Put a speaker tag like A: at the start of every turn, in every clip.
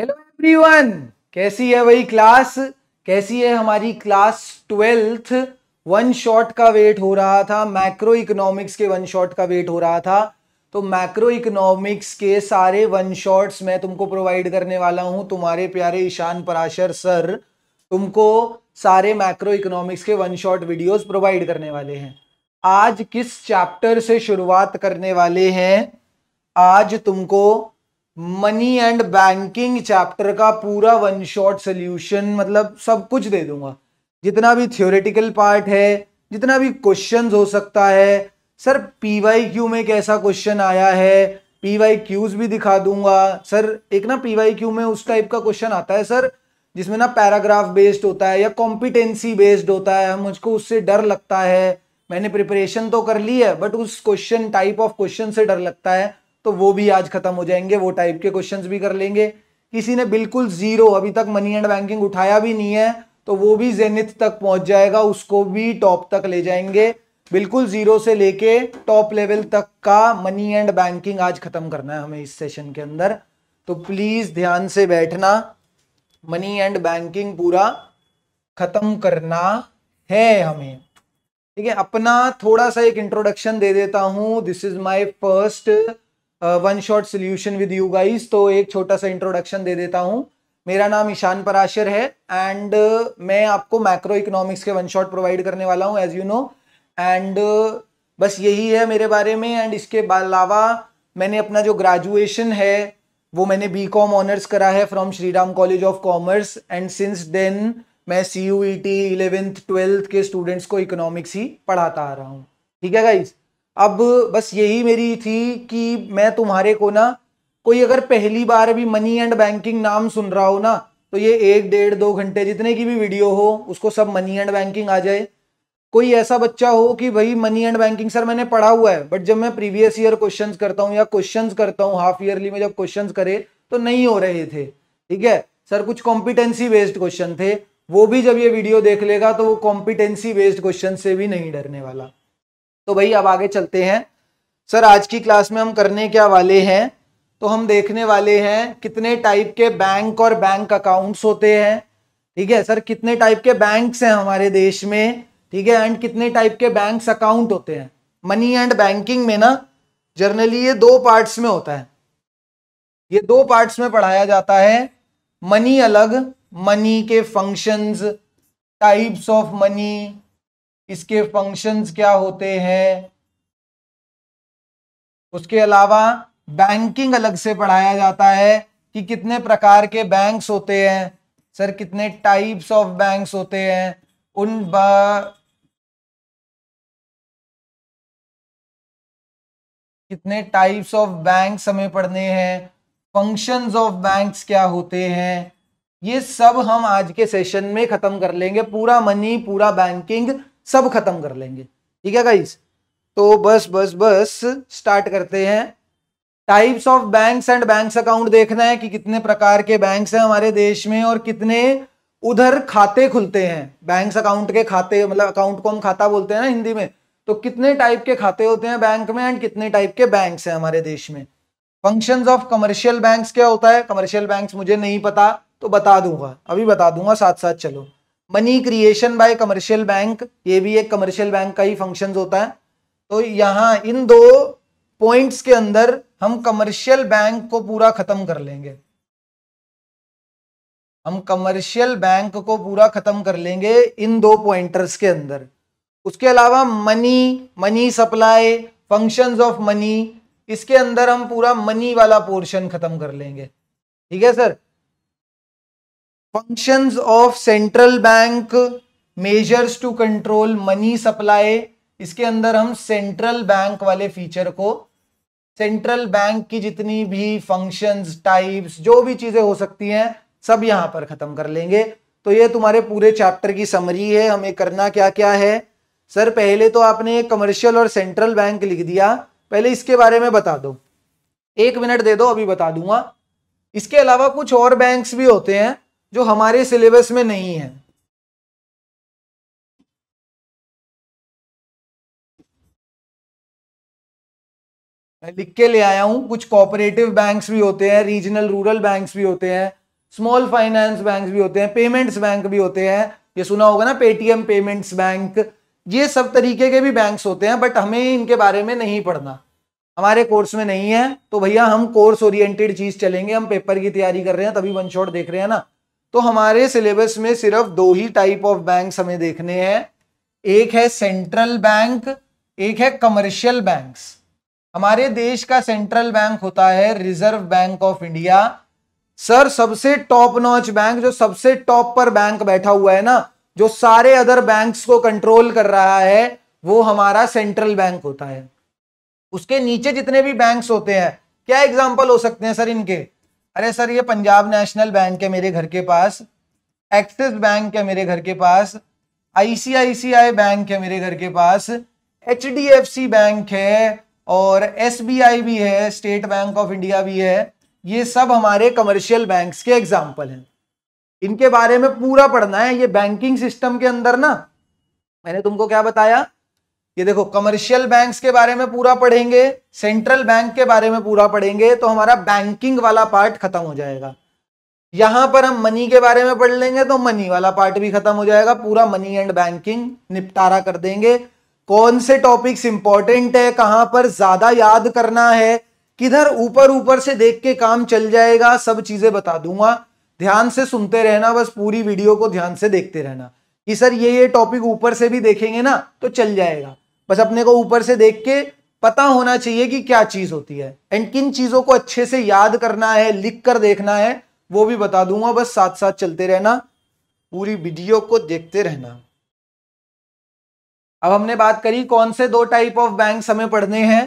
A: Hello everyone कैसी है वही क्लास कैसी है हमारी क्लास ट्वेल्थ वन शॉट का वेट हो रहा था मैक्रो इकोनॉमिक्स के वन शॉट का वेट हो रहा था तो मैक्रो इकोनॉमिक्स के सारे वन शॉट्स मैं तुमको प्रोवाइड करने वाला हूं तुम्हारे प्यारे ईशान पराशर सर तुमको सारे मैक्रो इकोनॉमिक्स के वन शॉट वीडियोज प्रोवाइड करने वाले हैं आज किस चैप्टर से शुरुआत करने वाले हैं आज तुमको मनी एंड बैंकिंग चैप्टर का पूरा वन शॉट सोल्यूशन मतलब सब कुछ दे दूंगा जितना भी थ्योरेटिकल पार्ट है जितना भी क्वेश्चन हो सकता है सर पी वाई क्यू में कैसा क्वेश्चन आया है पी वाई क्यूज भी दिखा दूंगा सर एक ना पी वाई क्यू में उस टाइप का क्वेश्चन आता है सर जिसमें ना पैराग्राफ बेस्ड होता है या कॉम्पिटेंसी बेस्ड होता है मुझको उससे डर लगता है मैंने प्रिपरेशन तो कर ली है बट उस क्वेश्चन टाइप ऑफ क्वेश्चन से डर लगता है तो वो भी आज खत्म हो जाएंगे वो टाइप के क्वेश्चन भी कर लेंगे किसी ने बिल्कुल जीरो अभी तक मनी एंड बैंकिंग उठाया भी नहीं है तो वो भी जेनिथ तक पहुंच जाएगा उसको भी टॉप तक ले जाएंगे बिल्कुल जीरो से लेके टॉप लेवल तक का मनी एंड बैंकिंग आज खत्म करना है हमें इस सेशन के अंदर तो प्लीज ध्यान से बैठना मनी एंड बैंकिंग पूरा खत्म करना है हमें ठीक है अपना थोड़ा सा एक इंट्रोडक्शन दे देता हूं this is my first one shot solution with you guys तो एक छोटा सा इंट्रोडक्शन दे देता हूँ मेरा नाम ईशान पराशर है एंड uh, मैं आपको मैक्रो इकोनॉमिक्स के वन शॉट प्रोवाइड करने वाला हूँ एज यू नो एंड बस यही है मेरे बारे में एंड इसके अलावा मैंने अपना जो ग्रेजुएशन है वो मैंने बी कॉम ऑनर्स करा है from Shriram college of commerce and since then मैं C U E T eleventh twelfth के स्टूडेंट्स को इकोनॉमिक्स ही पढ़ाता आ रहा हूँ ठीक है गाइज़ अब बस यही मेरी थी कि मैं तुम्हारे को ना कोई अगर पहली बार अभी मनी एंड बैंकिंग नाम सुन रहा हो ना तो ये एक डेढ़ दो घंटे जितने की भी वीडियो हो उसको सब मनी एंड बैंकिंग आ जाए कोई ऐसा बच्चा हो कि भाई मनी एंड बैंकिंग सर मैंने पढ़ा हुआ है बट जब मैं प्रीवियस ईयर क्वेश्चन करता हूँ या क्वेश्चन करता हूँ हाफ ईयरली में जब क्वेश्चन करे तो नहीं हो रहे थे ठीक है सर कुछ कॉम्पिटेंसी बेस्ड क्वेश्चन थे वो भी जब ये वीडियो देख लेगा तो वो कॉम्पिटेंसी बेस्ड क्वेश्चन से भी नहीं डरने वाला तो भाई अब आगे चलते हैं सर आज की क्लास में हम करने क्या वाले हैं तो हम देखने वाले हैं कितने टाइप के बैंक और बैंक अकाउंट्स होते हैं ठीक है सर कितने टाइप के बैंक्स हैं हमारे देश में ठीक है एंड कितने टाइप के बैंक्स अकाउंट होते हैं मनी एंड बैंकिंग में ना जर्नली ये दो पार्ट्स में होता है ये दो पार्ट्स में पढ़ाया जाता है मनी अलग मनी के फंक्शंस टाइप्स ऑफ मनी इसके फंक्शंस क्या होते हैं उसके अलावा बैंकिंग अलग से पढ़ाया जाता है कि कितने प्रकार के बैंक्स होते हैं सर कितने टाइप्स ऑफ बैंक्स होते हैं
B: उन कितने टाइप्स ऑफ बैंक हमें पढ़ने हैं फंक्शंस ऑफ
A: बैंक्स क्या होते हैं ये सब हम आज के सेशन में खत्म कर लेंगे पूरा मनी पूरा बैंकिंग सब खत्म कर लेंगे ठीक है गाइस तो बस बस बस स्टार्ट करते हैं types of banks and banks account देखना है कि कितने प्रकार के बैंक्स हैं हमारे देश में और कितने उधर खाते खुलते हैं बैंक्स अकाउंट के खाते मतलब अकाउंट को हम खाता बोलते हैं ना हिंदी में तो कितने टाइप के खाते होते हैं बैंक में एंड कितने टाइप के बैंक्स हैं हमारे देश में फंक्शंस ऑफ कमर्शियल बैंक्स क्या होता है कमर्शियल बैंक्स मुझे नहीं पता तो बता दूंगा अभी बता दूंगा साथ साथ चलो money creation by commercial bank ये भी एक कमर्शियल बैंक का ही फंक्शन होता है तो यहां इन दो पॉइंट्स के अंदर हम कमर्शियल बैंक को पूरा खत्म कर लेंगे हम कमर्शियल बैंक को पूरा खत्म कर लेंगे इन दो पॉइंटर्स के अंदर उसके अलावा money money supply functions of money इसके अंदर हम पूरा मनी वाला पोर्शन खत्म कर लेंगे ठीक है sir functions of central bank measures to control money supply इसके अंदर हम सेंट्रल बैंक वाले फीचर को सेंट्रल बैंक की जितनी भी फंक्शंस टाइप्स जो भी चीजें हो सकती हैं सब यहां पर खत्म कर लेंगे तो ये तुम्हारे पूरे चैप्टर की समरी है हमें करना क्या क्या है सर पहले तो आपने कमर्शियल और सेंट्रल बैंक लिख दिया पहले इसके बारे में बता दो एक मिनट दे दो अभी बता दूंगा इसके अलावा
B: कुछ और बैंक्स भी होते हैं जो हमारे सिलेबस में नहीं है मैं लिख के ले आया हूं कुछ कोऑपरेटिव बैंक्स भी होते हैं रीजनल रूरल बैंक्स भी
A: होते हैं स्मॉल फाइनेंस बैंक्स भी होते हैं पेमेंट्स बैंक भी होते हैं ये सुना होगा ना पेटीएम पेमेंट्स बैंक ये सब तरीके के भी बैंक्स होते हैं बट हमें इनके बारे में नहीं पढ़ना हमारे कोर्स में नहीं है तो भैया हम कोर्स ओरिएंटेड चीज चलेंगे हम पेपर की तैयारी कर रहे हैं तभी वन शॉट देख रहे हैं ना तो हमारे सिलेबस में सिर्फ दो ही टाइप ऑफ बैंक हमें देखने हैं एक है सेंट्रल बैंक एक है कमर्शियल बैंक्स हमारे देश का सेंट्रल बैंक होता है reserve bank of India sir सबसे टॉप नॉच बैंक जो सबसे टॉप पर बैंक बैठा हुआ है ना जो सारे अदर बैंक्स को कंट्रोल कर रहा है वो हमारा सेंट्रल बैंक होता है उसके नीचे जितने भी बैंक्स होते हैं क्या एग्जाम्पल हो सकते हैं सर इनके अरे सर ये पंजाब नेशनल बैंक है मेरे घर के पास एक्सिस बैंक है मेरे घर के पास आईसीआईसीआई बैंक है मेरे घर के पास एच बैंक है और एस भी है स्टेट बैंक ऑफ इंडिया भी है ये सब हमारे कमर्शियल बैंक्स के एग्जाम्पल हैं इनके बारे में पूरा पढ़ना है ये बैंकिंग सिस्टम के अंदर ना मैंने तुमको क्या बताया ये देखो कमर्शियल बैंक्स के बारे में पूरा पढ़ेंगे सेंट्रल बैंक के बारे में पूरा पढ़ेंगे तो हमारा बैंकिंग वाला पार्ट खत्म हो जाएगा यहां पर हम मनी के बारे में पढ़ लेंगे तो मनी वाला पार्ट भी खत्म हो जाएगा पूरा मनी एंड बैंकिंग निपटारा कर देंगे कौन से टॉपिक्स इंपॉर्टेंट है कहां पर ज्यादा याद करना है किधर ऊपर ऊपर से देख के काम चल जाएगा सब चीजें बता दूंगा ध्यान से सुनते रहना बस पूरी वीडियो को ध्यान से देखते रहना कि सर ये ये टॉपिक ऊपर से भी देखेंगे ना तो चल जाएगा बस अपने को ऊपर से देख के पता होना चाहिए कि क्या चीज होती है एंड किन चीजों को अच्छे से याद करना है लिख कर देखना है वो भी बता दूंगा बस साथ साथ चलते रहना पूरी वीडियो को देखते रहना अब हमने बात करी कौन से दो टाइप ऑफ बैंक हमें पढ़ने हैं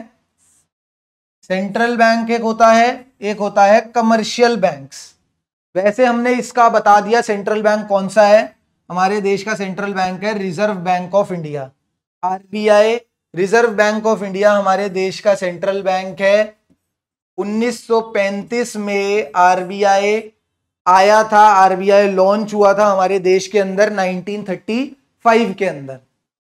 A: सेंट्रल बैंक एक होता है एक होता है कमर्शियल बैंक्स वैसे हमने इसका बता दिया सेंट्रल बैंक कौन सा है हमारे देश का सेंट्रल बैंक है reserve bank of India RBI reserve bank of India हमारे देश का सेंट्रल बैंक है 1935 में आरबीआई आया था आरबीआई लॉन्च हुआ था हमारे देश के अंदर 1935 के अंदर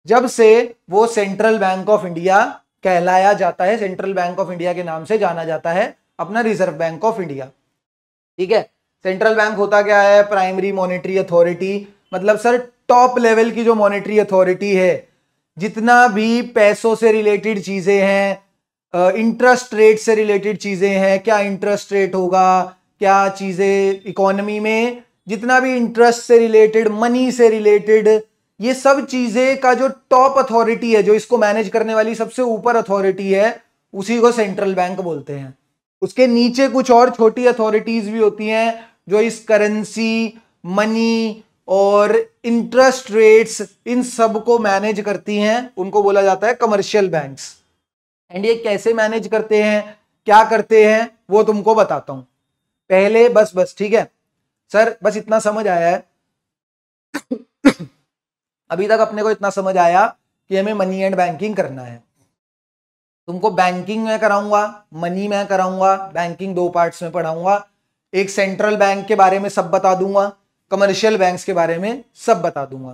A: जब से वो सेंट्रल बैंक ऑफ इंडिया कहलाया जाता है सेंट्रल बैंक ऑफ इंडिया के नाम से जाना जाता है अपना रिजर्व बैंक ऑफ इंडिया ठीक है सेंट्रल बैंक होता क्या है प्राइमरी मॉनेटरी अथॉरिटी मतलब सर टॉप लेवल की जो मॉनेटरी अथॉरिटी है जितना भी पैसों से रिलेटेड चीज़ें हैं इंटरेस्ट रेट से रिलेटेड चीज़ें हैं क्या इंटरेस्ट रेट होगा क्या चीज़ें इकोनॉमी में जितना भी इंटरेस्ट से रिलेटेड मनी से रिलेटेड ये सब चीज़ें का जो टॉप अथॉरिटी है जो इसको मैनेज करने वाली सबसे ऊपर अथॉरिटी है उसी को सेंट्रल बैंक बोलते हैं उसके नीचे कुछ और छोटी अथॉरिटीज़ भी होती हैं जो इस करेंसी मनी और इंटरेस्ट रेट्स इन सब को मैनेज करती हैं उनको बोला जाता है कमर्शियल बैंक्स एंड ये कैसे मैनेज करते हैं क्या करते हैं वो तुमको बताता हूं पहले बस बस ठीक है सर बस इतना समझ आया है अभी तक अपने को इतना समझ आया कि हमें मनी एंड बैंकिंग करना है तुमको बैंकिंग में कराऊंगा मनी में कराऊंगा बैंकिंग दो पार्ट्स में पढ़ाऊंगा एक सेंट्रल बैंक के बारे में सब बता दूंगा कमर्शियल बैंक्स के बारे में सब बता दूंगा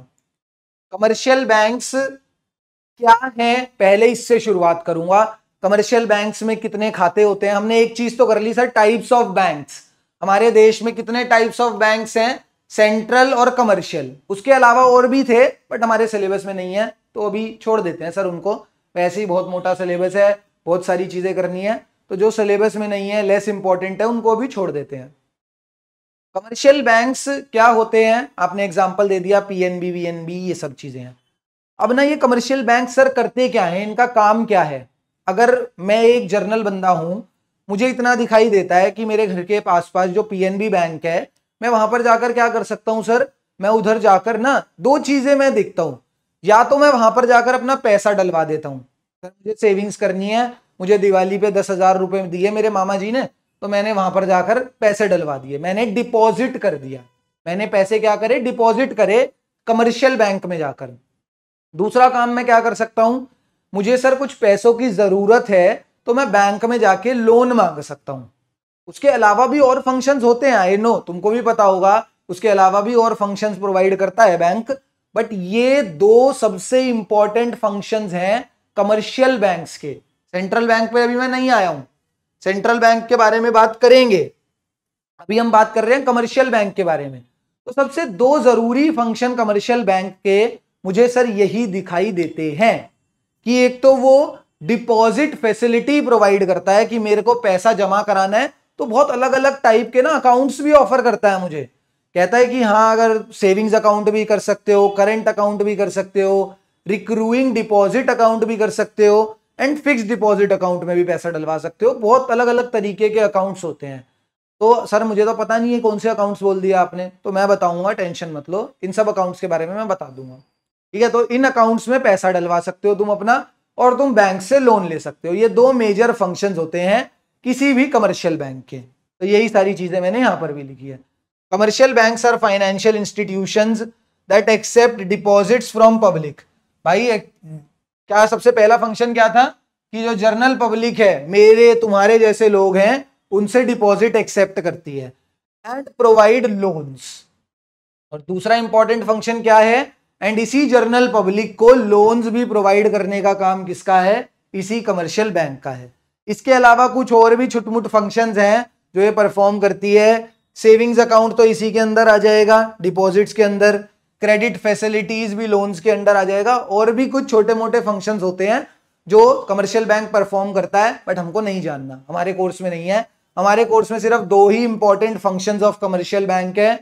A: कमर्शियल बैंक्स क्या हैं पहले इससे शुरुआत करूंगा कमर्शियल बैंक्स में कितने खाते होते हैं हमने एक चीज तो कर ली सर टाइप्स ऑफ बैंक्स हमारे देश में कितने टाइप्स ऑफ बैंक्स हैं सेंट्रल और कमर्शियल उसके अलावा और भी थे बट हमारे सिलेबस में नहीं है तो अभी छोड़ देते हैं सर उनको वैसे ही बहुत मोटा सिलेबस है बहुत सारी चीजें करनी है तो जो सिलेबस में नहीं है लेस इंपॉर्टेंट है उनको अभी छोड़ देते हैं कमर्शियल बैंक्स क्या होते हैं आपने एग्जांपल दे दिया पीएनबी वीएनबी ये सब चीजें हैं अब ना ये कमर्शियल बैंक सर करते क्या हैं इनका काम क्या है अगर मैं एक जर्नल बंदा हूं मुझे इतना दिखाई देता है कि मेरे घर के पास पास जो पीएनबी बैंक है मैं वहां पर जाकर क्या कर सकता हूं सर मैं उधर जाकर ना दो चीजें मैं देखता हूं या तो मैं वहां पर जाकर अपना पैसा डलवा देता हूँ सर मुझे सेविंग्स करनी है मुझे दिवाली पे दस हजार रुपए दिए मेरे मामा जी ने तो मैंने वहां पर जाकर पैसे डलवा दिए मैंने डिपॉजिट कर दिया मैंने पैसे क्या करे डिपॉजिट करे कमर्शियल बैंक में जाकर दूसरा काम मैं क्या कर सकता हूं मुझे सर कुछ पैसों की जरूरत है तो मैं बैंक में जाके लोन मांग सकता हूं उसके अलावा भी और फंक्शंस होते हैं आई नो तुमको भी पता होगा उसके अलावा भी और फंक्शंस प्रोवाइड करता है बैंक बट ये दो सबसे इंपॉर्टेंट फंक्शंस हैं कमर्शियल बैंक्स के सेंट्रल बैंक पे अभी मैं नहीं आया हूं सेंट्रल बैंक के बारे में बात करेंगे अभी हम बात कर रहे हैं कमर्शियल बैंक के बारे में तो सबसे दो जरूरी फंक्शन कमर्शियल बैंक के मुझे सर यही दिखाई देते हैं कि एक तो वो डिपॉजिट फैसिलिटी प्रोवाइड करता है कि मेरे को पैसा जमा कराना है तो बहुत अलग अलग टाइप के ना अकाउंट्स भी ऑफर करता है मुझे कहता है कि हाँ अगर सेविंग्स अकाउंट भी कर सकते हो करंट अकाउंट भी कर सकते हो रिक्रूइंग डिपॉजिट अकाउंट भी कर सकते हो एंड फिक्स डिपॉजिट अकाउंट में भी पैसा डलवा सकते हो बहुत अलग अलग तरीके के अकाउंट्स होते हैं तो सर मुझे तो पता नहीं है कौन से अकाउंट्स बोल दिया आपने तो मैं बताऊंगा टेंशन मत लो इन सब अकाउंट्स के बारे में मैं बता दूंगा ठीक है तो इन अकाउंट्स में पैसा डलवा सकते हो तुम अपना और तुम बैंक से लोन ले सकते हो ये दो मेजर फंक्शन होते हैं किसी भी कमर्शियल बैंक के तो यही सारी चीजें मैंने यहाँ पर भी लिखी है commercial bank are financial institution that accept deposits from public भाई क्या सबसे पहला फंक्शन क्या था कि जो जर्नल पब्लिक है मेरे तुम्हारे जैसे लोग हैं उनसे डिपॉजिट एक्सेप्ट करती है एंड प्रोवाइड लोन्स और दूसरा इंपॉर्टेंट फंक्शन क्या है एंड इसी जर्नल पब्लिक को लोन्स भी प्रोवाइड करने का काम किसका है इसी कमर्शियल बैंक का है इसके अलावा कुछ और भी छुटमुट फंक्शंस हैं जो ये परफॉर्म करती है सेविंग्स अकाउंट तो इसी के अंदर आ जाएगा डिपॉजिट्स के अंदर क्रेडिट फैसिलिटीज भी लोन्स के अंडर आ जाएगा और भी कुछ छोटे मोटे फंक्शंस होते हैं जो कमर्शियल बैंक परफॉर्म करता है बट हमको नहीं जानना हमारे कोर्स में नहीं है हमारे कोर्स में सिर्फ दो ही important functions of commercial bank है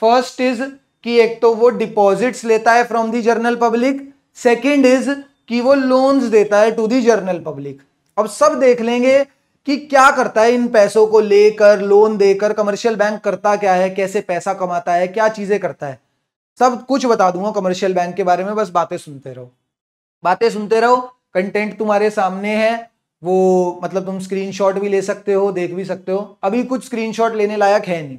A: फर्स्ट इज कि एक तो वो डिपॉजिट्स लेता है from the general public second is कि वो लोन्स देता है टू दी जर्नल पब्लिक अब सब देख लेंगे कि क्या करता है इन पैसों को लेकर लोन देकर कमर्शियल बैंक करता क्या है कैसे पैसा कमाता है क्या चीजें करता है सब कुछ बता दूंगा कमर्शियल बैंक के बारे में बस बातें सुनते रहो बातें सुनते रहो कंटेंट तुम्हारे सामने है वो मतलब तुम स्क्रीनशॉट भी ले सकते हो देख भी सकते हो अभी कुछ स्क्रीनशॉट लेने लायक है नहीं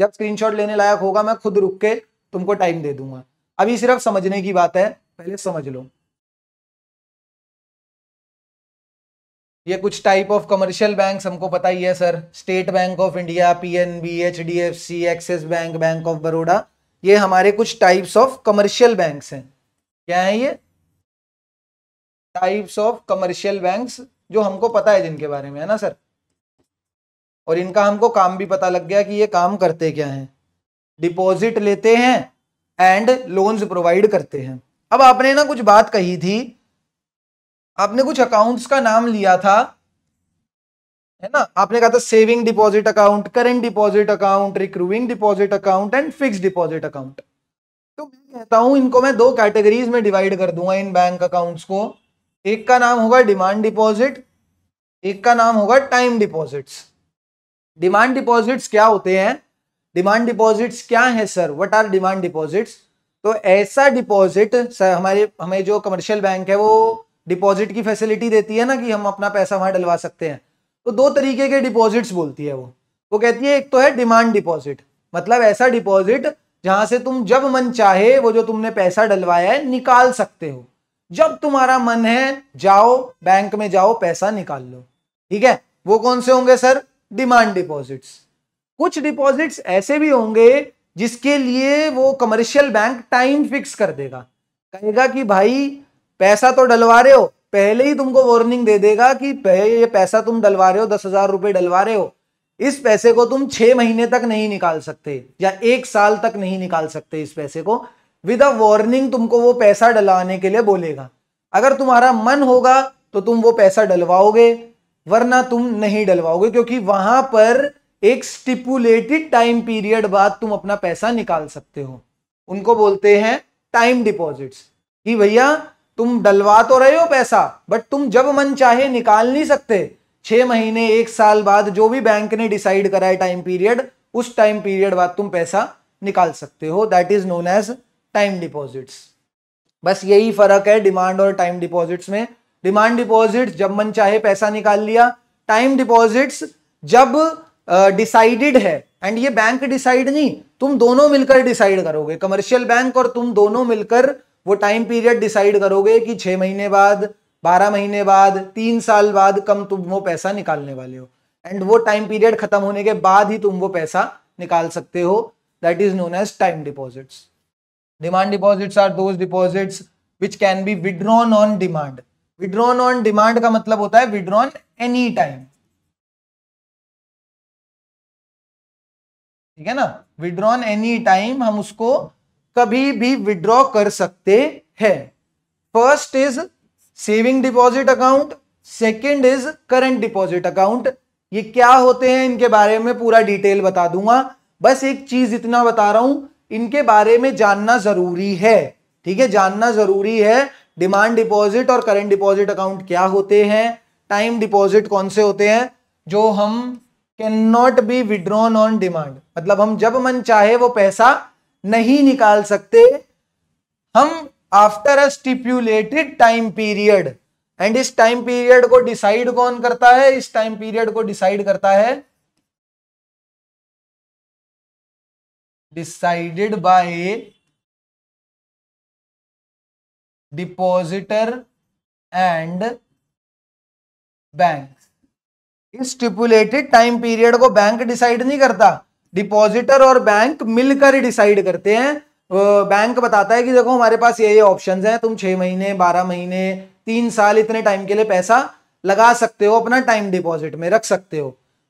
A: जब स्क्रीनशॉट लेने लायक होगा मैं खुद रुक के तुमको टाइम दे दूंगा अभी सिर्फ समझने की बात है पहले समझ लो ये कुछ टाइप ऑफ कमर्शियल बैंक हमको पता ही है sir state bank of India P N B H D F C Axis bank bank of Baroda ये हमारे कुछ टाइप्स ऑफ कमर्शियल बैंक्स हैं क्या है ये टाइप्स ऑफ कमर्शियल बैंक्स जो हमको पता है जिनके बारे में है ना सर और इनका हमको काम भी पता लग गया कि ये काम करते क्या हैं डिपॉजिट लेते हैं एंड लोन्स प्रोवाइड करते हैं अब आपने ना कुछ बात कही थी आपने कुछ अकाउंट्स का नाम लिया था है ना आपने कहा था saving deposit account current deposit account recurring deposit account and fix deposit account तो मैं कहता हूं इनको मैं दो कैटेगरीज में डिवाइड कर दूंगा इन बैंक अकाउंट्स को एक का नाम होगा डिमांड डिपॉजिट एक का नाम होगा टाइम डिपॉजिट्स डिमांड डिपॉजिट्स क्या होते हैं डिमांड डिपॉजिट्स क्या है sir what are demand deposits तो ऐसा डिपॉजिट सर हमारे हमें जो कमर्शियल बैंक है वो डिपॉजिट की फैसिलिटी देती है ना कि हम अपना पैसा वहां डलवा सकते हैं तो दो तरीके के डिपॉजिट्स बोलती है वो वो कहती है एक तो है डिमांड डिपॉजिट मतलब ऐसा डिपॉजिट जहां से तुम जब मन चाहे वो जो तुमने पैसा डलवाया है निकाल सकते हो जब तुम्हारा मन है जाओ बैंक में जाओ पैसा निकाल लो ठीक है वो कौन से होंगे सर डिमांड डिपॉजिट्स कुछ डिपॉजिट्स ऐसे भी होंगे जिसके लिए वो कमर्शियल बैंक टाइम फिक्स कर देगा कहेगा कि भाई पैसा तो डलवा रहे हो पहले ही तुमको वार्निंग दे देगा कि ये पैसा तुम डलवा रहे हो दस हजार रुपए डलवा रहे हो इस पैसे को तुम छह महीने तक नहीं निकाल सकते या एक साल तक नहीं निकाल सकते इस पैसे को विद अ वार्निंग तुमको वो पैसा डलवाने के लिए बोलेगा अगर तुम्हारा मन होगा तो तुम वो पैसा डलवाओगे वरना तुम नहीं डलवाओगे क्योंकि वहां पर एक स्टिपुलेटेड टाइम पीरियड बाद तुम अपना पैसा निकाल सकते हो उनको बोलते हैं टाइम डिपॉजिट्स कि भैया तुम डलवा तो रहे हो पैसा बट तुम जब मन चाहे निकाल नहीं सकते छह महीने एक साल बाद जो भी बैंक ने डिसाइड करा है टाइम पीरियड उस टाइम पीरियड बाद तुम पैसा निकाल सकते हो that is known as time deposits बस यही फर्क है डिमांड और टाइम डिपॉजिट्स में डिमांड डिपॉजिट्स जब मन चाहे पैसा निकाल लिया टाइम डिपॉजिट्स जब डिसाइडेड uh, है एंड ये बैंक डिसाइड नहीं तुम दोनों मिलकर डिसाइड करोगे कमर्शियल बैंक और तुम दोनों मिलकर वो टाइम पीरियड डिसाइड करोगे कि छह महीने बाद बारह महीने बाद तीन साल बाद कम तुम वो पैसा निकालने वाले हो एंड वो टाइम पीरियड खत्म होने के बाद ही तुम वो पैसा निकाल सकते हो that is known as time deposits demand deposits are those deposits which can be withdrawn on demand withdrawn on demand का मतलब होता है विड्रॉन
B: एनी टाइम ठीक है ना विड्रॉन एनी टाइम हम उसको कभी भी विड्रॉ कर सकते
A: हैं first is saving deposit account second is current deposit account ये क्या होते हैं इनके बारे में पूरा डिटेल बता दूंगा बस एक चीज इतना बता रहा हूं इनके बारे में जानना जरूरी है ठीक है जानना जरूरी है डिमांड डिपॉजिट और करंट डिपॉजिट अकाउंट क्या होते हैं टाइम डिपॉजिट कौन से होते हैं जो हम can not be withdrawn on demand मतलब हम जब मन चाहे वो पैसा नहीं निकाल सकते हम after a stipulated time period and इस टाइम पीरियड को डिसाइड कौन करता
B: है इस टाइम पीरियड को डिसाइड करता है decided by depositor and bank
A: इस स्टिपुलेटेड टाइम पीरियड को बैंक डिसाइड नहीं करता डिपॉजिटर और बैंक मिलकर डिसाइड करते हैं बैंक बताता है कि देखो हमारे पास ये ये ऑप्शंस हैं तुम छह महीने बारह महीने तीन साल इतने टाइम के लिए पैसा लगा सकते हो अपना टाइम डिपॉजिट में रख सकते हो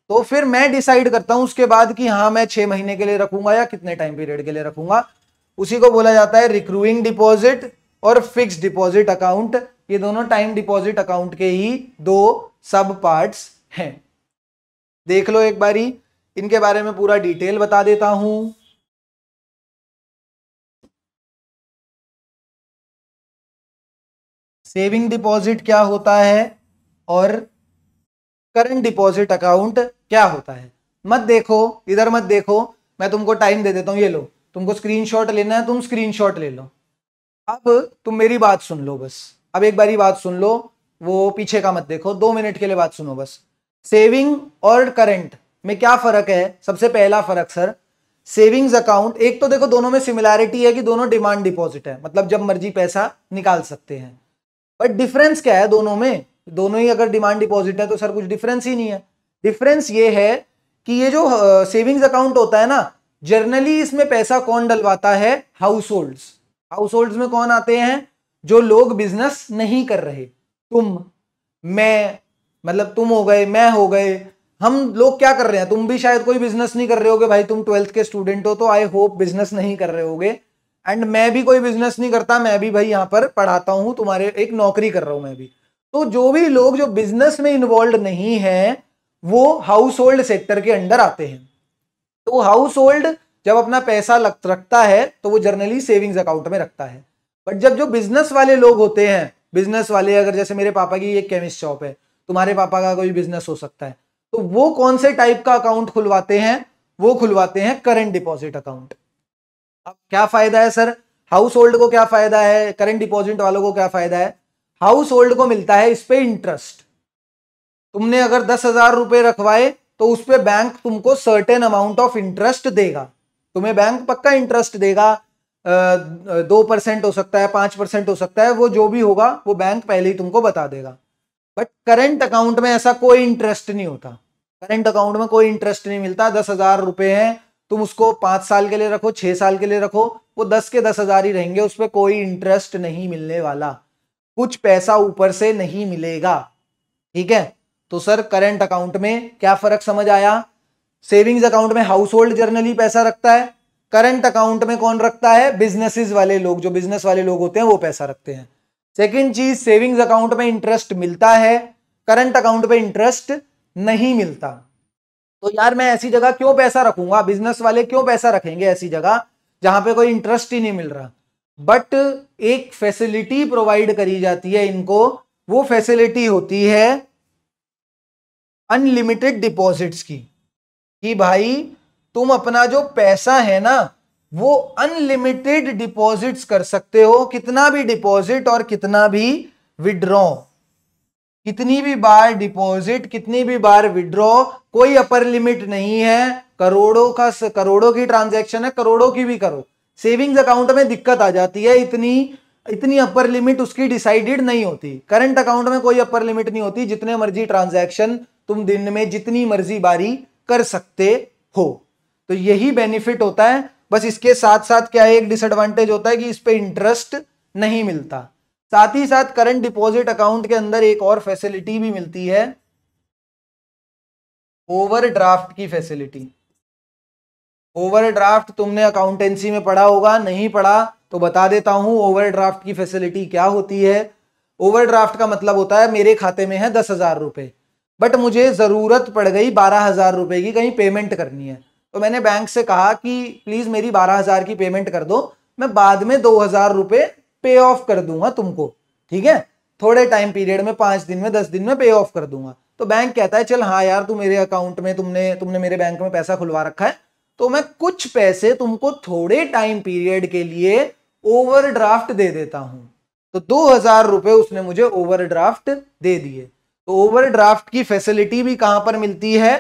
A: तो फिर मैं डिसाइड करता हूं उसके बाद कि हाँ मैं छह महीने के लिए रखूंगा या कितने टाइम पीरियड के लिए रखूंगा उसी को बोला जाता है रिक्रूइंग डिपॉजिट और फिक्स डिपॉजिट अकाउंट ये दोनों टाइम डिपॉजिट अकाउंट के ही दो सब
B: पार्ट्स हैं देख लो एक बारी इनके बारे में पूरा डिटेल बता देता हूं सेविंग डिपॉजिट क्या होता है और
A: करंट डिपॉजिट अकाउंट क्या होता है मत देखो इधर मत देखो मैं तुमको टाइम दे देता हूं ये लो तुमको स्क्रीनशॉट लेना है तुम स्क्रीनशॉट ले लो अब तुम मेरी बात सुन लो बस अब एक बारी बात सुन लो वो पीछे का मत देखो दो मिनट के लिए बात सुनो बस सेविंग और करंट में क्या फर्क है सबसे पहला फर्क सर सेविंग्स अकाउंट एक तो देखो दोनों में सिमिलैरिटी है कि दोनों डिमांड डिपॉजिट है मतलब जब मर्जी पैसा निकाल सकते हैं बट डिफरेंस क्या है दोनों में दोनों ही अगर डिमांड डिपॉजिट है तो सर कुछ डिफरेंस ही नहीं है डिफरेंस ये है कि ये जो सेविंग्स uh, अकाउंट होता है ना जर्नली इसमें पैसा कौन डलवाता है हाउस होल्ड्स हाउस होल्ड्स में कौन आते हैं जो लोग बिजनेस नहीं कर रहे तुम मैं मतलब तुम हो गए मैं हो गए हम लोग क्या कर रहे हैं तुम भी शायद कोई बिजनेस नहीं कर रहे हो भाई तुम ट्वेल्थ के स्टूडेंट हो तो आई होप बिजनेस नहीं कर रहे हो एंड मैं भी कोई बिजनेस नहीं करता मैं भी भाई यहाँ पर पढ़ाता हूँ तुम्हारे एक नौकरी कर रहा हूँ मैं भी तो जो भी लोग जो बिजनेस में इन्वॉल्व नहीं है वो हाउस होल्ड सेक्टर के अंडर आते हैं तो हाउस होल्ड जब अपना पैसा लग, रखता है तो वो जर्नली सेविंग्स अकाउंट में रखता है बट जब जो बिजनेस वाले लोग होते हैं बिजनेस वाले अगर जैसे मेरे पापा की एक केमिस्ट शॉप है तुम्हारे पापा का कोई बिजनेस हो सकता है तो वो कौन से टाइप का अकाउंट खुलवाते हैं वो खुलवाते हैं करंट डिपॉजिट अकाउंट अब क्या फायदा है सर हाउस होल्ड को क्या फायदा है करंट डिपॉजिट वालों को क्या फायदा है हाउस होल्ड को मिलता है इस पर इंटरेस्ट तुमने अगर दस हजार रुपए रखवाए तो उस पर बैंक तुमको सर्टेन अमाउंट ऑफ इंटरेस्ट देगा तुम्हें बैंक पक्का इंटरेस्ट देगा दो परसेंट हो सकता है पांच परसेंट हो सकता है वो जो भी होगा वो बैंक पहले ही तुमको बता देगा बट करंट अकाउंट में ऐसा कोई इंटरेस्ट नहीं होता करंट अकाउंट में कोई इंटरेस्ट नहीं मिलता दस हजार रुपए है तुम उसको पांच साल के लिए रखो छह साल के लिए रखो वो दस के दस हजार ही रहेंगे उस पर कोई इंटरेस्ट नहीं मिलने वाला कुछ पैसा ऊपर से नहीं मिलेगा ठीक है तो सर करंट अकाउंट में क्या फर्क समझ आया सेविंग्स अकाउंट में हाउस होल्ड जर्नली पैसा रखता है करंट अकाउंट में कौन रखता है बिजनेसेस वाले लोग जो बिजनेस वाले लोग होते हैं वो पैसा रखते हैं सेकेंड चीज सेविंग्स अकाउंट में इंटरेस्ट मिलता है करंट अकाउंट में इंटरेस्ट नहीं मिलता तो यार मैं ऐसी जगह क्यों पैसा रखूंगा बिजनेस वाले क्यों पैसा रखेंगे ऐसी जगह जहां पे कोई इंटरेस्ट ही नहीं मिल रहा बट एक फैसिलिटी प्रोवाइड करी जाती है इनको वो फैसिलिटी होती है अनलिमिटेड डिपॉजिट्स की कि भाई तुम अपना जो पैसा है ना वो अनलिमिटेड डिपॉजिट्स कर सकते हो कितना भी डिपॉजिट और कितना भी विड्रॉ कितनी भी बार डिपॉजिट कितनी भी बार विड्रॉ कोई अपर लिमिट नहीं है करोड़ों का करोड़ों की ट्रांजैक्शन है करोड़ों की भी करो सेविंग्स अकाउंट में दिक्कत आ जाती है इतनी इतनी अपर लिमिट उसकी डिसाइडेड नहीं होती करंट अकाउंट में कोई अपर लिमिट नहीं होती जितने मर्जी ट्रांजेक्शन तुम दिन में जितनी मर्जी बारी कर सकते हो तो यही बेनिफिट होता है बस इसके साथ साथ क्या है एक डिसएडवांटेज होता है कि इस पर इंटरेस्ट नहीं मिलता साथ ही साथ करंट डिपॉजिट अकाउंट के अंदर एक और फैसिलिटी भी मिलती है ओवरड्राफ्ट की फैसिलिटी ओवरड्राफ्ट तुमने अकाउंटेंसी में पढ़ा होगा नहीं पढ़ा तो बता देता हूं ओवरड्राफ्ट की फैसिलिटी क्या होती है ओवरड्राफ्ट का मतलब होता है मेरे खाते में है दस हजार रुपए बट मुझे ज़रूरत पड़ गई बारह हजार रुपए की कहीं पेमेंट करनी है तो मैंने बैंक से कहा कि प्लीज़ मेरी बारह हजार की पेमेंट कर दो मैं बाद में दो हजार रुपये पे ऑफ कर दूंगा तुमको ठीक है थोड़े टाइम पीरियड में पांच दिन में दस दिन में पे ऑफ कर दूंगा तो बैंक कहता है चल हाँ यार तू मेरे अकाउंट में तुमने तुमने मेरे बैंक में पैसा खुलवा रखा है तो मैं कुछ पैसे तुमको थोड़े टाइम पीरियड के लिए ओवरड्राफ्ट दे देता हूं तो दो हजार रुपए उसने मुझे ओवरड्राफ्ट दे दिए तो ओवरड्राफ्ट की फैसिलिटी भी कहां पर मिलती है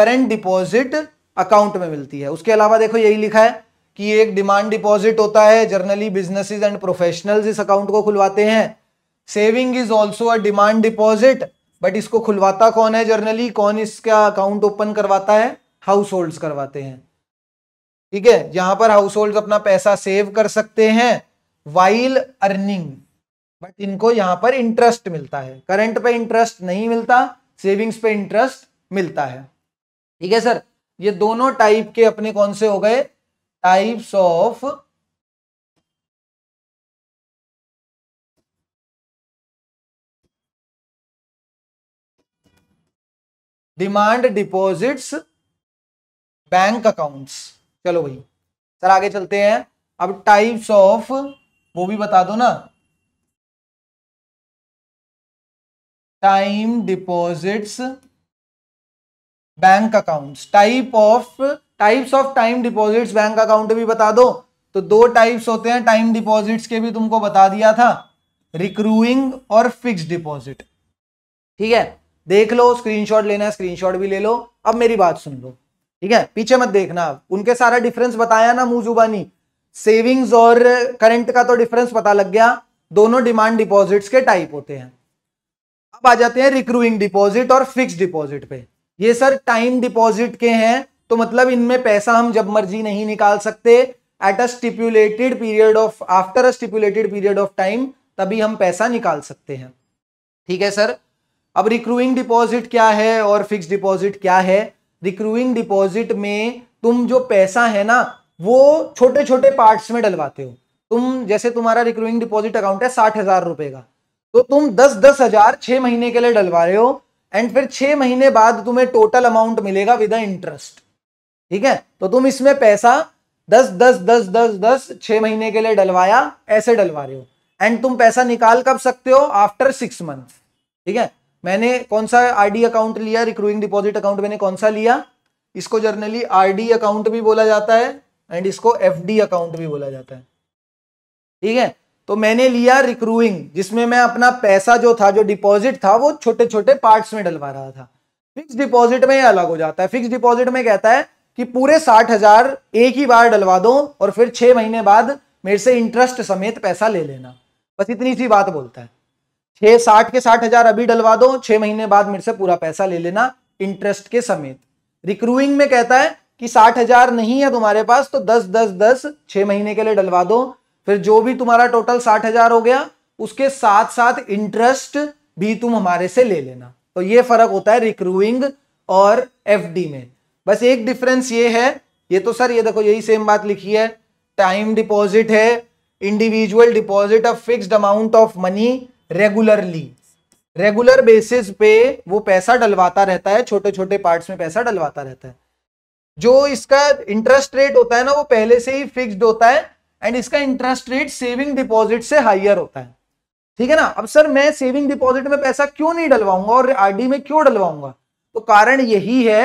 A: करंट डिपॉजिट अकाउंट में मिलती है उसके अलावा देखो यही लिखा है कि एक डिमांड डिपॉजिट होता है जर्नली बिजनेसेस एंड प्रोफेशनल्स इस अकाउंट को खुलवाते हैं saving is also a demand deposit but इसको खुलवाता कौन है जर्नली कौन इसका अकाउंट ओपन करवाता है हाउस होल्ड करवाते हैं ठीक है यहां पर हाउस होल्ड अपना पैसा सेव कर सकते हैं वाइल अर्निंग बट इनको यहां पर इंटरेस्ट मिलता है करंट पे इंटरेस्ट नहीं मिलता सेविंग्स पे इंटरेस्ट मिलता है ठीक है सर ये दोनों टाइप के अपने कौन से हो
B: गए types of demand deposits bank accounts
A: चलो भाई सर आगे चलते हैं अब टाइप्स ऑफ वो भी बता दो ना
B: time deposits bank accounts type of types of time
A: deposits bank account भी बता दो तो दो टाइप्स होते हैं टाइम डिपॉजिट्स के भी तुमको बता दिया था रिक्रूइंग और फिक्स डिपॉजिट ठीक है देख लो स्क्रीनशॉट लेना है स्क्रीनशॉट भी ले लो अब मेरी बात सुन लो ठीक है पीछे मत देखना उनके सारा डिफरेंस बताया ना मुंह जुबानी सेविंग्स और करंट का तो डिफरेंस पता लग गया दोनों डिमांड डिपॉजिट्स के टाइप होते हैं अब आ जाते हैं रिक्रूइंग डिपॉजिट और फिक्स डिपॉजिट पे ये सर टाइम डिपॉजिट के हैं तो मतलब इनमें पैसा हम जब मर्जी नहीं निकाल सकते at a stipulated period of after a stipulated period of time तभी हम पैसा निकाल सकते हैं ठीक है सर अब रिक्रूइंग डिपॉजिट क्या है और फिक्स डिपॉजिट क्या है रिक्रूइंग डिपॉजिट में तुम जो पैसा है ना वो छोटे छोटे पार्ट्स में डलवाते हो तुम जैसे तुम्हारा रिक्रूइंग डिपॉजिट अकाउंट है साठ हजार रुपए का तो तुम दस दस हजार छह महीने के लिए डलवा रहे हो एंड फिर छह महीने बाद तुम्हें टोटल अमाउंट मिलेगा विद इंटरेस्ट ठीक है तो तुम इसमें पैसा दस दस दस दस दस छह महीने के लिए डलवाया ऐसे डलवा रहे हो एंड तुम पैसा निकाल कब सकते हो आफ्टर सिक्स मंथ ठीक है मैंने कौन सा आरडी अकाउंट लिया रिक्रूइंग डिपॉजिट अकाउंट मैंने कौन सा लिया इसको जर्नली आरडी अकाउंट भी बोला जाता है एंड इसको एफडी अकाउंट भी बोला जाता है ठीक है तो मैंने लिया रिक्रूइंग जिसमें मैं अपना पैसा जो था जो डिपॉजिट था वो छोटे छोटे पार्ट्स में डलवा रहा था फिक्स डिपॉजिट में अलग हो जाता है फिक्स डिपॉजिट में कहता है कि पूरे साठ हजार एक ही बार डलवा दो और फिर छह महीने बाद मेरे से इंटरेस्ट समेत पैसा ले लेना बस इतनी सी बात बोलता है छह साठ के साठ हजार अभी डलवा दो छह महीने बाद मेरे से पूरा पैसा ले लेना इंटरेस्ट के समेत रिक्रूइंग में कहता है कि साठ हजार नहीं है तुम्हारे पास तो दस दस दस छह महीने के लिए डलवा दो फिर जो भी तुम्हारा टोटल साठ हजार हो गया उसके साथ साथ इंटरेस्ट भी तुम हमारे से ले लेना तो ये फर्क होता है रिक्रूइंग और एफडी में बस एक डिफरेंस ये है ये तो सर ये देखो यही सेम बात लिखी है टाइम डिपॉजिट है individual deposit of fixed amount of money regularly regular basis पे वो पैसा डलवाता रहता है छोटे छोटे पार्ट्स में पैसा डलवाता रहता है जो इसका इंटरेस्ट रेट होता है ना वो पहले से ही फिक्स्ड होता है एंड इसका इंटरेस्ट रेट सेविंग डिपॉजिट से हाइयर होता है ठीक है ना अब सर मैं सेविंग डिपॉजिट में पैसा क्यों नहीं डलवाऊंगा और आरडी में क्यों डलवाऊंगा तो कारण यही है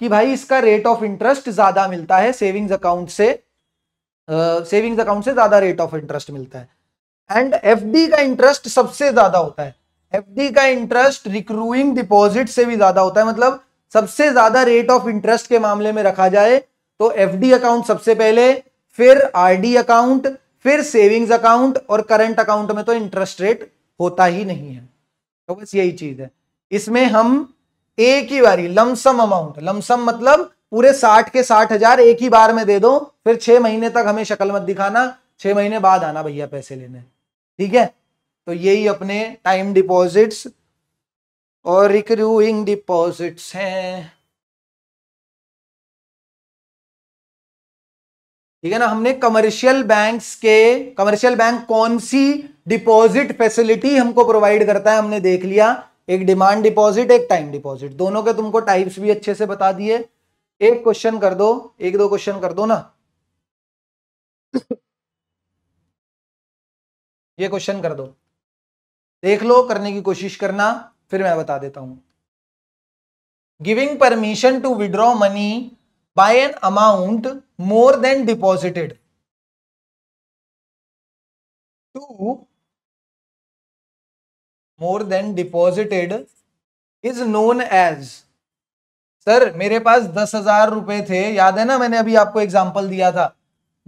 A: कि भाई इसका रेट ऑफ इंटरेस्ट ज्यादा मिलता है सेविंग्स अकाउंट से सेविंग्स uh, अकाउंट से ज्यादा रेट ऑफ इंटरेस्ट मिलता है एंड एफडी का इंटरेस्ट सबसे ज्यादा होता है एफडी का इंटरेस्ट रिक्रूइंग डिपॉजिट से भी ज्यादा होता है मतलब सबसे ज्यादा रेट ऑफ इंटरेस्ट के मामले में रखा जाए तो एफडी अकाउंट सबसे पहले फिर आरडी अकाउंट फिर सेविंग्स अकाउंट और करंट अकाउंट में तो इंटरेस्ट रेट होता ही नहीं है तो बस यही चीज है इसमें हम एक ही बारी लमसम अमाउंट लमसम मतलब पूरे साठ के साठ हजार एक ही बार में दे दो फिर छह महीने तक हमें शक्ल मत दिखाना छह महीने बाद आना भैया पैसे लेने ठीक है
B: तो यही अपने टाइम डिपॉजिट्स और रिक्रूइंग डिपॉजिट्स हैं ठीक है ना हमने कमर्शियल बैंक्स के कमर्शियल बैंक कौन सी
A: डिपॉजिट फैसिलिटी हमको प्रोवाइड करता है हमने देख लिया एक डिमांड डिपॉजिट एक टाइम डिपॉजिट दोनों के तुमको टाइप्स भी अच्छे से बता दिए एक क्वेश्चन कर दो एक दो क्वेश्चन कर दो ना
B: ये क्वेश्चन कर दो देख लो करने की कोशिश करना फिर मैं बता देता हूं
A: giving permission to withdraw money by an amount more
B: than deposited to more than deposited is known
A: as sir मेरे पास दस हजार रुपए थे याद है ना मैंने अभी आपको एग्जाम्पल दिया था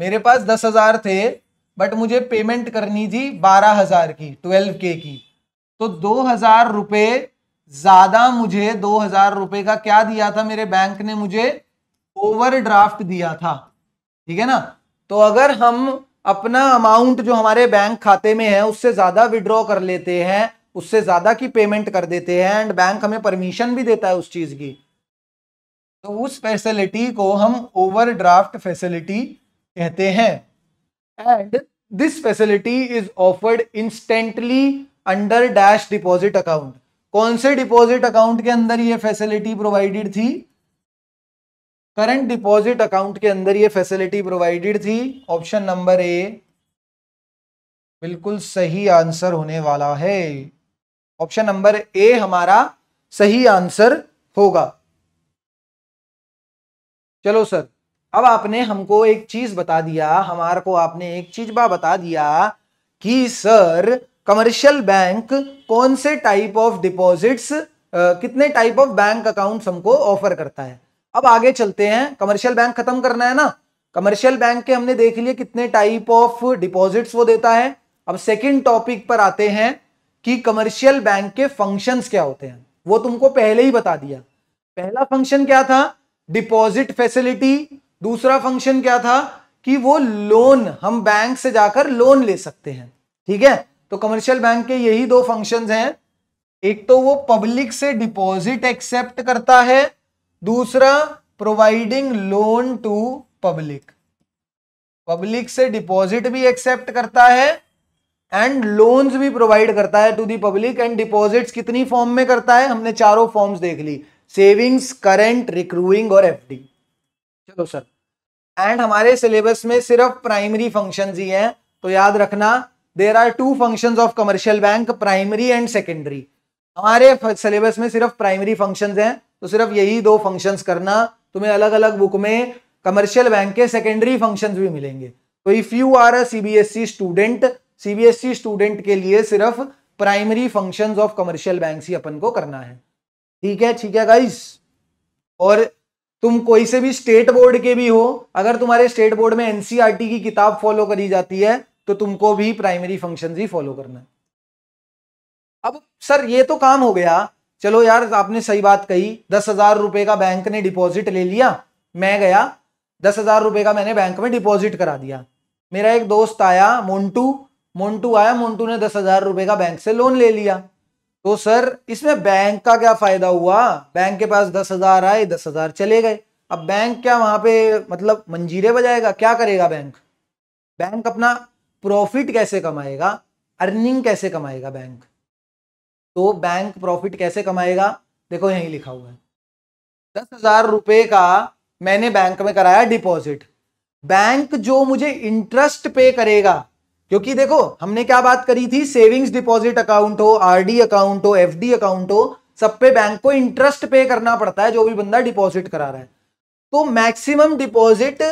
A: मेरे पास दस हजार थे बट मुझे पेमेंट करनी थी बारह हजार की ट्वेल्व के की तो दो हजार रुपये ज्यादा मुझे दो हजार रुपये का क्या दिया था मेरे बैंक ने मुझे ओवरड्राफ्ट दिया था ठीक है ना तो अगर हम अपना अमाउंट जो हमारे बैंक खाते में है उससे ज्यादा विड्रॉ कर लेते हैं उससे ज़्यादा की पेमेंट कर देते हैं एंड बैंक हमें परमिशन भी देता है उस चीज़ की तो उस फैसिलिटी को हम ओवरड्राफ्ट फैसिलिटी कहते हैं and this facility is offered instantly under dash deposit account कौन से डिपॉजिट अकाउंट के अंदर ये फैसिलिटी प्रोवाइडेड थी करंट डिपॉजिट अकाउंट के अंदर ये फैसिलिटी प्रोवाइडेड थी ऑप्शन नंबर ए बिल्कुल सही आंसर होने वाला है ऑप्शन नंबर ए हमारा सही आंसर होगा चलो सर अब आपने हमको एक चीज बता दिया हमारे को आपने एक चीज बा बता दिया कि सर कमर्शियल बैंक कौन से टाइप ऑफ डिपॉजिट्स कितने टाइप ऑफ बैंक अकाउंट्स हमको ऑफर करता है अब आगे चलते हैं कमर्शियल बैंक खत्म करना है ना कमर्शियल बैंक के हमने देख लिए कितने टाइप ऑफ डिपॉजिट्स वो देता है अब सेकंड टॉपिक पर आते हैं कि कमर्शियल बैंक के फंक्शंस क्या होते हैं वो तुमको पहले ही बता दिया पहला फंक्शन क्या था डिपॉजिट फैसिलिटी दूसरा फंक्शन क्या था कि वो लोन हम बैंक से जाकर लोन ले सकते हैं ठीक है तो कमर्शियल बैंक के यही दो फंक्शन हैं एक तो वो पब्लिक से डिपॉजिट एक्सेप्ट करता है दूसरा providing loan to public public से डिपॉजिट भी एक्सेप्ट करता है एंड लोन्स भी प्रोवाइड करता है to the public and deposits कितनी फॉर्म में करता है हमने चारों फॉर्म्स देख ली सेविंग्स करेंट रिक्रूइंग और एफडी चलो सर एंड हमारे सिलेबस में सिर्फ प्राइमरी फंक्शन ही हैं तो याद रखना there are two function of commercial bank primary and secondary हमारे सिलेबस में सिर्फ प्राइमरी फंक्शन हैं तो सिर्फ यही दो फंक्शन करना तुम्हें अलग अलग बुक में कमर्शियल बैंक के सेकेंडरी फंक्शन भी मिलेंगे तो if you are a CBSE student CBSE student e के लिए सिर्फ primary functions of commercial bank ही अपन को करना है ठीक है ठीक है गाइस और तुम कोई से भी स्टेट बोर्ड के भी हो अगर तुम्हारे स्टेट बोर्ड में एनसीआरटी e की किताब फॉलो करी जाती है तो तुमको भी प्राइमरी फंक्शन ही फॉलो करना है अब सर ये तो काम हो गया चलो यार आपने सही बात कही दस हजार रुपए का बैंक ने डिपॉजिट ले लिया मैं गया दस हजार रुपए का मैंने बैंक में डिपॉजिट करा दिया मेरा एक दोस्त आया मोन्टू मोन्टू आया मोन्टू ने दस हजार रुपए का बैंक से लोन ले लिया तो सर इसमें बैंक का क्या फायदा हुआ बैंक के पास दस हजार आए दस हजार चले गए अब बैंक क्या वहां पे मतलब मंजीरे बजाएगा क्या करेगा बैंक बैंक अपना प्रॉफिट कैसे कमाएगा अर्निंग कैसे कमाएगा बैंक तो बैंक प्रॉफिट कैसे कमाएगा देखो यही लिखा हुआ है दस हजार रुपये का मैंने बैंक में कराया डिपॉजिट बैंक जो मुझे इंटरेस्ट पे करेगा क्योंकि देखो हमने क्या बात करी थी सेविंग्स डिपॉजिट अकाउंट हो आरडी अकाउंट हो एफडी अकाउंट हो सब पे बैंक को इंटरेस्ट पे करना पड़ता है जो भी बंदा डिपॉजिट करा रहा है तो मैक्सिमम डिपॉजिट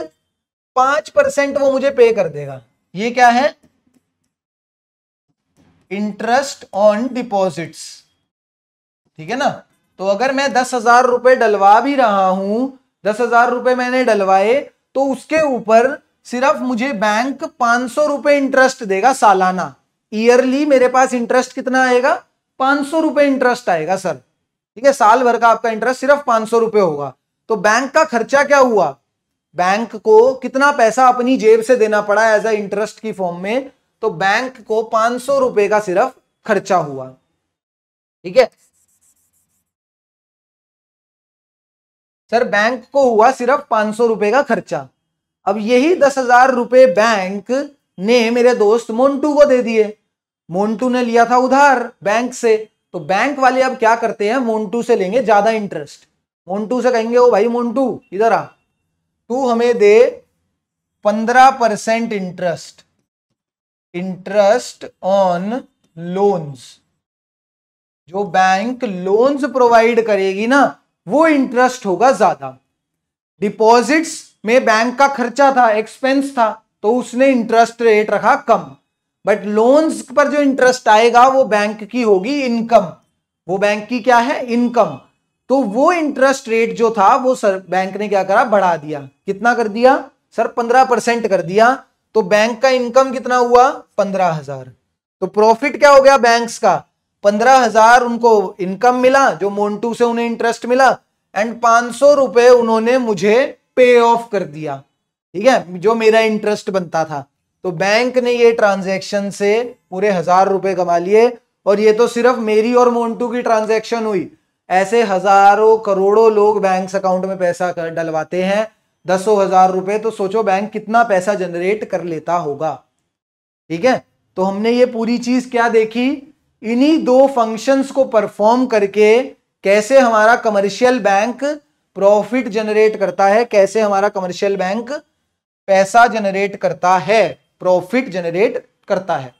A: पांच परसेंट वो मुझे पे कर देगा ये क्या है इंटरेस्ट ऑन डिपॉजिट्स ठीक है ना तो अगर मैं दस हजार रुपए डलवा भी रहा हूं दस हजार रुपए मैंने डलवाए तो उसके ऊपर सिर्फ मुझे बैंक पांच सौ रुपए इंटरेस्ट देगा सालाना ईयरली मेरे पास इंटरेस्ट कितना आएगा पांच सौ रुपए इंटरेस्ट आएगा सर ठीक है साल भर का आपका इंटरेस्ट सिर्फ पांच सौ रुपए होगा तो बैंक का खर्चा क्या हुआ बैंक को कितना पैसा अपनी जेब से देना पड़ा एज अ इंटरेस्ट की फॉर्म में तो बैंक को पांच सौ रुपए का सिर्फ खर्चा हुआ ठीक है सर बैंक को हुआ सिर्फ पांच सौ रुपए का खर्चा अब यही दस हजार रुपये बैंक ने मेरे दोस्त मोन्टू को दे दिए मोन्टू ने लिया था उधार बैंक से तो बैंक वाले अब क्या करते हैं मोन्टू से लेंगे ज्यादा इंटरेस्ट मोन्टू से कहेंगे ओ भाई मोन्टू इधर आ तू हमें दे पंद्रह percent interest interest on loans जो बैंक लोन्स प्रोवाइड करेगी ना वो इंटरेस्ट होगा ज्यादा डिपॉजिट्स में बैंक का खर्चा था एक्सपेंस था तो उसने इंटरेस्ट रेट रखा कम बट लोन्स पर जो इंटरेस्ट आएगा वो बैंक की होगी इनकम वो बैंक की क्या है इनकम तो वो इंटरेस्ट रेट जो था वो सर बैंक ने क्या करा बढ़ा दिया कितना कर दिया सर पंद्रह परसेंट कर दिया तो बैंक का इनकम कितना हुआ पंद्रह हजार तो प्रॉफिट क्या हो गया बैंक्स का पंद्रह हजार उनको इनकम मिला जो मोन्टू से उन्हें इंटरेस्ट मिला एंड पांच सौ रुपए उन्होंने मुझे पे ऑफ कर दिया ठीक है जो मेरा इंटरेस्ट बनता था तो बैंक ने ये ट्रांजैक्शन से पूरे हजार रुपए कमा लिए और ये तो सिर्फ मेरी और मोन्टू की ट्रांजैक्शन हुई ऐसे हजारों करोड़ों लोग बैंक अकाउंट में पैसा कर डलवाते हैं दसों हजार रुपए तो सोचो बैंक कितना पैसा जनरेट कर लेता होगा ठीक है तो हमने ये पूरी चीज क्या देखी इन्हीं दो फंक्शंस को परफॉर्म करके कैसे हमारा कमर्शियल बैंक प्रॉफिट जनरेट करता है कैसे हमारा कमर्शियल बैंक पैसा जनरेट करता है प्रॉफिट जनरेट करता है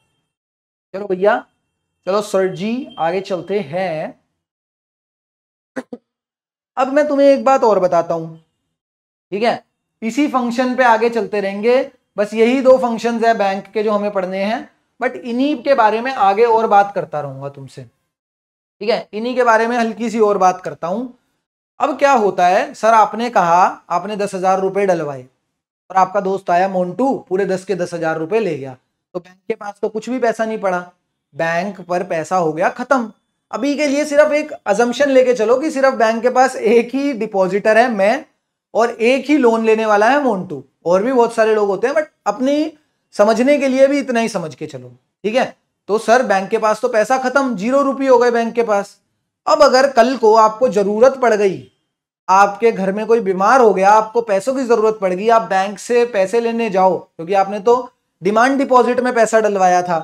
A: चलो भैया चलो सर जी आगे चलते हैं अब मैं तुम्हें एक बात और बताता हूं ठीक है इसी फंक्शन पे आगे चलते रहेंगे बस यही दो फंक्शन है बैंक के जो हमें पढ़ने हैं बट इन्हीं के बारे में आगे और बात करता रहूंगा तुमसे ठीक है इन्हीं के बारे में हल्की सी और बात करता हूं अब क्या होता है सर आपने कहा आपने दस हजार रुपये डलवाए और आपका दोस्त आया मोन्टू पूरे दस के दस हजार रुपये ले गया तो बैंक के पास तो कुछ भी पैसा नहीं पड़ा बैंक पर पैसा हो गया खत्म अभी के लिए सिर्फ एक अजम्पन लेके चलो कि सिर्फ बैंक के पास एक ही डिपॉजिटर है मैं और एक ही लोन लेने वाला है मोन्टू और भी बहुत सारे लोग होते हैं बट अपनी समझने के लिए भी इतना ही समझ के चलो ठीक है तो सर बैंक के पास तो पैसा खत्म जीरो रुपये हो गए बैंक के पास अब अगर कल को आपको ज़रूरत पड़ गई आपके घर में कोई बीमार हो गया आपको पैसों की ज़रूरत पड़ गई आप बैंक से पैसे लेने जाओ क्योंकि आपने तो डिमांड डिपॉजिट में पैसा डलवाया था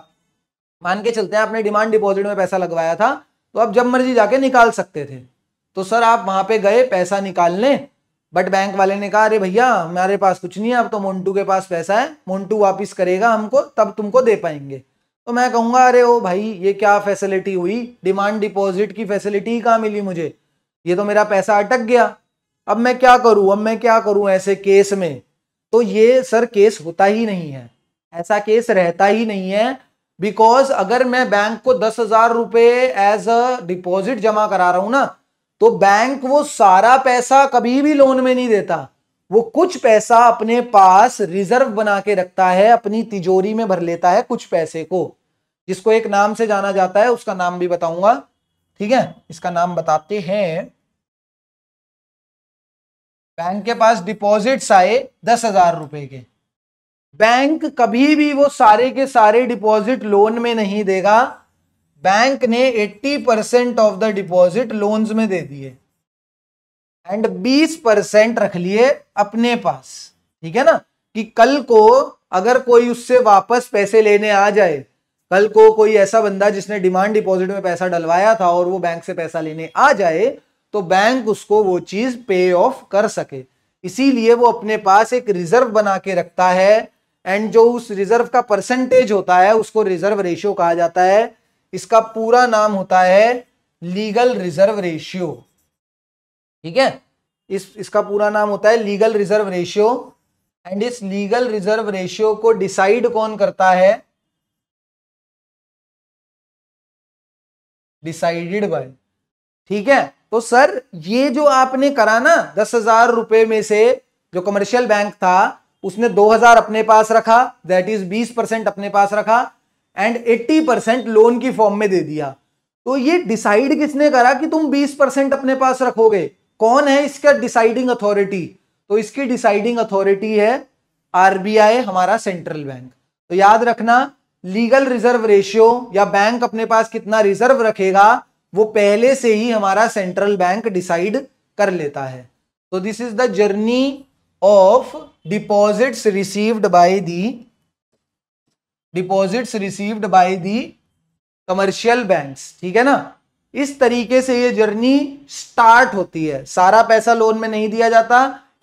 A: मान के चलते हैं आपने डिमांड डिपॉजिट में पैसा लगवाया था तो आप जब मर्जी जाके निकाल सकते थे तो सर आप वहाँ पे गए पैसा निकालने बट बैंक वाले ने कहा अरे भैया हमारे पास कुछ नहीं है अब तो मोन्टू के पास पैसा है मोन्टू वापिस करेगा हमको तब तुमको दे पाएंगे तो मैं कहूंगा अरे ओ भाई ये क्या फैसिलिटी हुई डिमांड डिपॉजिट की फैसिलिटी ही कहाँ मिली मुझे ये तो मेरा पैसा अटक गया अब मैं क्या करूं अब मैं क्या करूं ऐसे केस में तो ये सर केस होता ही नहीं है ऐसा केस रहता ही नहीं है बिकॉज अगर मैं बैंक को दस हजार रुपये एज अ डिपॉजिट जमा करा रहा हूं ना तो बैंक वो सारा पैसा कभी भी लोन में नहीं देता वो कुछ पैसा अपने पास रिजर्व बना के रखता है अपनी तिजोरी में भर लेता है कुछ पैसे को जिसको एक नाम से जाना जाता है उसका नाम भी बताऊंगा ठीक है इसका नाम बताते हैं बैंक के पास डिपॉजिट्स आए दस हजार रुपए के बैंक कभी भी वो सारे के सारे डिपॉजिट लोन में नहीं देगा बैंक ने 80 percent of the deposit loans में दे दिए एंड 20 परसेंट रख लिए अपने पास ठीक है ना कि कल को अगर कोई उससे वापस पैसे लेने आ जाए कल को कोई ऐसा बंदा जिसने डिमांड डिपॉजिट में पैसा डलवाया था और वो बैंक से पैसा लेने आ जाए तो बैंक उसको वो चीज पे ऑफ कर सके इसीलिए वो अपने पास एक रिजर्व बना के रखता है एंड जो उस रिजर्व का परसेंटेज होता है उसको रिजर्व रेशियो कहा जाता है इसका पूरा नाम होता है लीगल रिजर्व रेशियो ठीक है इस इसका पूरा नाम होता है लीगल रिजर्व रेशियो एंड इस लीगल रिजर्व रेशियो को डिसाइड कौन करता है डिसाइडेड बाय ठीक है तो सर ये जो आपने करा ना दस हजार रुपए में से जो कमर्शियल बैंक था उसने दो हजार अपने पास रखा दैट इज बीस परसेंट अपने पास रखा एंड एट्टी परसेंट लोन की फॉर्म में दे दिया तो ये डिसाइड किसने करा कि तुम बीस परसेंट अपने पास रखोगे कौन है इसका डिसाइडिंग अथॉरिटी तो इसकी डिसाइडिंग अथॉरिटी है आरबीआई हमारा सेंट्रल बैंक तो याद रखना लीगल रिजर्व रेशियो या बैंक अपने पास कितना रिजर्व रखेगा वो पहले से ही हमारा सेंट्रल बैंक डिसाइड कर लेता है तो this is the journey of deposits received by the deposits received by the commercial banks ठीक है ना इस तरीके से ये जर्नी स्टार्ट होती है सारा पैसा लोन में नहीं दिया जाता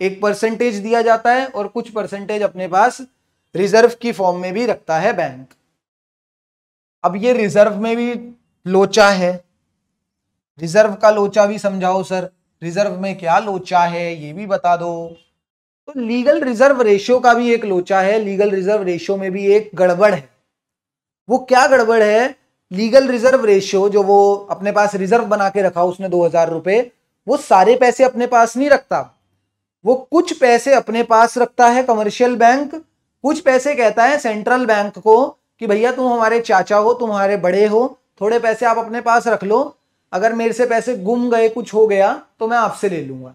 A: एक परसेंटेज दिया जाता है और कुछ परसेंटेज अपने पास रिजर्व की फॉर्म में भी रखता है बैंक अब ये रिजर्व में भी लोचा है रिजर्व का लोचा भी समझाओ सर रिजर्व में क्या लोचा है ये भी बता दो तो लीगल रिजर्व रेशियो का भी एक लोचा है लीगल रिजर्व रेशियो में भी एक गड़बड़ है वो क्या गड़बड़ है लीगल रिजर्व रेशियो जो वो अपने पास रिजर्व बना के रखा उसने दो हजार रुपये वो सारे पैसे अपने पास नहीं रखता वो कुछ पैसे अपने पास रखता है कमर्शियल बैंक कुछ पैसे कहता है सेंट्रल बैंक को कि भैया तुम हमारे चाचा हो तुम हमारे बड़े हो थोड़े पैसे आप अपने पास रख लो अगर मेरे से पैसे गुम गए कुछ हो गया तो मैं आपसे ले लूंगा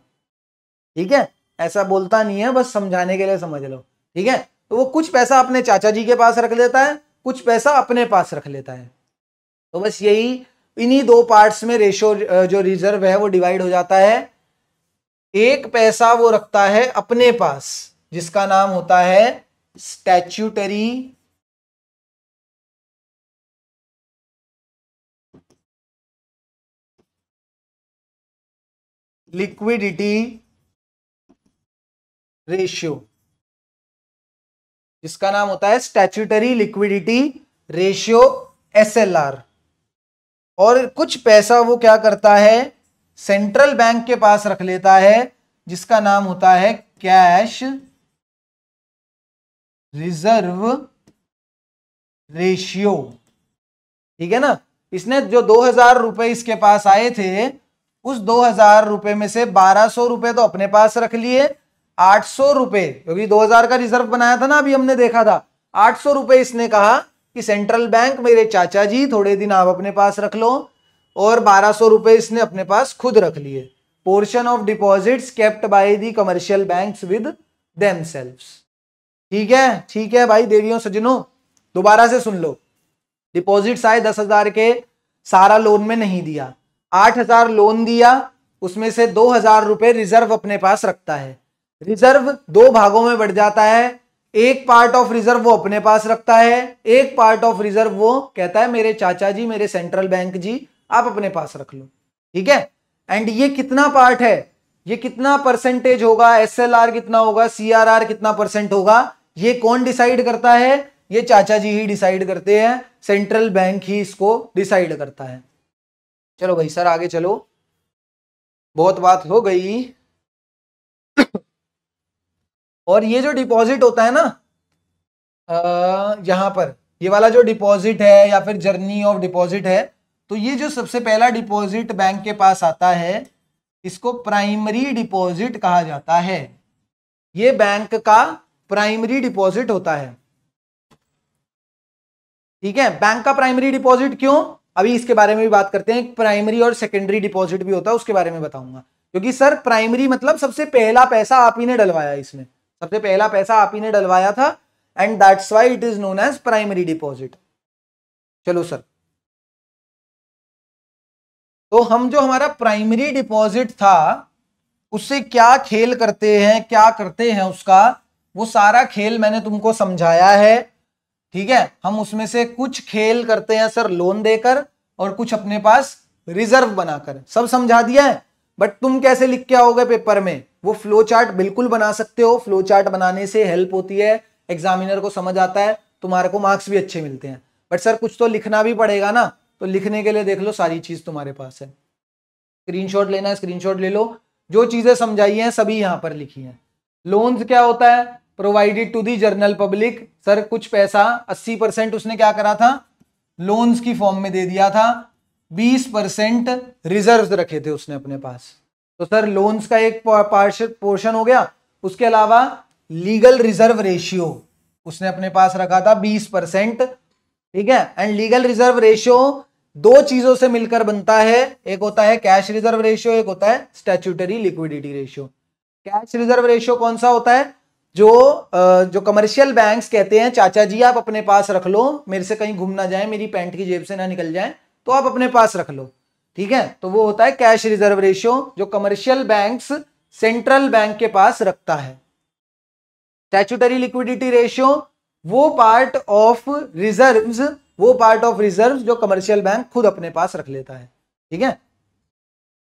A: ठीक है ऐसा बोलता नहीं है बस समझाने के लिए समझ लो ठीक है तो वो कुछ पैसा अपने चाचा जी के पास रख लेता है कुछ पैसा अपने पास रख लेता है तो बस यही इन्हीं दो पार्ट्स में रेशो जो रिजर्व है वो डिवाइड हो जाता है एक पैसा वो रखता है अपने पास जिसका नाम होता है
B: स्टैच्यूटरी लिक्विडिटी रेशियो
A: जिसका नाम होता है स्टैच्यूटरी लिक्विडिटी रेशियो एसएलआर और कुछ पैसा वो क्या करता है सेंट्रल बैंक के पास रख लेता है जिसका नाम होता है कैश रिजर्व रेशियो ठीक है ना इसने जो दो हजार रुपए इसके पास आए थे उस दो हजार रुपए में से बारह सौ रुपए तो अपने पास रख लिए आठ सौ रुपए क्योंकि दो हजार का रिजर्व बनाया था ना अभी हमने देखा था आठ सौ रुपए इसने कहा कि सेंट्रल बैंक मेरे चाचा जी थोड़े दिन आप अपने पास रख लो और बारह सौ रुपए इसने अपने पास खुद रख लिए portion of deposits kept by the commercial bank with them ठीक है ठीक है भाई देवियों सजनो दोबारा से सुन लो डिपॉजिट्स आए दस हजार के सारा लोन में नहीं दिया आठ हजार लोन दिया उसमें से दो हजार रुपए रिजर्व अपने पास रखता है रिजर्व दो भागों में बढ़ जाता है एक पार्ट ऑफ रिजर्व वो अपने पास रखता है एक पार्ट ऑफ रिजर्व वो कहता है मेरे चाचा जी मेरे सेंट्रल बैंक जी आप अपने पास रख लो ठीक है एंड ये कितना पार्ट है ये कितना परसेंटेज होगा एसएलआर कितना होगा सीआरआर कितना परसेंट होगा ये कौन डिसाइड करता है ये चाचा जी ही डिसाइड करते हैं सेंट्रल बैंक ही इसको डिसाइड करता है चलो भाई सर आगे चलो बहुत बात हो गई और ये जो डिपॉजिट होता है ना यहाँ पर ये वाला जो डिपॉजिट है या फिर जर्नी ऑफ डिपॉजिट है तो ये जो सबसे पहला डिपॉजिट बैंक के पास आता है इसको प्राइमरी डिपॉजिट कहा जाता है ये बैंक का प्राइमरी डिपॉजिट होता है ठीक है बैंक का प्राइमरी डिपॉजिट क्यों अभी इसके बारे में भी बात करते हैं प्राइमरी और सेकेंडरी डिपॉजिट भी होता है उसके बारे में बताऊंगा क्योंकि सर प्राइमरी मतलब सबसे पहला पैसा आप ही ने डलवाया इसमें सबसे पहला पैसा आप ही ने डलवाया था and that's why it is known as primary deposit चलो सर तो हम जो हमारा प्राइमरी डिपॉजिट था उससे क्या खेल करते हैं क्या करते हैं उसका वो सारा खेल मैंने तुमको समझाया है ठीक है हम उसमें से कुछ खेल करते हैं सर लोन देकर और कुछ अपने पास रिजर्व बनाकर सब समझा दिया है बट तुम कैसे लिख के आओगे पेपर में वो फ्लो चार्ट बिल्कुल बना सकते हो फ्लो चार्ट बनाने से हेल्प होती है एग्जामिनर को समझ आता है तुम्हारे को मार्क्स भी अच्छे मिलते हैं बट सर कुछ तो लिखना भी पड़ेगा ना तो लिखने के लिए देख लो सारी चीज तुम्हारे पास है स्क्रीनशॉट लेना है स्क्रीनशॉट ले लो जो चीजें समझाई हैं सभी यहां पर लिखी हैं लोन्स क्या होता है provided to the general public sir कुछ पैसा 80 परसेंट उसने क्या करा था लोन्स की फॉर्म में दे दिया था 20 परसेंट रिजर्व रखे थे उसने अपने पास तो सर लोन्स का एक पोर्शन हो गया उसके अलावा लीगल रिजर्व रेशियो उसने अपने पास रखा था 20 परसेंट ठीक है एंड लीगल रिजर्व रेशियो दो चीजों से मिलकर बनता है एक होता है कैश रिजर्व रेशियो एक होता है statutory liquidity ratio cash reserve ratio कौन सा होता है जो जो कमर्शियल बैंक्स कहते हैं चाचा जी आप अपने पास रख लो मेरे से कहीं घूम ना जाए मेरी पैंट की जेब से ना निकल जाए तो आप अपने पास रख लो ठीक है तो वो होता है कैश रिजर्व रेशियो जो कमर्शियल बैंक्स सेंट्रल बैंक के पास रखता है स्टैचुटरी लिक्विडिटी रेशियो वो पार्ट ऑफ रिजर्व्स वो पार्ट ऑफ रिजर्व्स जो कमर्शियल बैंक खुद अपने पास रख लेता है ठीक है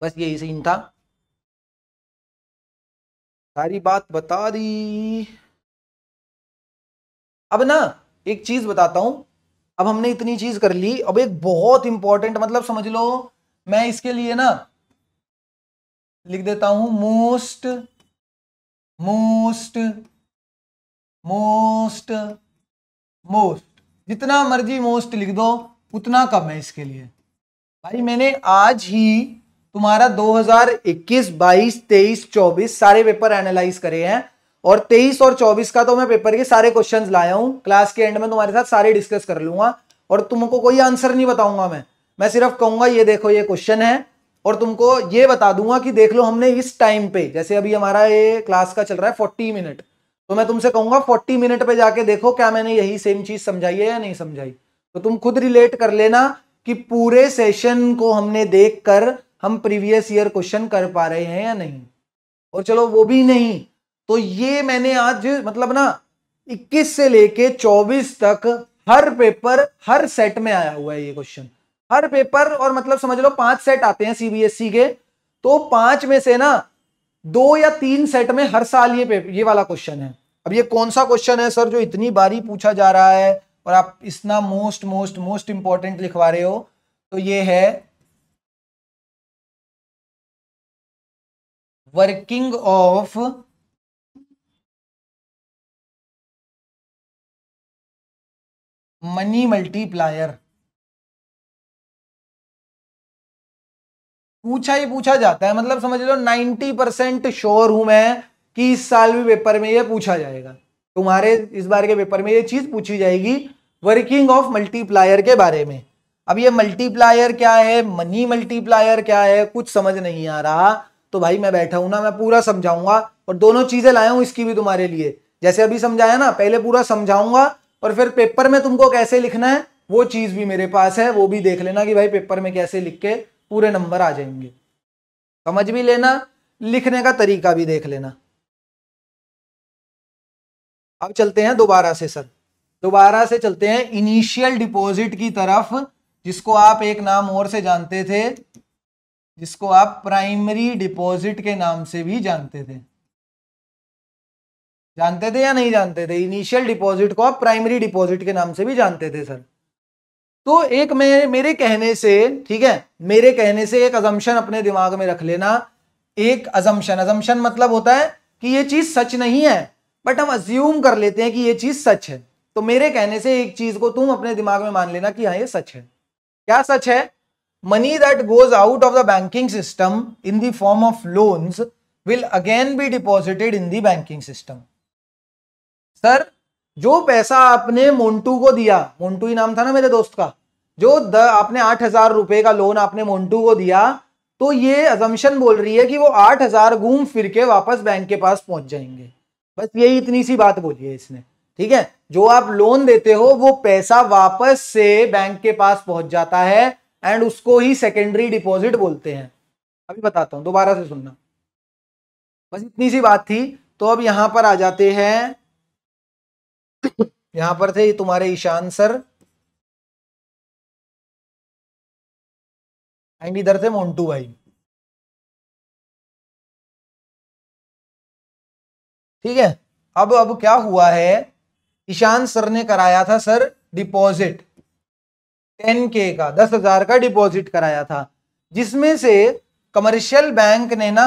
A: बस यही सीन था
B: सारी बात बता दी अब ना एक चीज बताता हूं अब हमने इतनी चीज कर ली अब एक
A: बहुत इंपॉर्टेंट मतलब समझ लो मैं इसके लिए ना लिख देता हूं मोस्ट मोस्ट मोस्ट मोस्ट जितना मर्जी मोस्ट लिख दो उतना कम है इसके लिए भाई मैंने आज ही तुम्हारा 2021, 22, 23, 24 सारे पेपर एनालाइज करे हैं और 23 और 24 का तो मैं पेपर के सारे क्वेश्चंस लाया हूं क्लास के एंड में तुम्हारे साथ सारे डिस्कस कर लूंगा और तुमको कोई आंसर नहीं बताऊंगा मैं मैं सिर्फ कहूंगा ये देखो ये क्वेश्चन है और तुमको ये बता दूंगा कि देख लो हमने इस टाइम पे जैसे अभी हमारा ये क्लास का चल रहा है फोर्टी मिनट तो मैं तुमसे कहूंगा फोर्टी मिनट पे जाके देखो क्या मैंने यही सेम चीज समझाई है या नहीं समझाई तो तुम खुद रिलेट कर लेना कि पूरे सेशन को हमने देख कर हम प्रीवियस ईयर क्वेश्चन कर पा रहे हैं या नहीं और चलो वो भी नहीं तो ये मैंने आज मतलब ना 21 से लेके 24 तक हर पेपर हर सेट में आया हुआ है ये क्वेश्चन हर पेपर और मतलब समझ लो पांच सेट आते हैं सीबीएसई e के तो पांच में से ना दो या तीन सेट में हर साल ये पेपर ये वाला क्वेश्चन है अब ये कौन सा क्वेश्चन है सर जो इतनी बारी पूछा जा रहा है और आप इतना मोस्ट मोस्ट मोस्ट इंपॉर्टेंट लिखवा रहे
B: हो तो ये है वर्किंग ऑफ मनी मल्टीप्लायर पूछा ही पूछा जाता है मतलब समझ लो
A: 90 परसेंट श्योर हूं मैं कि इस साल भी पेपर में ये पूछा जाएगा तुम्हारे इस बार के पेपर में ये चीज पूछी जाएगी वर्किंग ऑफ मल्टीप्लायर के बारे में अब ये मल्टीप्लायर क्या है मनी मल्टीप्लायर क्या है कुछ समझ नहीं आ रहा तो भाई मैं बैठा हूं ना मैं पूरा समझाऊंगा और दोनों चीजें लाया हूं इसकी भी तुम्हारे लिए जैसे अभी समझाया ना पहले पूरा समझाऊंगा और फिर पेपर में तुमको कैसे लिखना है वो चीज भी मेरे पास है वो भी देख लेना कि भाई पेपर में कैसे लिख के पूरे नंबर आ जाएंगे समझ भी लेना लिखने का तरीका भी देख लेना अब चलते हैं दोबारा से सर दोबारा से चलते हैं इनिशियल डिपॉजिट की तरफ जिसको आप एक नाम और से जानते थे जिसको आप प्राइमरी डिपॉजिट के नाम से भी जानते थे जानते थे या नहीं जानते थे इनिशियल डिपॉजिट को आप प्राइमरी डिपॉजिट के नाम से भी जानते थे सर तो एक मेरे मेरे कहने से ठीक है मेरे कहने से एक अजम्पन अपने दिमाग में रख लेना एक अजम्पन अजम्पन मतलब होता है कि ये चीज सच नहीं है बट हम अज्यूम कर लेते हैं कि ये चीज सच है तो मेरे कहने से एक चीज को तुम अपने दिमाग में मान लेना कि हाँ ये सच है क्या सच है money that goes out of the banking system in the form of loans will again be deposited in the banking system. Sir जो पैसा आपने मोन्टू को दिया मोन्टू ही नाम था ना मेरे दोस्त का जो द, आपने आठ हजार रुपए का लोन आपने मोन्टू को दिया तो ये अजम्पन बोल रही है कि वो आठ हजार घूम फिर के वापस बैंक के पास पहुंच जाएंगे बस यही इतनी सी बात बोली है इसने ठीक है जो आप लोन देते हो वो पैसा वापस से बैंक के पास पहुंच जाता है एंड उसको ही सेकेंडरी डिपॉजिट बोलते हैं अभी बताता हूं दोबारा से सुनना बस इतनी सी बात थी तो अब यहां पर आ जाते हैं
B: यहां पर थे तुम्हारे ईशान सर एंड इधर थे मोन्टू भाई ठीक है अब अब क्या हुआ है
A: ईशान सर ने कराया था सर डिपॉजिट टेन के का दस हजार का डिपॉजिट कराया था जिसमें से कमर्शियल बैंक ने ना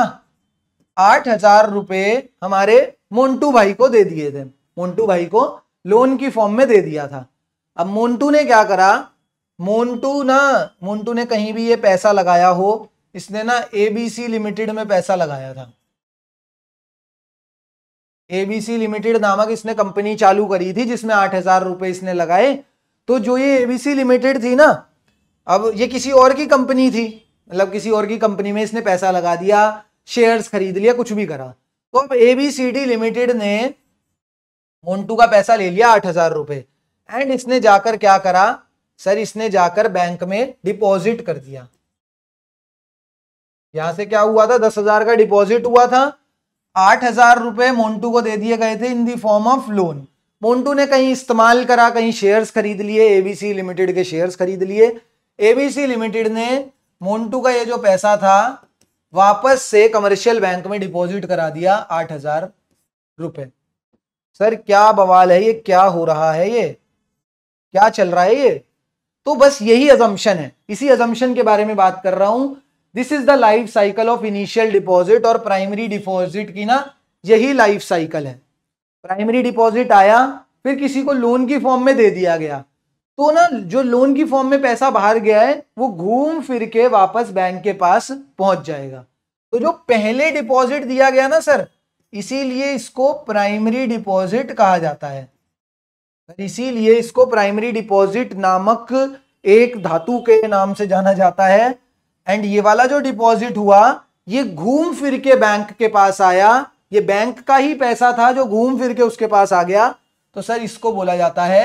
A: आठ हजार रुपये हमारे मोन्टू भाई को दे दिए थे मोन्टू भाई को लोन की फॉर्म में दे दिया था अब मोन्टू ने क्या करा मोन्टू ना मोन्टू ने कहीं भी ये पैसा लगाया हो इसने ना एबीसी लिमिटेड में पैसा लगाया था एबीसी लिमिटेड नामक इसने कंपनी चालू करी थी जिसमें आठ हजार रुपये इसने लगाए तो जो ये एबीसी लिमिटेड थी ना अब ये किसी और की कंपनी थी मतलब किसी और की कंपनी में इसने पैसा लगा दिया शेयर्स खरीद लिया कुछ भी करा तो अब एबीसीडी लिमिटेड ने मोन्टू का पैसा ले लिया आठ हजार रुपए एंड इसने जाकर क्या करा सर इसने जाकर बैंक में डिपॉजिट कर दिया यहां से क्या हुआ था दस हजार का डिपॉजिट हुआ था आठ हजार रुपए मोन्टू को दे दिए गए थे in the form of loan Montu ने कहीं इस्तेमाल करा कहीं शेयर्स खरीद लिए एबीसी लिमिटेड के शेयर्स खरीद लिए एबीसी लिमिटेड ने मोन्टू का ये जो पैसा था वापस से कमर्शियल बैंक में डिपॉजिट करा दिया आठ हजार रुपये सर क्या बवाल है ये क्या हो रहा है ये क्या चल रहा है ये तो बस यही अजम्पन है इसी अजम्पन के बारे में बात कर रहा हूं this is the life cycle of initial deposit और प्राइमरी डिपॉजिट की ना यही लाइफ साइकिल है प्राइमरी डिपॉजिट आया फिर किसी को लोन की फॉर्म में दे दिया गया तो ना जो लोन की फॉर्म में पैसा बाहर गया है वो घूम फिर के वापस बैंक के पास पहुंच जाएगा तो जो पहले डिपॉजिट दिया गया ना सर इसीलिए इसको प्राइमरी डिपॉजिट कहा जाता है इसीलिए इसको प्राइमरी डिपॉजिट नामक एक धातु के नाम से जाना जाता है एंड ये वाला जो डिपॉजिट हुआ ये घूम फिर के बैंक के पास आया ये बैंक का ही पैसा था जो घूम फिर के उसके पास आ गया तो
B: सर इसको बोला जाता है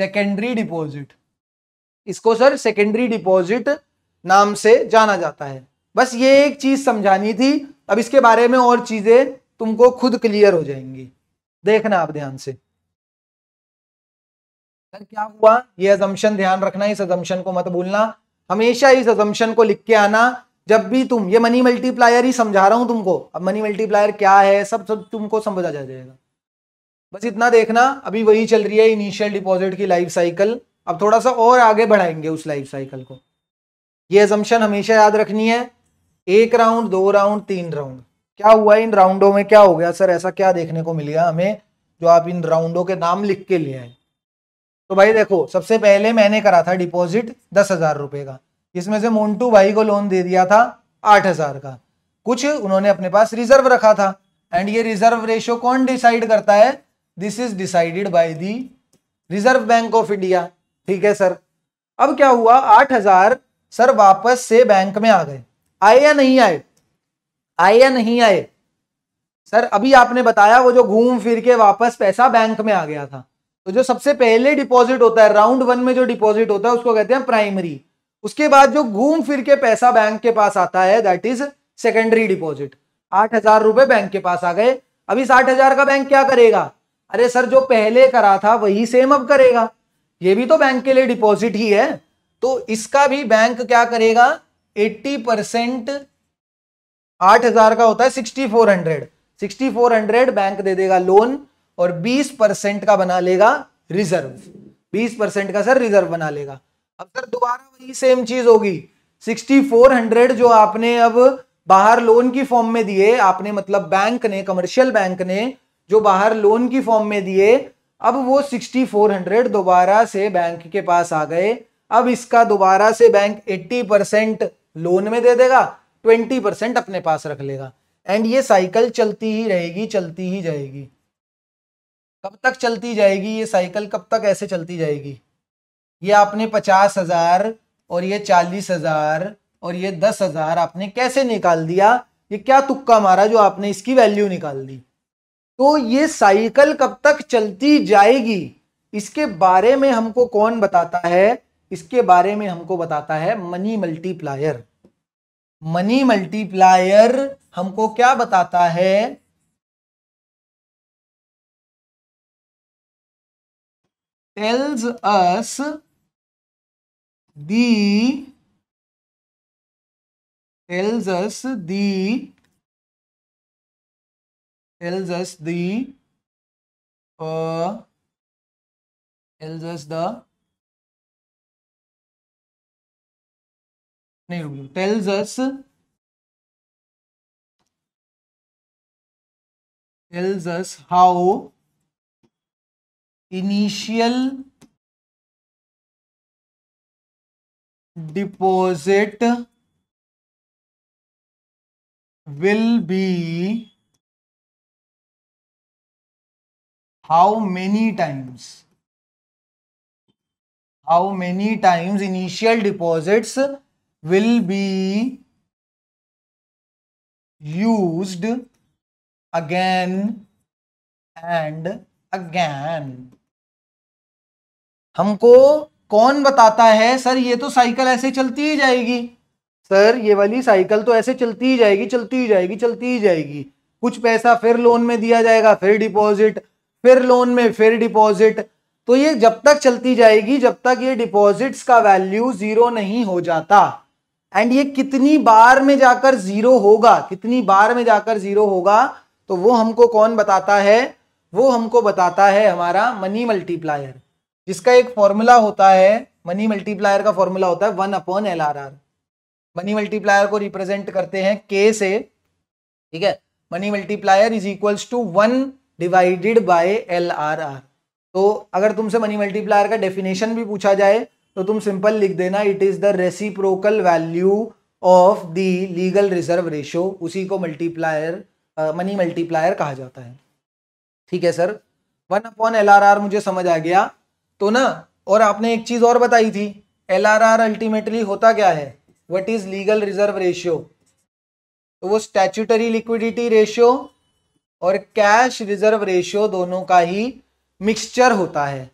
B: सेकेंडरी डिपॉजिट इसको सर सेकेंडरी डिपॉजिट नाम
A: से जाना जाता है बस ये एक चीज समझानी थी अब इसके बारे में और चीजें तुमको खुद क्लियर हो जाएंगी देखना आप ध्यान से सर क्या हुआ ये अजम्पन ध्यान रखना इस अजम्पन को मत भूलना हमेशा इस अजम्पन को लिख के आना जब भी तुम ये मनी मल्टीप्लायर ही समझा रहा हूँ तुमको अब मनी मल्टीप्लायर क्या है सब सब तुमको समझा जा जाएगा बस इतना देखना अभी वही चल रही है इनिशियल डिपॉजिट की लाइफ साइकिल अब थोड़ा सा और आगे बढ़ाएंगे उस लाइफ साइकिल को ये एजम्पन हमेशा याद रखनी है एक राउंड दो राउंड तीन राउंड क्या हुआ इन राउंडों में क्या हो गया सर ऐसा क्या देखने को मिल गया हमें जो आप इन राउंडों के नाम लिख के लिए आए तो भाई देखो सबसे पहले मैंने करा था डिपॉजिट दस हजार रुपये का इसमें से मोन्टू भाई को लोन दे दिया था आठ हजार का कुछ उन्होंने अपने पास रिजर्व रखा था एंड ये रिजर्व रेशियो कौन डिसाइड करता है this is decided by the Reserve bank of India ठीक है सर अब क्या हुआ आठ हजार सर वापस से बैंक में आ गए आए या नहीं आए आए या नहीं आए सर अभी आपने बताया वो जो घूम फिर के वापस पैसा बैंक में आ गया था तो जो सबसे पहले डिपॉजिट होता है राउंड वन में जो डिपॉजिट होता है उसको कहते हैं प्राइमरी उसके बाद जो घूम फिर के पैसा बैंक के पास आता है दैट इज सेकेंडरी डिपॉजिट आठ हजार रुपए बैंक के पास आ गए अब इस आठ हजार का बैंक क्या करेगा अरे सर जो पहले करा था वही सेम अब करेगा ये भी तो बैंक के लिए डिपॉजिट ही है तो इसका भी बैंक क्या करेगा एट्टी परसेंट आठ हजार का होता है sixty four hundred sixty four hundred bank दे देगा लोन और बीस परसेंट का बना लेगा रिजर्व बीस परसेंट का सर रिजर्व बना लेगा अब सर दोबारा वही सेम चीज होगी 6400 जो आपने अब बाहर लोन की फॉर्म में दिए आपने मतलब बैंक ने कमर्शियल बैंक ने जो बाहर लोन की फॉर्म में दिए अब वो 6400 दोबारा से बैंक के पास आ गए अब इसका दोबारा से बैंक 80 परसेंट लोन में दे देगा 20 परसेंट अपने पास रख लेगा एंड ये साइकिल चलती ही रहेगी चलती ही जाएगी कब तक चलती जाएगी ये साइकिल कब तक ऐसे चलती जाएगी ये आपने पचास हजार और ये चालीस हजार और ये दस हजार आपने कैसे निकाल दिया ये क्या तुक्का मारा जो आपने इसकी वैल्यू निकाल दी तो ये साइकिल कब तक चलती जाएगी इसके बारे में हमको कौन बताता है इसके बारे में हमको बताता है मनी मल्टीप्लायर
B: मनी मल्टीप्लायर हमको क्या बताता है tells us the tells us the tells us the uh, tells us the नहीं tells us tells us how initial deposit will be how many times how many times initial deposits will be used again and again
A: हमको कौन बताता है sir ये तो cycle ऐसे चलती ही जाएगी सर ये वाली साइकिल तो ऐसे चलती ही जाएगी चलती ही जाएगी चलती ही जाएगी कुछ पैसा फिर लोन में दिया जाएगा फिर डिपॉजिट फिर लोन में फिर डिपॉजिट तो ये जब तक चलती जाएगी जब तक ये डिपॉजिट्स का वैल्यू जीरो नहीं हो जाता एंड ये कितनी बार में जाकर जीरो होगा कितनी बार में जाकर जीरो होगा तो वो हमको कौन बताता है वो हमको बताता है हमारा मनी मल्टीप्लायर जिसका एक फॉर्मूला होता है मनी मल्टीप्लायर का फॉर्मूला होता है one upon L R R money multiplier को रिप्रेजेंट करते हैं के से ठीक है money multiplier is equals to one divided by L R R तो अगर तुमसे मनी मल्टीप्लायर का डेफिनेशन भी पूछा जाए तो तुम सिंपल लिख देना it is the reciprocal value of the legal reserve ratio उसी को मल्टीप्लायर मनी मल्टीप्लायर कहा जाता है ठीक है sir one upon L R R मुझे समझ आ गया तो ना और आपने एक चीज़ और बताई थी एल अल्टीमेटली होता क्या है what is legal reserve ratio तो वो स्टैचूटरी लिक्विडिटी रेशियो और कैश रिजर्व रेशियो दोनों का ही मिक्सचर होता है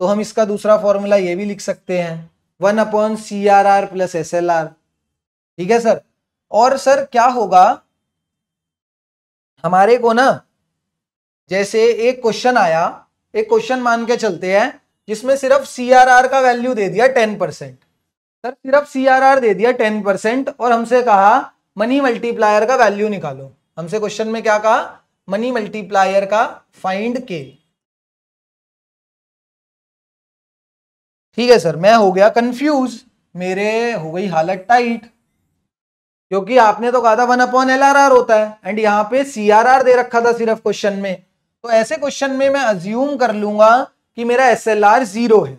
A: तो हम इसका दूसरा फॉर्मूला ये भी लिख सकते हैं one upon C R R plus S L R ठीक है सर और सर क्या होगा हमारे को ना जैसे एक क्वेश्चन आया एक क्वेश्चन मान के चलते हैं जिसमें सिर्फ सी का वैल्यू दे दिया टेन परसेंट सर सिर्फ सी दे दिया टेन परसेंट और हमसे कहा मनी मल्टीप्लायर का वैल्यू निकालो हमसे क्वेश्चन में क्या कहा मनी मल्टीप्लायर का फाइंड के ठीक है सर मैं हो गया कंफ्यूज मेरे हो गई हालत टाइट क्योंकि आपने तो कहा था वन अपॉन एल होता है एंड यहाँ पे सी दे रखा था सिर्फ क्वेश्चन में तो ऐसे क्वेश्चन में मैं अज्यूम कर लूंगा कि मेरा एस एल आर जीरो है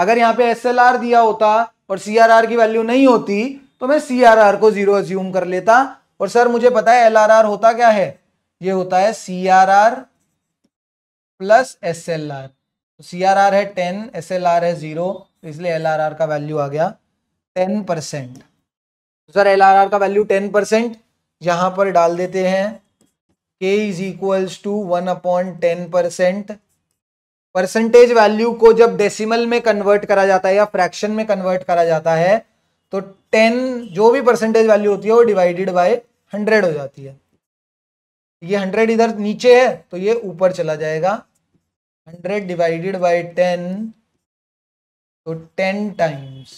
A: अगर यहां पे एस एल आर दिया होता और सी आर आर की वैल्यू नहीं होती तो मैं सी आर आर को जीरो अज्यूम कर लेता और सर मुझे पता है एल आर आर होता क्या है ये होता है C R R plus S L R C R R है टेन एस एल आर है जीरो तो इसलिए एल आर आर का वैल्यू आ गया टेन परसेंट तो सर एल आर आर का वैल्यू टेन परसेंट यहां पर डाल देते हैं K is equals to one upon ten percent percentage value को जब डेसिमल में कन्वर्ट करा जाता है या फ्रैक्शन में कन्वर्ट करा जाता है तो टेन जो भी परसेंटेज वैल्यू होती है वो डिवाइडेड बाय हंड्रेड हो जाती है ये हंड्रेड इधर नीचे है तो ये ऊपर चला जाएगा हंड्रेड डिवाइडेड बाय टेन तो टेन टाइम्स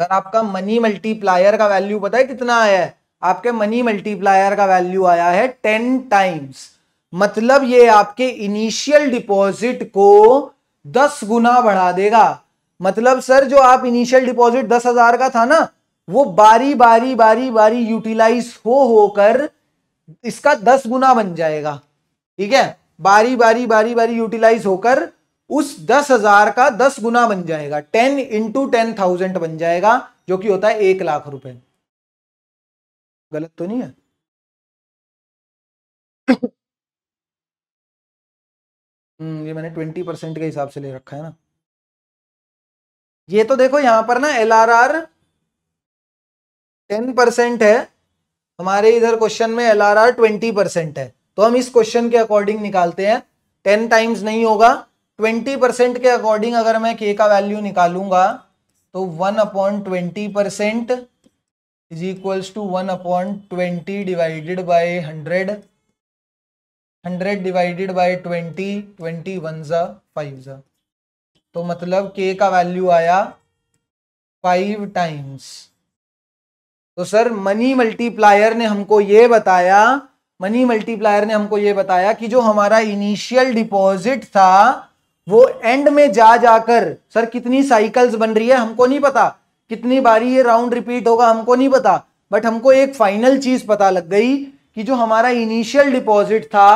A: अगर आपका मनी मल्टीप्लायर का वैल्यू पता है कितना आया है आपके मनी मल्टीप्लायर का वैल्यू आया है टेन टाइम्स मतलब ये आपके इनिशियल डिपॉजिट को दस गुना बढ़ा देगा मतलब सर जो आप इनिशियल डिपॉजिट दस हजार का था ना वो बारी बारी बारी बारी यूटिलाइज हो होकर इसका दस गुना बन जाएगा ठीक है बारी बारी बारी बारी यूटिलाइज होकर उस दस हजार का दस गुना बन जाएगा टेन इंटू टेन थाउजेंड बन
B: जाएगा जो कि होता है एक लाख रुपए गलत तो नहीं है हम्म, ये मैंने ट्वेंटी परसेंट के हिसाब से ले रखा है ना ये तो देखो यहां पर ना L
A: R R ten percent है हमारे इधर क्वेश्चन में L R R twenty percent है तो हम इस क्वेश्चन के अकॉर्डिंग निकालते हैं टेन टाइम्स नहीं होगा ट्वेंटी परसेंट के अकॉर्डिंग अगर मैं के का वैल्यू निकालूंगा तो one upon twenty percent is equals to one upon twenty divided by hundred hundred divided by twenty twenty one ज़ा फाइव ज़ा तो मतलब के का वैल्यू आया फाइव टाइम्स तो सर मनी मल्टीप्लायर ने हमको ये बताया मनी मल्टीप्लायर ने हमको ये बताया कि जो हमारा इनिशियल डिपॉजिट था वो एंड में जा जाकर सर कितनी साइकिल्स बन रही है हमको नहीं पता कितनी बारी ये राउंड रिपीट होगा हमको नहीं पता बट हमको एक फाइनल चीज पता लग गई कि जो हमारा इनिशियल डिपॉजिट था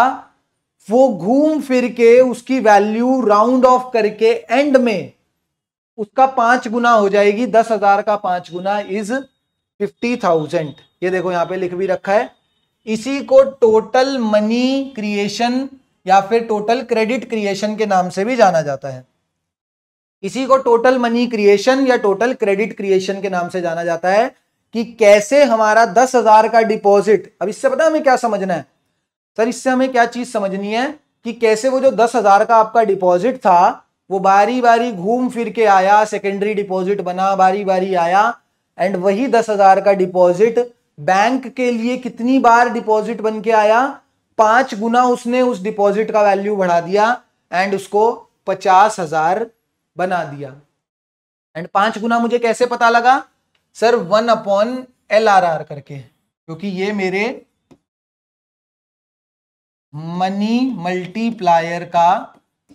A: वो घूम फिर के उसकी वैल्यू राउंड ऑफ करके एंड में उसका पांच गुना हो जाएगी दस हजार का पांच गुना इज फिफ्टी थाउजेंड ये देखो यहां पे लिख भी रखा है इसी को टोटल मनी क्रिएशन या फिर टोटल क्रेडिट क्रिएशन के नाम से भी जाना जाता है इसी को टोटल मनी क्रिएशन या टोटल क्रेडिट क्रिएशन के नाम से जाना जाता है कि कैसे हमारा दस हजार का डिपॉजिट अब इससे पता हमें क्या समझना है सर इससे हमें क्या चीज समझनी है कि कैसे वो जो दस हजार का आपका डिपॉजिट था वो बारी बारी घूम फिर के आया सेकेंडरी डिपॉजिट बना बारी बारी आया एंड वही दस हजार का डिपॉजिट बैंक के लिए कितनी बार डिपॉजिट बन के आया पांच गुना उसने उस डिपॉजिट का वैल्यू बढ़ा दिया एंड उसको पचास हजार बना दिया एंड पांच गुना मुझे कैसे पता लगा sir one upon L R R करके क्योंकि ये मेरे मनी मल्टीप्लायर का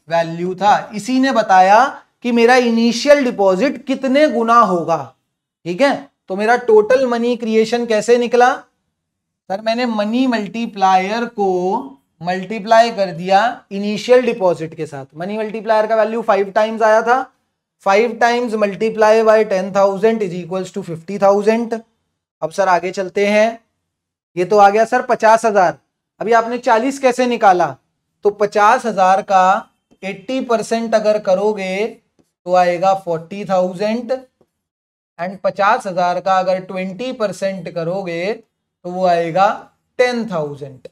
A: वैल्यू था इसी ने बताया कि मेरा इनिशियल डिपॉजिट कितने गुना होगा ठीक है तो मेरा टोटल मनी क्रिएशन कैसे निकला सर मैंने मनी मल्टीप्लायर को मल्टीप्लाई कर दिया इनिशियल डिपॉजिट के साथ मनी मल्टीप्लायर का वैल्यू फाइव टाइम्स आया था five times multiply by ten thousand is equals to fifty thousand अब सर आगे चलते हैं ये तो आ गया सर पचास हजार अभी आपने चालीस कैसे निकाला तो पचास हजार का एट्टी परसेंट अगर करोगे तो आएगा फोर्टी थाउजेंड एंड पचास हजार का अगर ट्वेंटी परसेंट करोगे तो वो आएगा टेन थाउजेंड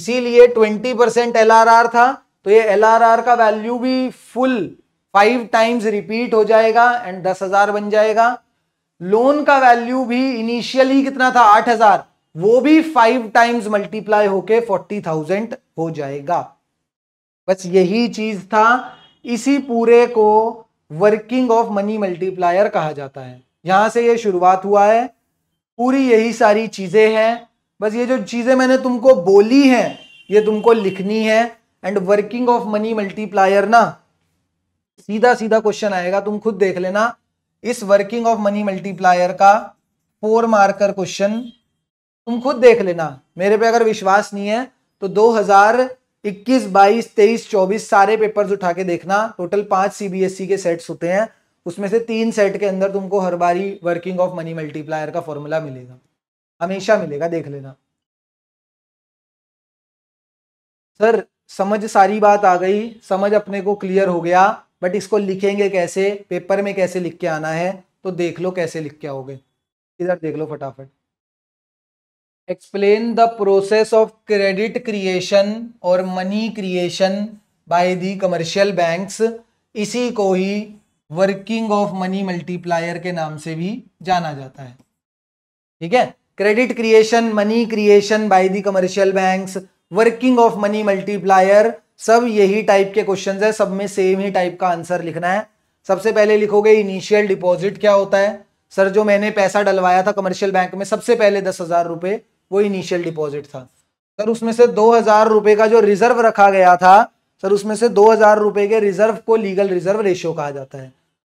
A: इसीलिए ट्वेंटी परसेंट एल था तो ये एल का वैल्यू भी फुल फाइव टाइम्स रिपीट हो जाएगा एंड दस हजार बन जाएगा लोन का वैल्यू भी इनिशियली कितना था आठ हजार वो भी फाइव टाइम्स मल्टीप्लाई होके फोर्टी थाउजेंड हो जाएगा बस यही चीज था इसी पूरे को वर्किंग ऑफ मनी मल्टीप्लायर कहा जाता है यहां से ये शुरुआत हुआ है पूरी यही सारी चीजें हैं बस ये जो चीजें मैंने तुमको बोली हैं ये तुमको लिखनी है and working of money multiplier ना सीधा सीधा क्वेश्चन आएगा तुम खुद देख लेना इस वर्किंग ऑफ मनी मल्टीप्लायर का फोर मार्कर क्वेश्चन तुम खुद देख लेना मेरे पे अगर विश्वास नहीं है तो 2021 22 23 24 सारे पेपर्स उठा के देखना टोटल पांच सीबीएसई e के सेट्स होते हैं उसमें से तीन सेट के अंदर तुमको हर बारी वर्किंग ऑफ मनी मल्टीप्लायर का फॉर्मूला मिलेगा हमेशा मिलेगा देख लेना सर समझ सारी बात आ गई समझ अपने को क्लियर हो गया बट इसको लिखेंगे कैसे पेपर में कैसे लिख के आना है तो देख लो कैसे लिख के आओगे इधर देख लो फटाफट explain the process of credit creation और money creation by the commercial banks इसी को ही वर्किंग ऑफ मनी मल्टीप्लायर के नाम से भी जाना जाता है ठीक है credit creation money creation by the commercial banks working of money multiplier सब यही टाइप के क्वेश्चंस है सब में सेम ही टाइप का आंसर लिखना है सबसे पहले लिखोगे इनिशियल डिपॉजिट क्या होता है सर जो मैंने पैसा डलवाया था कमर्शियल बैंक में सबसे पहले दस हज़ार रुपए वो इनिशियल डिपॉजिट था सर उसमें से दो हज़ार रुपये का जो रिजर्व रखा गया था सर उसमें से दो हज़ार रुपए के रिजर्व को लीगल रिजर्व रेशियो कहा जाता है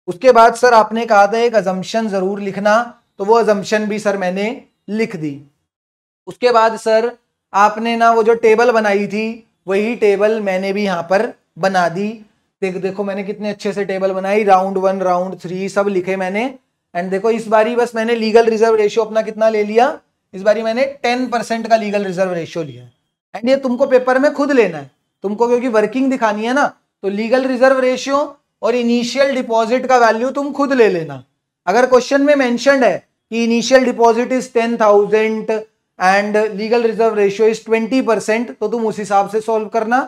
A: उसके बाद सर आपने कहा था एक अजम्पन ज़रूर लिखना तो वो अजम्पन भी सर मैंने लिख दी उसके बाद सर आपने ना वो जो टेबल बनाई थी वही टेबल मैंने भी यहाँ पर बना दी देख देखो मैंने कितने अच्छे से टेबल बनाई राउंड वन राउंड थ्री सब लिखे मैंने एंड देखो इस बारी बस मैंने लीगल रिजर्व रेशियो अपना कितना ले लिया इस बारी मैंने टेन परसेंट का लीगल रिजर्व रेशियो लिया एंड ये तुमको पेपर में खुद लेना है तुमको क्योंकि वर्किंग दिखानी है ना तो लीगल रिजर्व रेशियो और इनिशियल डिपॉजिट का वैल्यू तुम खुद ले लेना अगर क्वेश्चन में मैंशनड है कि initial deposit is ten thousand and legal reserve ratio is twenty percent तो तुम उस हिसाब से सॉल्व करना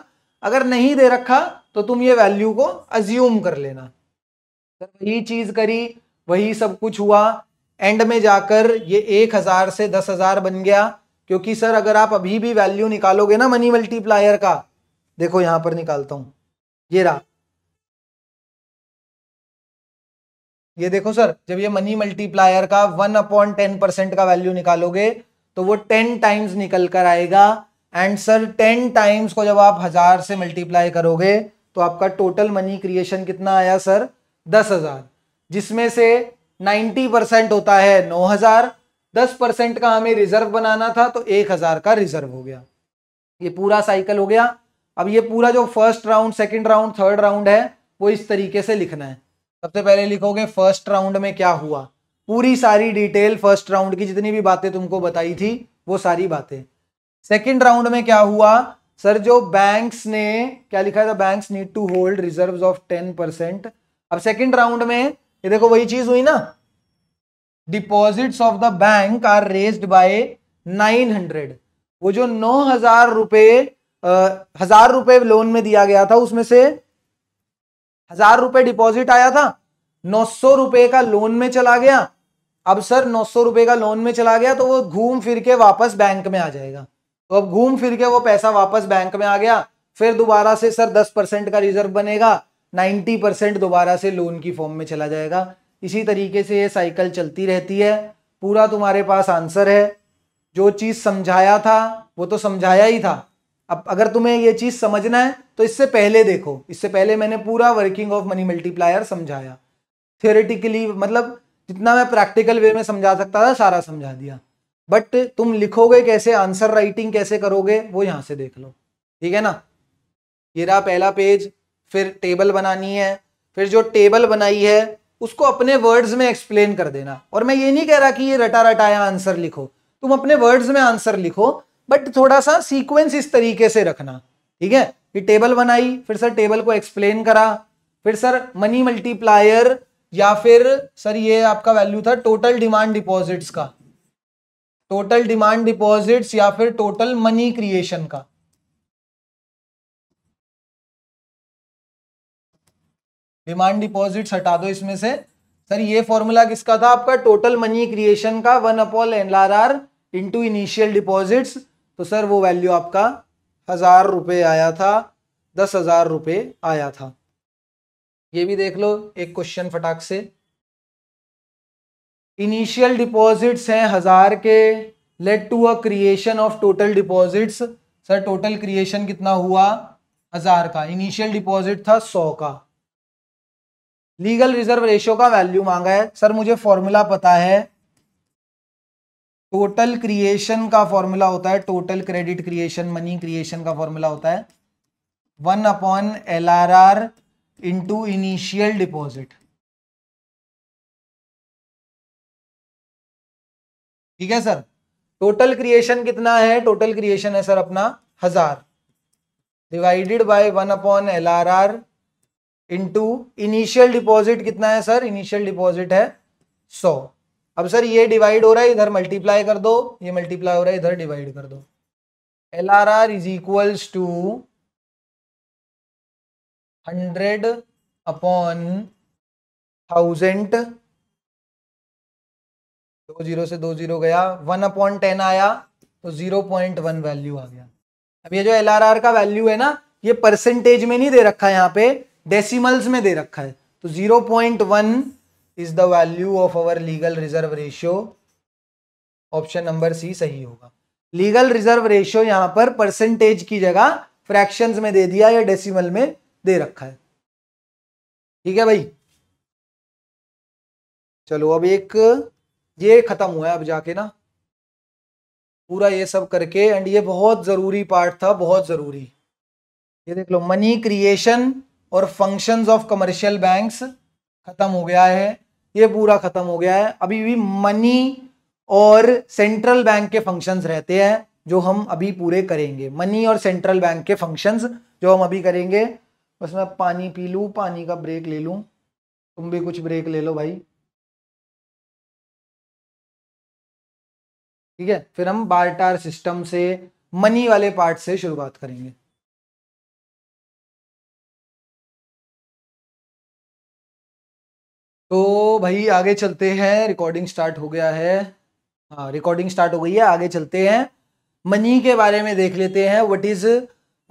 A: अगर नहीं दे रखा तो तुम ये वैल्यू को अज्यूम कर लेना तो वही चीज करी वही सब कुछ हुआ एंड में जाकर ये एक हजार से दस हजार बन गया क्योंकि सर अगर आप अभी भी वैल्यू निकालोगे ना मनी मल्टीप्लायर का देखो यहां पर निकालता हूं ये रहा ये देखो सर जब ये मनी मल्टीप्लायर का वन अपॉइंट टेन परसेंट का वैल्यू निकालोगे तो वो टेन टाइम्स निकल कर आएगा एंड सर टेन टाइम्स को जब आप हज़ार से मल्टीप्लाई करोगे तो आपका टोटल मनी क्रिएशन कितना आया सर दस हज़ार जिसमें से नाइन्टी परसेंट होता है नौ हज़ार दस परसेंट का हमें रिजर्व बनाना था तो एक हज़ार का रिजर्व हो गया ये पूरा साइकिल हो गया अब ये पूरा जो first round second round third round है वो इस तरीके से लिखना है सबसे पहले लिखोगे फर्स्ट राउंड में क्या हुआ पूरी सारी डिटेल फर्स्ट राउंड की जितनी भी बातें तुमको बताई थी वो सारी बातें सेकेंड राउंड में क्या हुआ सर जो बैंक्स ने क्या लिखा था banks need to hold reserves of ten percent अब सेकेंड राउंड में ये देखो वही चीज हुई ना deposits of the bank are raised by hundred वो जो नौ हजार रुपए हजार रुपए लोन में दिया गया था उसमें से हजार रुपए डिपॉजिट आया था नौ सौ रुपए का लोन में चला गया अब सर नौ सौ रुपये का लोन में चला गया तो वो घूम फिर के वापस बैंक में आ जाएगा तो अब घूम फिर के वो पैसा वापस बैंक में आ गया फिर दोबारा से सर दस परसेंट का रिजर्व बनेगा नाइन्टी परसेंट दोबारा से लोन की फॉर्म में चला जाएगा इसी तरीके से ये साइकिल चलती रहती है पूरा तुम्हारे पास आंसर है जो चीज़ समझाया था वो तो समझाया ही था अब अगर तुम्हें ये चीज़ समझना है तो इससे पहले देखो इससे पहले मैंने पूरा वर्किंग ऑफ मनी मल्टीप्लायर समझाया थियोरेटिकली मतलब जितना मैं प्रैक्टिकल वे में समझा सकता था सारा समझा दिया बट तुम लिखोगे कैसे आंसर राइटिंग कैसे करोगे वो यहां से देख लो ठीक है ना ये रहा पहला पेज फिर टेबल बनानी है फिर जो टेबल बनाई है उसको अपने वर्ड्स में एक्सप्लेन कर देना और मैं ये नहीं कह रहा कि ये रटा रटाया आंसर लिखो तुम अपने वर्ड्स में आंसर लिखो बट थोड़ा सा सीक्वेंस इस तरीके से रखना ठीक है कि टेबल बनाई फिर सर टेबल को एक्सप्लेन करा फिर सर मनी मल्टीप्लायर या फिर सर ये आपका वैल्यू था टोटल डिमांड डिपॉजिट्स का टोटल डिमांड डिपॉजिट्स या फिर टोटल
B: मनी क्रिएशन का डिमांड डिपॉजिट्स हटा दो इसमें से सर ये फॉर्मूला किसका था
A: आपका टोटल मनी क्रिएशन का one upon N R R into initial deposits तो सर वो वैल्यू आपका हजार रुपये आया था दस हजार रुपये आया था ये भी देख लो एक क्वेश्चन फटाक से इनिशियल डिपॉजिट्स हैं हजार के lead to a creation of total deposits sir total creation कितना हुआ हजार का इनिशियल डिपॉजिट था सौ का लीगल रिजर्व रेशो का वैल्यू मांगा है सर मुझे फॉर्मूला पता है टोटल क्रिएशन का फॉर्मूला होता है total credit creation money creation का फॉर्मूला होता है one upon L R R
B: into initial deposit ठीक है सर टोटल क्रिएशन कितना है टोटल
A: क्रिएशन है सर अपना हजार divided by one upon L R R into initial deposit कितना है सर इनिशियल डिपॉजिट है सौ अब सर ये डिवाइड हो रहा है इधर मल्टीप्लाई कर दो ये मल्टीप्लाई हो रहा है इधर डिवाइड कर दो
B: L R R is equals to hundred upon thousand
A: दो जीरो से दो जीरो गया वन अपॉन टेन आया तो जीरो पॉइंट वन वैल्यू आ गया अब ये जो एल आर आर का वैल्यू है ना ये परसेंटेज में नहीं दे रखा है यहाँ पे डेसिमल्स में दे रखा है तो zero point one is the value of our legal reserve ratio option number C सही होगा लीगल रिजर्व रेशियो यहाँ पर परसेंटेज की जगह फ्रैक्शंस में दे दिया या डेसिमल में दे रखा है
B: ठीक है भाई चलो अब एक ये खत्म हुआ है अब जाके ना पूरा ये सब करके एंड ये
A: बहुत जरूरी पार्ट था बहुत जरूरी ये देख लो मनी क्रिएशन और फंक्शंस ऑफ कमर्शियल बैंक्स खत्म हो गया है ये पूरा खत्म हो गया है अभी भी मनी और सेंट्रल बैंक के फंक्शंस रहते हैं जो हम अभी पूरे करेंगे मनी और सेंट्रल बैंक के फंक्शंस जो हम अभी करेंगे बस मैं पानी
B: पी लूँ पानी का ब्रेक ले लूँ तुम भी कुछ ब्रेक ले लो भाई ठीक है फिर हम बार्टार सिस्टम से मनी वाले पार्ट से शुरुआत करेंगे तो भाई आगे चलते हैं
A: रिकॉर्डिंग स्टार्ट हो गया है हाँ रिकॉर्डिंग स्टार्ट हो गई है आगे चलते हैं मनी के बारे में देख लेते हैं व्हाट इज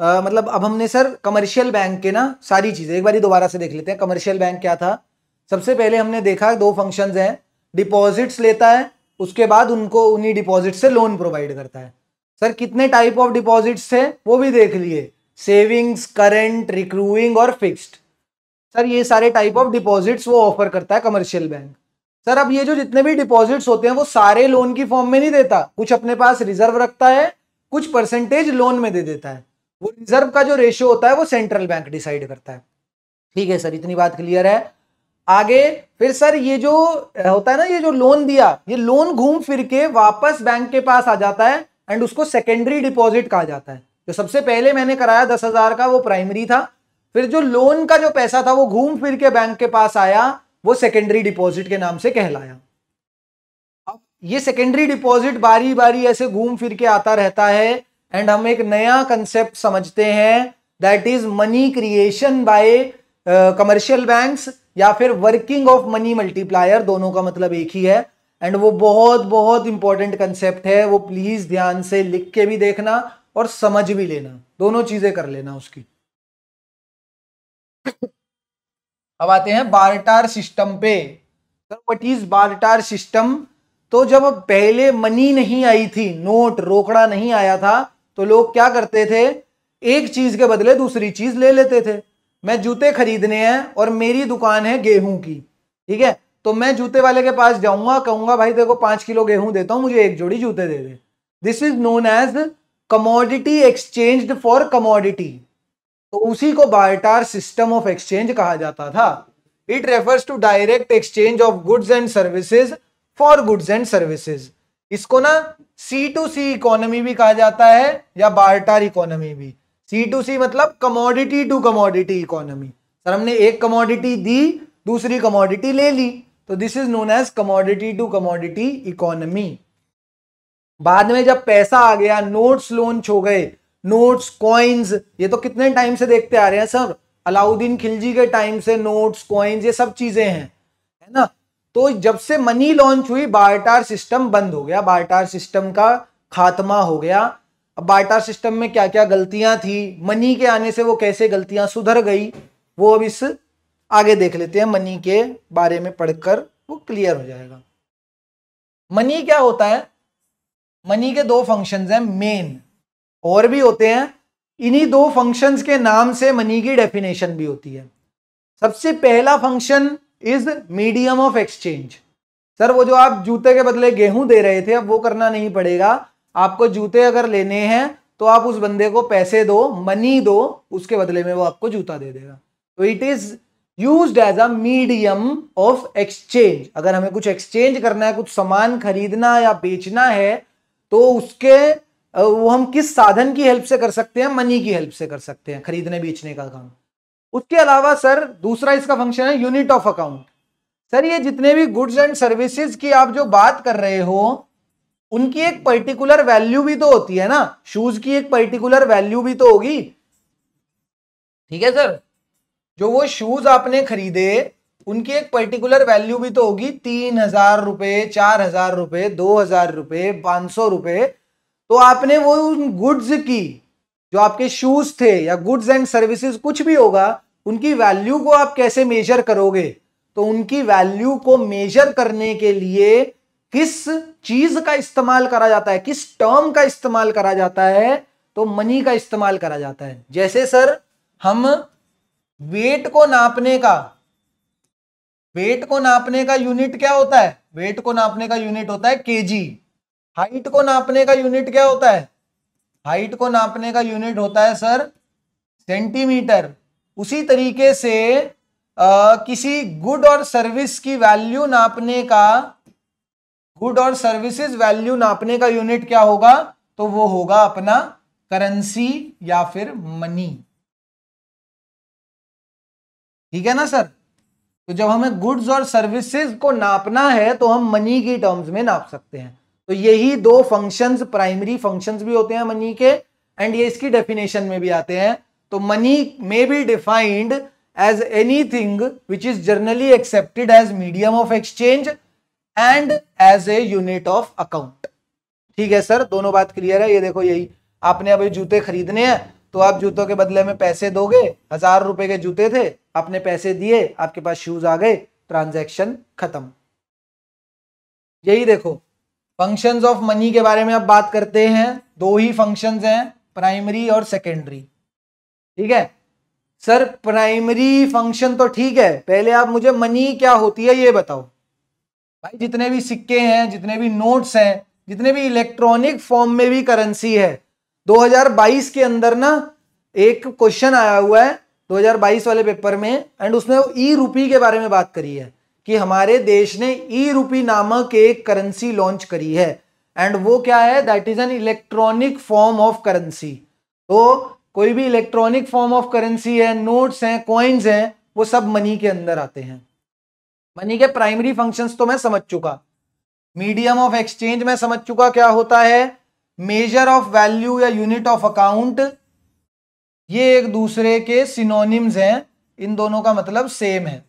A: आ, मतलब अब हमने सर कमर्शियल बैंक के ना सारी चीज़ें एक बार दोबारा से देख लेते हैं कमर्शियल बैंक क्या था सबसे पहले हमने देखा दो फंक्शन हैं डिपॉजिट्स लेता है उसके बाद उनको उन्हीं डिपॉजिट से लोन प्रोवाइड करता है सर कितने टाइप ऑफ डिपॉजिट्स है वो भी देख लिए सेविंग्स करेंट रिक्रूइंग और फिक्स्ड सर ये सारे टाइप ऑफ डिपॉजिट्स वो ऑफर करता है कमर्शियल बैंक सर अब ये जो जितने भी डिपॉजिट्स होते हैं वो सारे लोन की फॉर्म में नहीं देता कुछ अपने पास रिजर्व रखता है कुछ परसेंटेज लोन में दे देता है वो रिजर्व का जो रेशियो होता है वो सेंट्रल बैंक डिसाइड करता है ठीक है सर इतनी बात क्लियर है आगे फिर सर ये जो होता है ना ये जो लोन दिया ये लोन घूम फिर के वापस बैंक के पास आ जाता है एंड उसको सेकेंडरी डिपॉजिट कहा जाता है जो सबसे पहले मैंने कराया दस हजार का वो प्राइमरी था फिर जो लोन का जो पैसा था वो घूम फिर के बैंक के पास आया वो सेकेंडरी डिपॉजिट के नाम से कहलाया अब ये सेकेंडरी डिपॉजिट बारी बारी ऐसे घूम फिर के आता रहता है एंड हम एक नया कंसेप्ट समझते हैं that is money creation by commercial banks या फिर वर्किंग ऑफ मनी मल्टीप्लायर दोनों का मतलब एक ही है एंड वो बहुत बहुत इंपॉर्टेंट कंसेप्ट है वो प्लीज ध्यान से लिख के भी देखना और समझ भी लेना दोनों चीजें कर लेना उसकी अब आते हैं बार्टार सिस्टम पे वट इज बार्टार सिस्टम तो जब पहले मनी नहीं आई थी नोट रोकड़ा नहीं आया था तो लोग क्या करते थे एक चीज के बदले दूसरी चीज ले लेते थे मैं जूते खरीदने हैं और मेरी दुकान है गेहूं की ठीक है तो मैं जूते वाले के पास जाऊंगा कहूंगा भाई देखो पांच किलो गेहूं देता हूं मुझे एक जोड़ी जूते दे दे this is known as commodity exchange for commodity तो उसी को बार्टार सिस्टम ऑफ एक्सचेंज कहा जाता था it refers to direct exchange of goods and services for goods and services इसको ना सी टू सी इकोनॉमी भी कहा जाता है या बार्टर इकोनॉमी भी सी टू सी मतलब commodity to commodity economy sir हमने एक कमोडिटी दी दूसरी कमोडिटी ले ली तो this is known as commodity to commodity economy बाद में जब पैसा आ गया नोट्स लॉन्च हो गए नोट्स कॉइन्स ये तो कितने टाइम से देखते आ रहे हैं सर अलाउद्दीन खिलजी के टाइम से नोट्स कॉइन्स ये सब चीजें हैं है ना तो जब से मनी लॉन्च हुई बार्टार सिस्टम बंद हो गया बार्टार सिस्टम का खात्मा हो गया अब बार्टार सिस्टम में क्या क्या गलतियां थी मनी के आने से वो कैसे गलतियां सुधर गई वो अब इस आगे देख लेते हैं मनी के बारे में पढ़कर वो क्लियर हो जाएगा मनी क्या होता है मनी के दो फंक्शंस हैं मेन और भी होते हैं इन्हीं दो फंक्शंस के नाम से मनी की डेफिनेशन भी होती है सबसे पहला function is medium of exchange sir वो जो आप जूते के बदले गेहूं दे रहे थे अब वो करना नहीं पड़ेगा आपको जूते अगर लेने हैं तो आप उस बंदे को पैसे दो मनी दो उसके बदले में वो आपको जूता दे देगा तो it is use as a medium of exchange अगर हमें कुछ एक्सचेंज करना है कुछ सामान खरीदना या बेचना है तो उसके वो हम किस साधन की हेल्प से कर सकते हैं मनी की हेल्प से कर सकते हैं खरीदने बेचने का काम उसके अलावा सर दूसरा इसका फंक्शन है यूनिट ऑफ अकाउंट सर ये जितने भी गुड्स एंड सर्विसेज की आप जो बात कर रहे हो उनकी एक पर्टिकुलर वैल्यू भी तो होती है ना शूज की एक पर्टिकुलर वैल्यू भी तो होगी ठीक है सर जो वो शूज आपने खरीदे उनकी एक पर्टिकुलर वैल्यू भी तो होगी तीन हजार रुपये चार हजार रुपये दो हजार रुपये पांच सौ रुपये तो आपने वो उन गुड्स की जो आपके शूज थे या गुड्स एंड सर्विसेज कुछ भी होगा उनकी वैल्यू को आप कैसे मेजर करोगे तो उनकी वैल्यू को मेजर करने के लिए किस चीज का इस्तेमाल करा जाता है किस टर्म का इस्तेमाल करा जाता है तो मनी का इस्तेमाल करा जाता है जैसे सर हम वेट को नापने का वेट को नापने का यूनिट क्या होता है वेट को नापने का यूनिट होता है केजी हाइट को नापने का यूनिट क्या होता है हाइट को नापने का यूनिट होता है सर सेंटीमीटर उसी तरीके से आ, किसी गुड और सर्विस की वैल्यू नापने का गुड और सर्विसेज वैल्यू नापने का यूनिट क्या होगा तो वो होगा अपना करेंसी या फिर मनी ठीक है ना सर तो जब हमें गुड्स और सर्विसेज को नापना है तो हम मनी की टर्म्स में नाप सकते हैं तो यही दो फंक्शंस प्राइमरी फंक्शंस भी होते हैं मनी के एंड ये इसकी डेफिनेशन में भी आते हैं तो money may be defined as thing which is generally accepted as medium of exchange and as a unit of account ठीक है सर दोनों बात क्लियर है ये देखो यही आपने अभी जूते खरीदने हैं तो आप जूतों के बदले में पैसे दोगे हजार रुपए के जूते थे आपने पैसे दिए आपके पास शूज आ गए ट्रांजैक्शन खत्म यही देखो फंक्शंस ऑफ मनी के बारे में अब बात करते हैं दो ही फंक्शंस हैं प्राइमरी और सेकेंडरी ठीक है सर प्राइमरी फंक्शन तो ठीक है पहले आप मुझे मनी क्या होती है ये बताओ भाई जितने भी सिक्के हैं जितने भी नोट्स हैं जितने भी इलेक्ट्रॉनिक फॉर्म में भी करेंसी है 2022 के अंदर ना एक क्वेश्चन आया हुआ है 2022 वाले पेपर में एंड उसने ई रुपी के बारे में बात करी है कि हमारे देश ने ई रूपी नामक एक करेंसी लॉन्च करी है एंड वो क्या है that is an electronic form of currency तो कोई भी इलेक्ट्रॉनिक फॉर्म ऑफ करेंसी है नोट्स हैं कॉइन्स हैं वो सब मनी के अंदर आते हैं मनी के प्राइमरी फंक्शंस तो मैं समझ चुका मीडियम ऑफ एक्सचेंज मैं समझ चुका क्या होता है मेजर ऑफ वैल्यू या यूनिट ऑफ अकाउंट ये एक दूसरे के सिनोनिम्स हैं इन दोनों का मतलब सेम है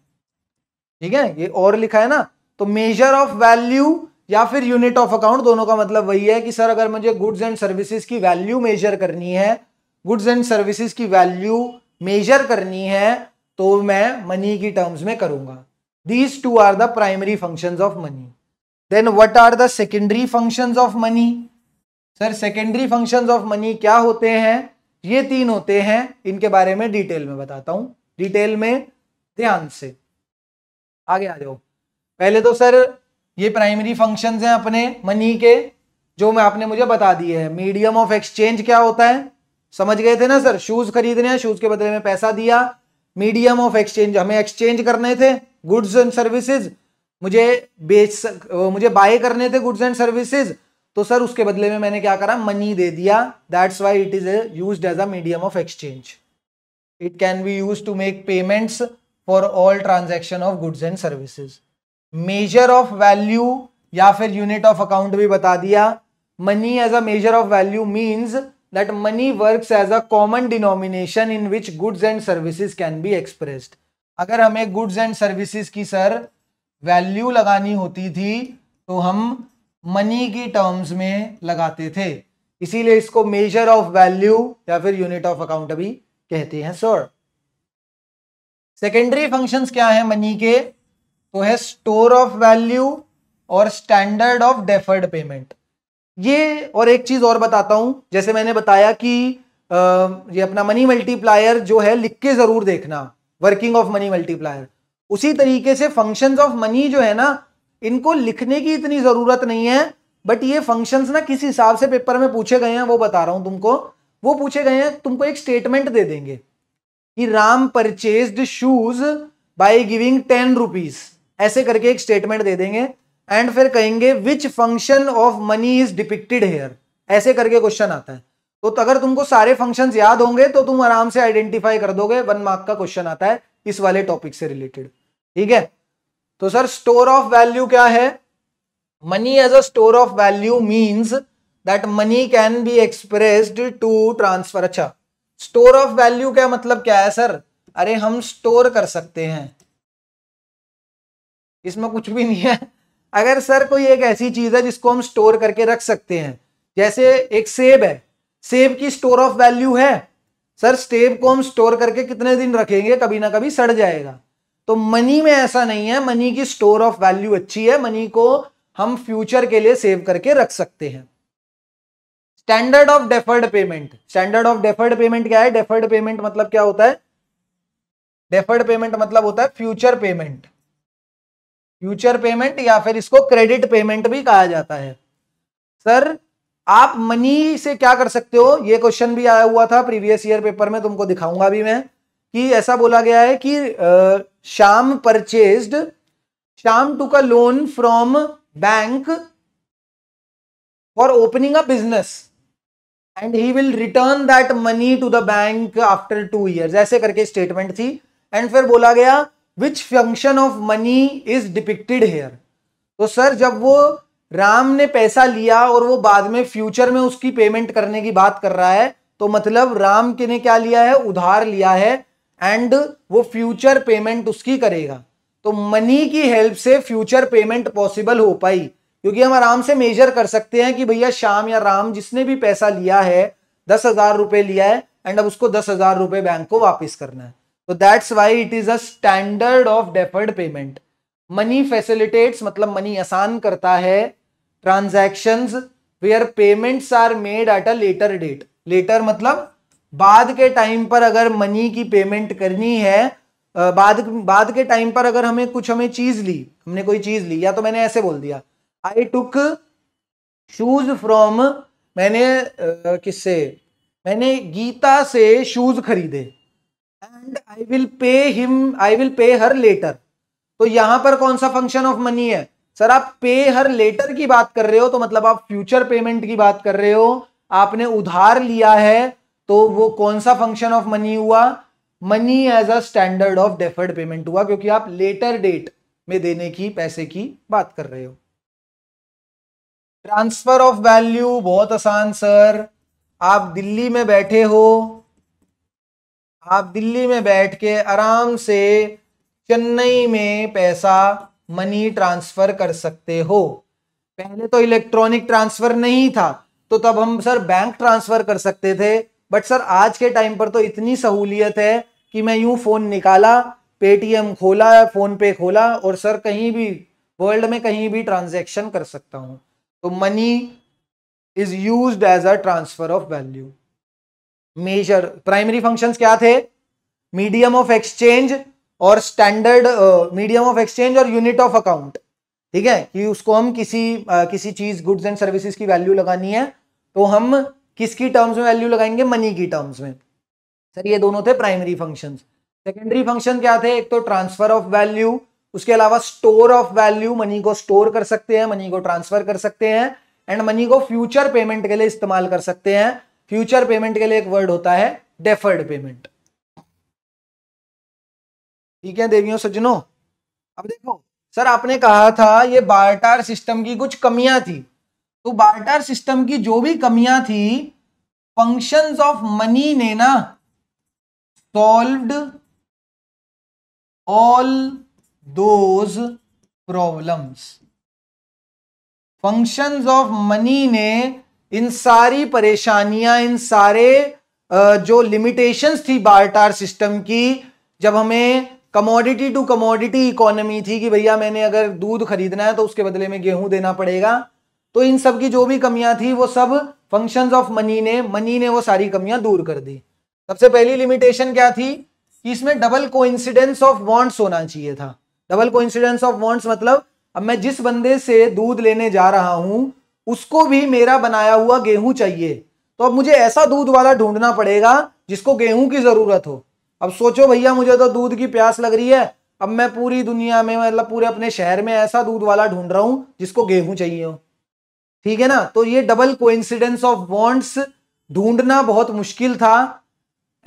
A: ठीक है ये और लिखा है ना तो मेजर ऑफ वैल्यू या फिर यूनिट ऑफ अकाउंट दोनों का मतलब वही है कि सर अगर मुझे गुड्स एंड सर्विसेज की वैल्यू मेजर करनी है गुड्स एंड सर्विसेज की वैल्यू मेजर करनी है तो मैं मनी की टर्म्स में करूंगा these two are the primary functions of money then what are the secondary functions of money sir secondary functions of money क्या होते हैं ये तीन होते हैं इनके बारे में डिटेल में बताता हूं डिटेल में ध्यान से आगे आ जाओ पहले तो सर ये प्राइमरी फंक्शन हैं अपने मनी के जो मैं आपने मुझे बता दिए है मीडियम ऑफ एक्सचेंज क्या होता है समझ गए थे ना सर शूज खरीदने हैं शूज के बदले में पैसा दिया मीडियम ऑफ एक्सचेंज हमें एक्सचेंज करने थे गुड्स एंड सर्विसेज मुझे बेच मुझे बाय करने थे गुड्स एंड सर्विसेज तो सर उसके बदले में मैंने क्या करा मनी दे दिया that's why it is use as a medium of exchange it can be use to make payments for all transaction of goods and services measure of value या फिर यूनिट ऑफ अकाउंट भी बता दिया money as a measure of value means that money work as a common denomination in which goods and services can be expressed अगर हमें goods and services की sir value लगानी होती थी तो हम मनी की टर्म्स में लगाते थे इसीलिए इसको मेजर ऑफ वैल्यू या फिर यूनिट ऑफ अकाउंट भी कहते हैं सर सेकेंडरी फंक्शंस क्या है मनी के तो है स्टोर ऑफ वैल्यू और स्टैंडर्ड ऑफ डेफर्ड पेमेंट ये और एक चीज और बताता हूं जैसे मैंने बताया कि ये अपना मनी मल्टीप्लायर जो है लिख के जरूर देखना वर्किंग ऑफ मनी मल्टीप्लायर उसी तरीके से फंक्शंस ऑफ मनी जो है ना इनको लिखने की इतनी जरूरत नहीं है बट ये फंक्शंस ना किस हिसाब से पेपर में पूछे गए हैं वो बता रहा हूं तुमको वो पूछे गए हैं तुमको एक स्टेटमेंट दे देंगे कि Ram purchase shoes by giving ten rupees ऐसे करके एक स्टेटमेंट दे देंगे एंड फिर कहेंगे which function of money is depicted here ऐसे करके क्वेश्चन आता है तो अगर तुमको सारे फंक्शन याद होंगे तो तुम आराम से आइडेंटिफाई कर दोगे वन मार्क का क्वेश्चन आता है इस वाले टॉपिक से रिलेटेड ठीक है तो सर स्टोर ऑफ वैल्यू क्या है money as a store of value means that money can be expressed to transfer अच्छा स्टोर ऑफ वैल्यू क्या मतलब क्या है सर अरे हम स्टोर कर सकते हैं इसमें कुछ भी नहीं है अगर सर कोई एक ऐसी चीज है जिसको हम स्टोर करके रख सकते हैं जैसे एक सेब है सेब की स्टोर ऑफ वैल्यू है सर सेब को हम स्टोर करके कितने दिन रखेंगे कभी ना कभी सड़ जाएगा तो मनी में ऐसा नहीं है मनी की स्टोर ऑफ वैल्यू अच्छी है मनी को हम फ्यूचर के लिए सेव करके रख सकते हैं standard of deferred payment standard of deferred payment क्या है डेफर्ड पेमेंट मतलब क्या होता है डेफर्ड पेमेंट मतलब होता है फ्यूचर पेमेंट फ्यूचर पेमेंट या फिर इसको क्रेडिट पेमेंट भी कहा जाता है सर आप मनी से क्या कर सकते हो ये क्वेश्चन भी आया हुआ था प्रीवियस ईयर पेपर में तुमको दिखाऊंगा भी मैं कि ऐसा बोला गया है कि शाम परचेज्ड शाम टू का loan from bank for opening a business and he will return that money to the bank after two years ऐसे करके स्टेटमेंट थी एंड फिर बोला गया which function of money is depicted here तो सर जब वो राम ने पैसा लिया और वो बाद में फ्यूचर में उसकी पेमेंट करने की बात कर रहा है तो मतलब राम के ने क्या लिया है उधार लिया है एंड वो फ्यूचर पेमेंट उसकी करेगा तो मनी की हेल्प से फ्यूचर पेमेंट पॉसिबल हो पाई क्योंकि हम आराम से मेजर कर सकते हैं कि भैया श्याम या राम जिसने भी पैसा लिया है दस हजार रुपए लिया है एंड अब उसको दस हजार रुपए बैंक को वापस करना है तो that's why it is a standard of deferred payment money facilitates मतलब मनी आसान करता है transaction where payments are made at a later date later मतलब बाद के टाइम पर अगर मनी की पेमेंट करनी है बाद बाद के टाइम पर अगर हमें कुछ हमें चीज़ ली हमने कोई चीज़ ली या तो मैंने ऐसे बोल दिया आई टुक शूज फ्रॉम मैंने किससे मैंने गीता से शूज खरीदे and I will pay him I will pay her later तो यहां पर कौन सा फंक्शन ऑफ मनी है सर आप पे हर लेटर की बात कर रहे हो तो मतलब आप फ्यूचर पेमेंट की बात कर रहे हो आपने उधार लिया है तो वो कौन सा फंक्शन ऑफ मनी हुआ money as a standard of deferred payment हुआ क्योंकि आप लेटर डेट में देने की पैसे की बात कर रहे हो ट्रांसफर ऑफ वैल्यू बहुत आसान सर आप दिल्ली में बैठे हो आप दिल्ली में बैठ के आराम से चेन्नई में पैसा मनी ट्रांसफर कर सकते हो पहले तो इलेक्ट्रॉनिक ट्रांसफर नहीं था तो तब हम सर बैंक ट्रांसफर कर सकते थे बट सर आज के टाइम पर तो इतनी सहूलियत है कि मैं यूं फोन निकाला पेटीएम खोला फोन पे खोला और सर कहीं भी वर्ल्ड में कहीं भी ट्रांजेक्शन कर सकता हूँ तो money is use as a transfer of value measure primary functions क्या थे मीडियम ऑफ एक्सचेंज और स्टैंडर्ड मीडियम ऑफ एक्सचेंज और यूनिट ऑफ अकाउंट ठीक है कि उसको हम किसी uh, किसी चीज गुड्स एंड सर्विसेज की वैल्यू लगानी है तो हम किसकी टर्म्स में वैल्यू लगाएंगे मनी की टर्म्स में सर ये दोनों थे प्राइमरी फंक्शंस सेकेंडरी फंक्शन क्या थे एक तो ट्रांसफर ऑफ वैल्यू उसके अलावा स्टोर ऑफ वैल्यू मनी को स्टोर कर सकते हैं मनी को ट्रांसफर कर सकते हैं एंड मनी को फ्यूचर पेमेंट के लिए इस्तेमाल कर सकते हैं फ्यूचर पेमेंट के लिए एक वर्ड होता है डेफर्ड पेमेंट ठीक है देवियों सज्जनों अब देखो सर आपने कहा था ये बार्टार सिस्टम की कुछ कमियां थी तो बार्टार सिस्टम की जो भी कमियां थी फंक्शंस ऑफ मनी ने ना solved all those problems functions of money ने इन सारी परेशानियां इन सारे जो लिमिटेशंस थी बार्टार सिस्टम की जब हमें कमोडिटी टू कमोडिटी इकोनॉमी थी कि भैया मैंने अगर दूध खरीदना है तो उसके बदले में गेहूं देना पड़ेगा तो इन सब की जो भी कमियां थी वो सब फंक्शंस ऑफ मनी ने मनी ने वो सारी कमियां दूर कर दी सबसे पहली लिमिटेशन क्या थी कि इसमें डबल कोइंसिडेंस ऑफ बॉन्ड्स होना चाहिए था डबल कोइंसिडेंस ऑफ वॉन्ट्स मतलब अब मैं जिस बंदे से दूध लेने जा रहा हूं उसको भी मेरा बनाया हुआ गेहूं चाहिए तो अब मुझे ऐसा दूध वाला ढूंढना पड़ेगा जिसको गेहूं की जरूरत हो अब सोचो भैया मुझे तो दूध की प्यास लग रही है अब मैं पूरी दुनिया में मतलब पूरे अपने शहर में ऐसा दूध वाला ढूंढ रहा हूं जिसको गेहूं चाहिए हो ठीक है ना तो ये डबल कोइंसिडेंस ऑफ वॉन्ट्स ढूंढना बहुत मुश्किल था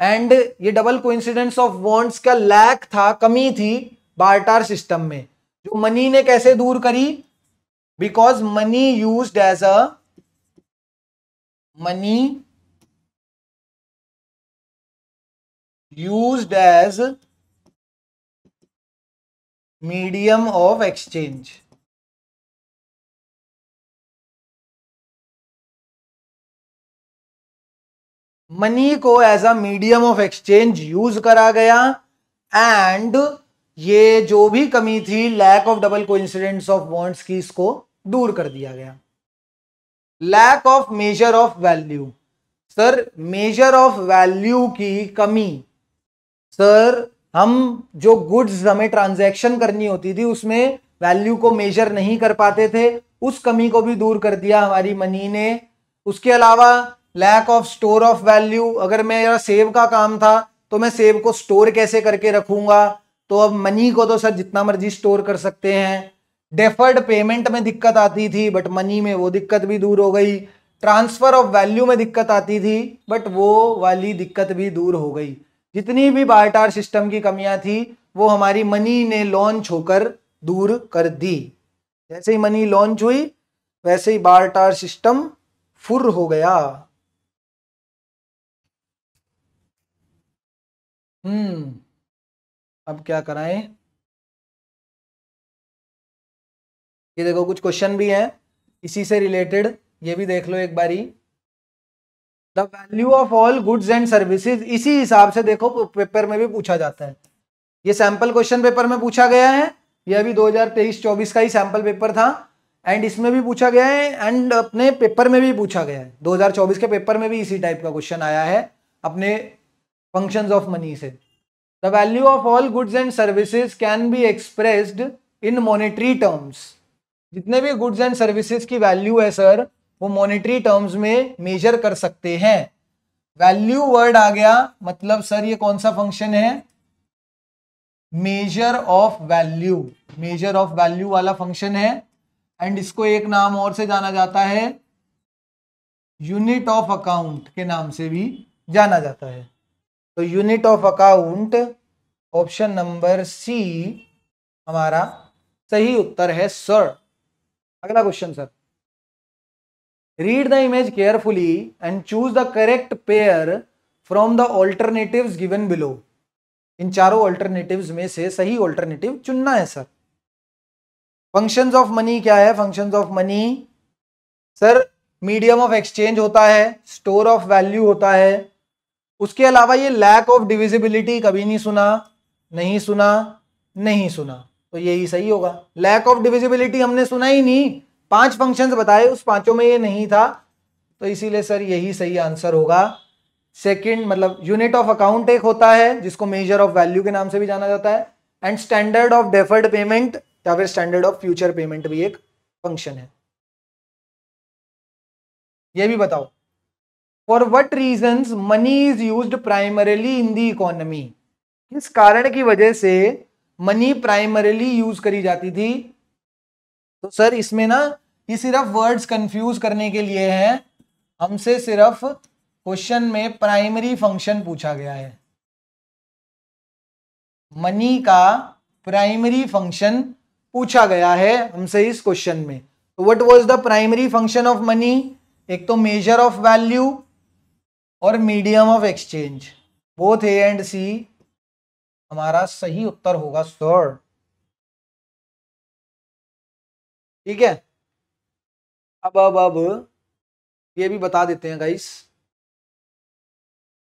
A: एंड ये डबल कोइंसिडेंस ऑफ वॉन्ट्स का लैक था कमी थी बार्टर सिस्टम में जो मनी ने कैसे दूर करी because
B: money use as a money use as medium of exchange money को as a medium of exchange use करा गया एंड
A: ये जो भी कमी थी lack of double coincidence of bonds की इसको दूर कर दिया गया lack of measure of value sir measure of value की कमी सर हम जो गुड्स हमें ट्रांजैक्शन करनी होती थी उसमें वैल्यू को मेजर नहीं कर पाते थे उस कमी को भी दूर कर दिया हमारी मनी ने उसके अलावा lack of store of value अगर मेरा सेब का काम था तो मैं सेव को स्टोर कैसे करके रखूंगा तो अब मनी को तो सर जितना मर्जी स्टोर कर सकते हैं डेफर्ड पेमेंट में दिक्कत आती थी बट मनी में वो दिक्कत भी दूर हो गई ट्रांसफ़र ऑफ वैल्यू में दिक्कत आती थी बट वो वाली दिक्कत भी दूर हो गई जितनी भी बार्टार सिस्टम की कमियां थी वो हमारी मनी ने लॉन्च होकर दूर कर दी जैसे ही मनी लॉन्च हुई वैसे ही बार्टार सिस्टम फुर हो गया
B: हम्म अब क्या कराएं ये देखो कुछ क्वेश्चन भी हैं इसी से रिलेटेड ये भी देख लो एक बारी the value of
A: all goods and services इसी हिसाब से देखो पेपर में भी पूछा जाता है ये सैंपल क्वेश्चन पेपर में पूछा गया है ये अभी 2023-24 का ही सैंपल पेपर था एंड इसमें भी पूछा गया है एंड अपने पेपर में भी पूछा गया है 2024 के पेपर में भी इसी टाइप का क्वेश्चन आया है अपने फंक्शंस ऑफ मनी से The value of all goods and services can be expressed in monetary terms. जितने भी goods and services की value है सर वो monetary terms में measure कर सकते हैं value word आ गया मतलब सर ये कौन सा function है measure of value measure of value वाला फंक्शन है एंड इसको एक नाम और से जाना जाता है यूनिट ऑफ अकाउंट के नाम से भी जाना जाता है तो unit of account option number C हमारा सही उत्तर है सर अगला question sir read the image carefully and choose the correct pair from the alternative given below इन चारों ऑल्टरनेटिव्स में से सही ऑल्टरनेटिव चुनना है सर फंक्शंस ऑफ मनी क्या है functions of money sir medium of exchange होता है स्टोर ऑफ वैल्यू होता है उसके अलावा ये लैक ऑफ डिविजिबिलिटी कभी नहीं सुना नहीं सुना नहीं सुना तो यही सही होगा लैक ऑफ डिविजिबिलिटी हमने सुना ही नहीं पांच फंक्शंस बताए उस पांचों में ये नहीं था तो इसीलिए सर यही सही आंसर होगा सेकंड मतलब यूनिट ऑफ अकाउंट एक होता है जिसको मेजर ऑफ वैल्यू के नाम से भी जाना जाता है and standard of deferred payment या फिर स्टैंडर्ड ऑफ फ्यूचर पेमेंट भी एक फंक्शन है ये भी बताओ for what reason money is use primarily in the economy किस कारण की वजह से मनी प्राइमरली यूज करी जाती थी तो सर इसमें ना ये सिर्फ वर्ड्स कंफ्यूज करने के लिए है हमसे सिर्फ क्वेश्चन में प्राइमरी फंक्शन पूछा गया है मनी का प्राइमरी फंक्शन पूछा गया है हमसे इस क्वेश्चन में what was the primary function of money एक तो मेजर ऑफ वैल्यू और
B: medium of exchange both A and C हमारा सही उत्तर होगा सर ठीक है अब अब अब ये भी बता देते हैं गाइस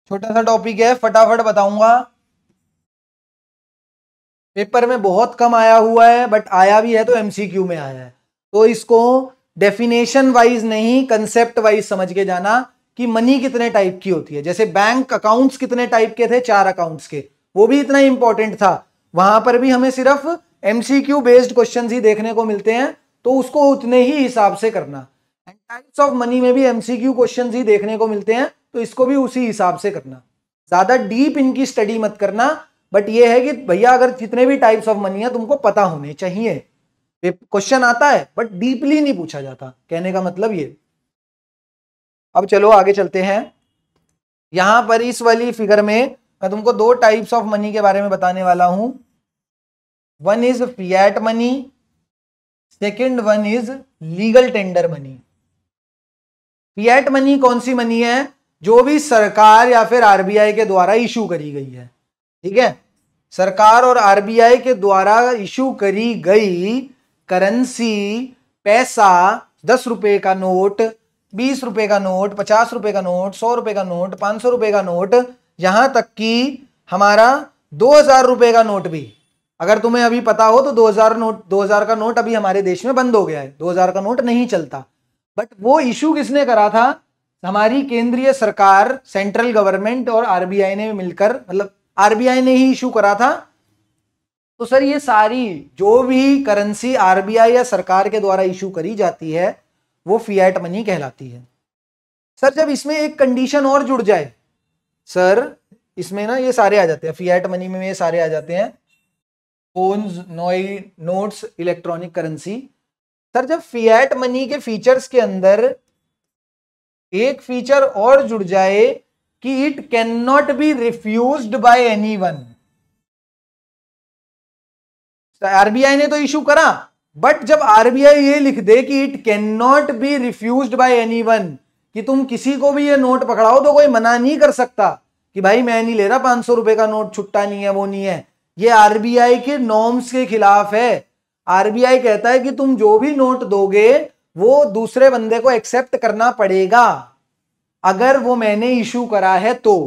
B: छोटा सा टॉपिक है फटाफट बताऊंगा
A: पेपर में बहुत कम आया हुआ है बट आया भी है तो एमसीक्यू में आया है तो इसको डेफिनेशन वाइज नहीं कंसेप्ट वाइज समझ के जाना कि मनी कितने टाइप की होती है जैसे बैंक अकाउंट्स कितने टाइप के थे चार अकाउंट्स के वो भी इतना इंपॉर्टेंट था वहां पर भी हमें सिर्फ एमसीक्यू बेस्ड क्वेश्चन ही देखने को मिलते हैं तो उसको उतने ही हिसाब से करना एंड टाइप्स ऑफ मनी में भी एमसीक्यू क्वेश्चन ही देखने को मिलते हैं तो इसको भी उसी हिसाब से करना ज्यादा डीप इनकी स्टडी मत करना बट ये है कि भैया अगर जितने भी टाइप्स ऑफ मनी है तुमको पता होने चाहिए क्वेश्चन आता है बट डीपली नहीं पूछा जाता कहने का मतलब ये अब चलो आगे चलते हैं यहां पर इस वाली फिगर में मैं तुमको दो टाइप्स ऑफ मनी के बारे में बताने वाला हूं one is fiat money second one is legal tender money fiat money कौन सी मनी है जो भी सरकार या फिर आरबीआई के द्वारा इशू करी गई है ठीक है सरकार और आरबीआई के द्वारा इशू करी गई करेंसी पैसा दस रुपए का नोट बीस रुपए का नोट पचास रुपए का नोट सौ रुपए का नोट पांच सौ रुपए का नोट यहां तक कि हमारा दो हजार रुपए का नोट भी अगर तुम्हें अभी पता हो तो दो हजार नोट दो हजार का नोट अभी हमारे देश में बंद हो गया है दो हजार का नोट नहीं चलता बट वो इशू किसने करा था हमारी केंद्रीय सरकार सेंट्रल गवर्नमेंट और आरबीआई ने मिलकर मतलब आरबीआई ने ही इशू करा था तो सर ये सारी जो भी करेंसी आरबीआई या सरकार के द्वारा इशू करी जाती है वो फियाट मनी कहलाती है सर जब इसमें एक कंडीशन और जुड़ जाए सर इसमें ना ये सारे आ जाते हैं फियाट मनी में ये सारे आ जाते हैं फोन्स नोई नोट्स इलेक्ट्रॉनिक करेंसी सर जब फियाट मनी के फीचर्स के अंदर एक फीचर और जुड़ जाए कि it can not be refuse by any one RBI ने तो इशू करा बट जब आरबीआई ये लिख दे कि it can not be refuse by any कि तुम किसी को भी ये नोट पकड़ाओ तो कोई मना नहीं कर सकता कि भाई मैं नहीं ले रहा पांच सौ रुपए का नोट छुट्टा नहीं है वो नहीं है ये आरबीआई के नॉर्म्स के खिलाफ है आरबीआई कहता है कि तुम जो भी नोट दोगे वो दूसरे बंदे को एक्सेप्ट करना पड़ेगा अगर वो मैंने इशू करा है तो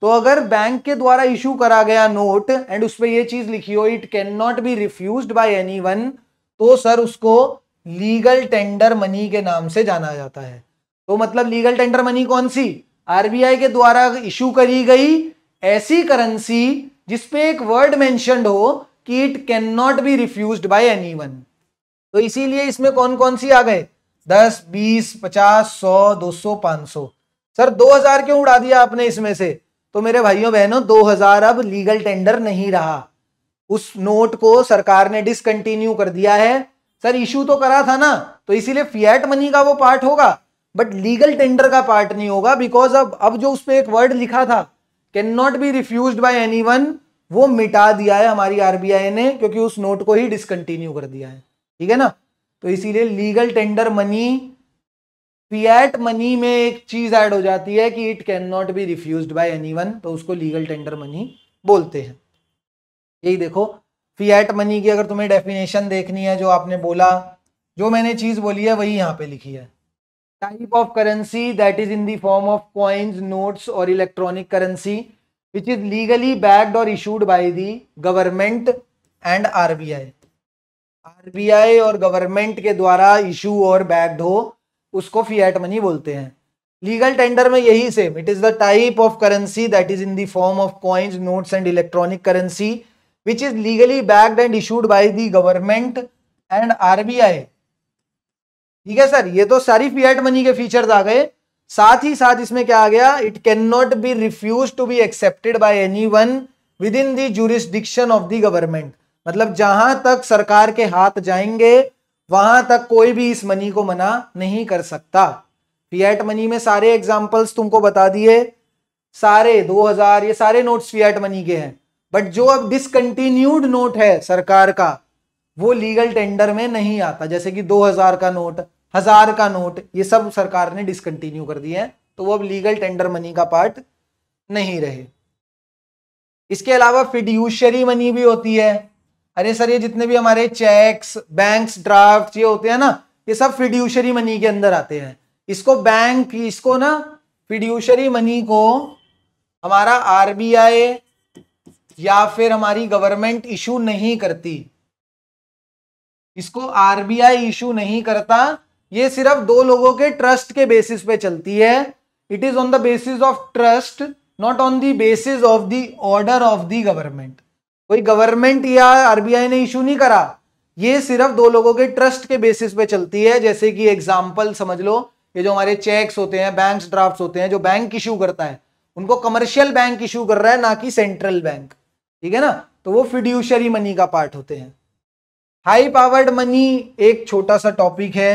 A: तो अगर बैंक के द्वारा इशू करा गया नोट एंड उस पर यह चीज लिखी हो it can not be refuse by any one तो सर उसको लीगल टेंडर मनी के नाम से जाना जाता है तो मतलब लीगल टेंडर मनी कौन सी आरबीआई के द्वारा इशू करी गई ऐसी करेंसी जिसपे एक वर्ड मेंशनड हो कि it can not be refuse by one तो इसीलिए इसमें कौन कौन सी आ गए दस बीस पचास सौ दो सौ पांच सौ सर दो हजार क्यों उड़ा दिया आपने इसमें से तो मेरे भाइयों बहनों दो हजार अब लीगल टेंडर नहीं रहा उस नोट को सरकार ने डिसकंटिन्यू कर दिया है सर इशू तो करा था ना तो इसीलिए फियट मनी का वो पार्ट होगा बट लीगल टेंडर का पार्ट नहीं होगा बिकॉज अब अब जो उस पर एक वर्ड लिखा था can not be refuse by any वो मिटा दिया है हमारी आरबीआई ने क्योंकि उस नोट को ही डिसकंटिन्यू कर दिया है ठीक है ना तो इसीलिए legal tender money fiat money में एक चीज ऐड हो जाती है कि it can not be refuse by any तो उसको लीगल टेंडर मनी बोलते हैं यही देखो फीएट मनी की अगर तुम्हें डेफिनेशन देखनी है जो आपने बोला जो मैंने चीज बोली है वही यहाँ पे लिखी है type of currency that is in the form of coins notes और electronic currency which is legally backed और issued by the government and B I और गवर्नमेंट के द्वारा इशू और बैक्ड हो उसको फीएट मनी बोलते हैं लीगल टेंडर में यही same it is the type of currency that is in the form of coins notes and electronic currency which is legally backed and issued by the government and RBI. ठीक है sir ये तो सारी fiat money के features आ गए साथ ही साथ इसमें क्या आ गया it can not be refuse to be accepted by any one within the jurisdiction of the government मतलब जहां तक सरकार के हाथ जाएंगे वहां तक कोई भी इस मनी को मना नहीं कर सकता फीएट मनी में सारे एग्जाम्पल्स तुमको बता दिए सारे 2000 ये सारे नोट्स फीएट मनी के हैं बट जो अब डिसकंटिन्यूड नोट है सरकार का वो लीगल टेंडर में नहीं आता जैसे कि 2000 का नोट हजार का नोट ये सब सरकार ने डिसकंटिन्यू कर दिए हैं तो वो अब लीगल टेंडर मनी का पार्ट नहीं रहे इसके अलावा फिड्यूशरी मनी भी होती है अरे सर ये जितने भी हमारे चेक्स बैंक्स ड्राफ्ट ये होते हैं ना ये सब फिड्यूशरी मनी के अंदर आते हैं इसको बैंक इसको ना फिड्यूशरी मनी को हमारा आरबीआई या फिर हमारी गवर्नमेंट इशू नहीं करती इसको आरबीआई इशू नहीं करता ये सिर्फ दो लोगों के ट्रस्ट के बेसिस पे चलती है it is on the basis of trust not on the basis of the order of the government कोई गवर्नमेंट या आरबीआई ने इशू नहीं करा ये सिर्फ दो लोगों के ट्रस्ट के बेसिस पे चलती है जैसे कि एग्जाम्पल समझ लो ये जो हमारे चेक्स होते हैं बैंक ड्राफ्ट होते हैं जो बैंक इशू करता है उनको कमर्शियल बैंक इशू कर रहा है ना कि सेंट्रल बैंक ठीक है ना तो वो फिड्यूशरी मनी का पार्ट होते हैं हाई पावर्ड मनी एक छोटा सा टॉपिक है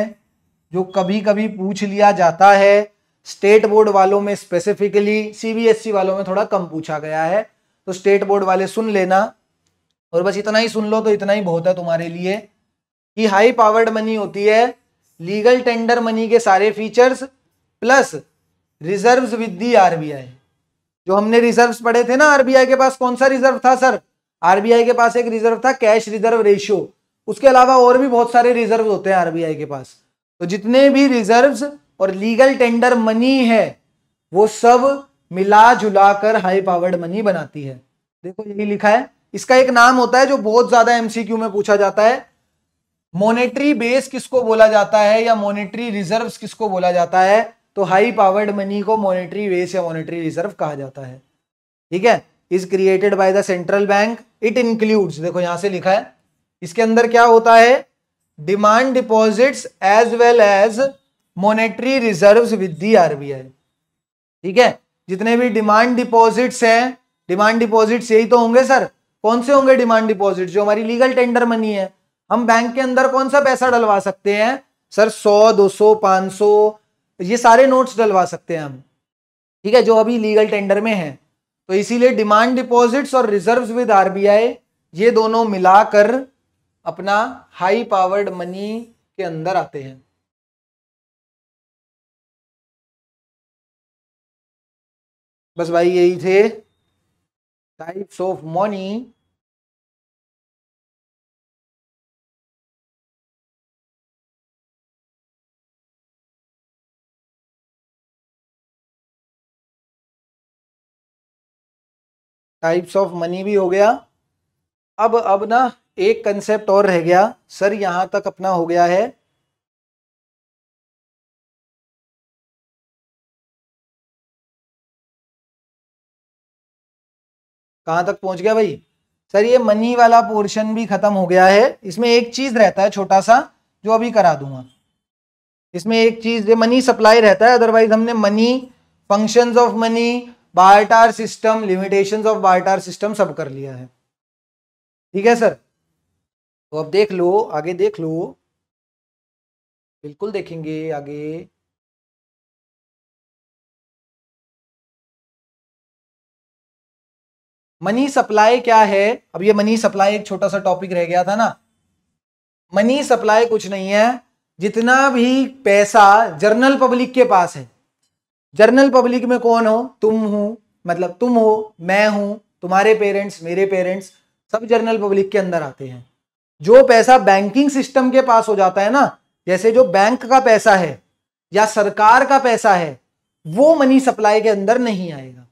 A: जो कभी कभी पूछ लिया जाता है स्टेट बोर्ड वालों में स्पेसिफिकली सीबीएसई e वालों में थोड़ा कम पूछा गया है तो स्टेट बोर्ड वाले सुन लेना और बस इतना ही सुन लो तो इतना ही बहुत है तुम्हारे लिए कि हाई पावर्ड मनी होती है लीगल टेंडर मनी के सारे features plus reserves with the RBI जो हमने रिजर्व्स पढ़े थे ना आरबीआई के पास कौन सा रिजर्व था सर आरबीआई के पास एक रिजर्व था कैश रिजर्व रेशियो उसके अलावा और भी बहुत सारे रिजर्व होते हैं आरबीआई के पास तो जितने भी रिजर्व और लीगल टेंडर मनी है वो सब मिला जुला कर हाई पावर्ड मनी बनाती है देखो यही लिखा है इसका एक नाम होता है जो बहुत ज्यादा एमसीक्यू में पूछा जाता है मोनेटरी बेस किसको बोला जाता है या मोनेटरी रिजर्व्स किसको बोला जाता है तो हाई पावर्ड मनी को मॉनेटरी वेस या मॉनेटरी रिजर्व कहा जाता है ठीक है is created by the central bank it includes देखो यहां से लिखा है इसके अंदर क्या होता है demand deposits as well as monetary reserves with the RBI ठीक है जितने भी डिमांड डिपॉजिट्स हैं डिमांड डिपॉजिट्स यही तो होंगे सर कौन से होंगे डिमांड डिपॉजिट जो हमारी लीगल टेंडर मनी है हम बैंक के अंदर कौन सा पैसा डलवा सकते हैं सर सौ दो सौ पांच सौ तो ये सारे नोट्स डलवा सकते हैं हम ठीक है जो अभी लीगल टेंडर में है तो इसीलिए डिमांड डिपॉजिट्स और रिजर्व्स विद आरबीआई ये दोनों
B: मिलाकर अपना हाई पावर्ड मनी के अंदर आते हैं बस भाई यही थे types of money types of money भी हो गया अब अब ना एक कंसेप्ट और रह गया सर यहाँ तक अपना हो गया है कहाँ तक पहुँच गया भाई सर ये मनी वाला
A: पोर्शन भी ख़त्म हो गया है इसमें एक चीज़ रहता है छोटा सा जो अभी करा दूंगा इसमें एक चीज़ मनी सप्लाई रहता है अदरवाइज हमने money functions of money barter system limitations of barter system सब कर लिया है ठीक है सर
B: तो अब देख लो आगे देख लो बिल्कुल देखेंगे आगे मनी सप्लाई क्या है अब ये मनी सप्लाई एक छोटा
A: सा टॉपिक रह गया था ना मनी सप्लाई कुछ नहीं है जितना भी पैसा जर्नल पब्लिक के पास है जर्नल पब्लिक में कौन हो तुम हो मतलब तुम हो मैं हूँ तुम्हारे पेरेंट्स मेरे पेरेंट्स सब जर्नल पब्लिक के अंदर आते हैं जो पैसा बैंकिंग सिस्टम के पास हो जाता है ना जैसे जो बैंक का पैसा है या सरकार का पैसा है वो मनी सप्लाई के अंदर नहीं आएगा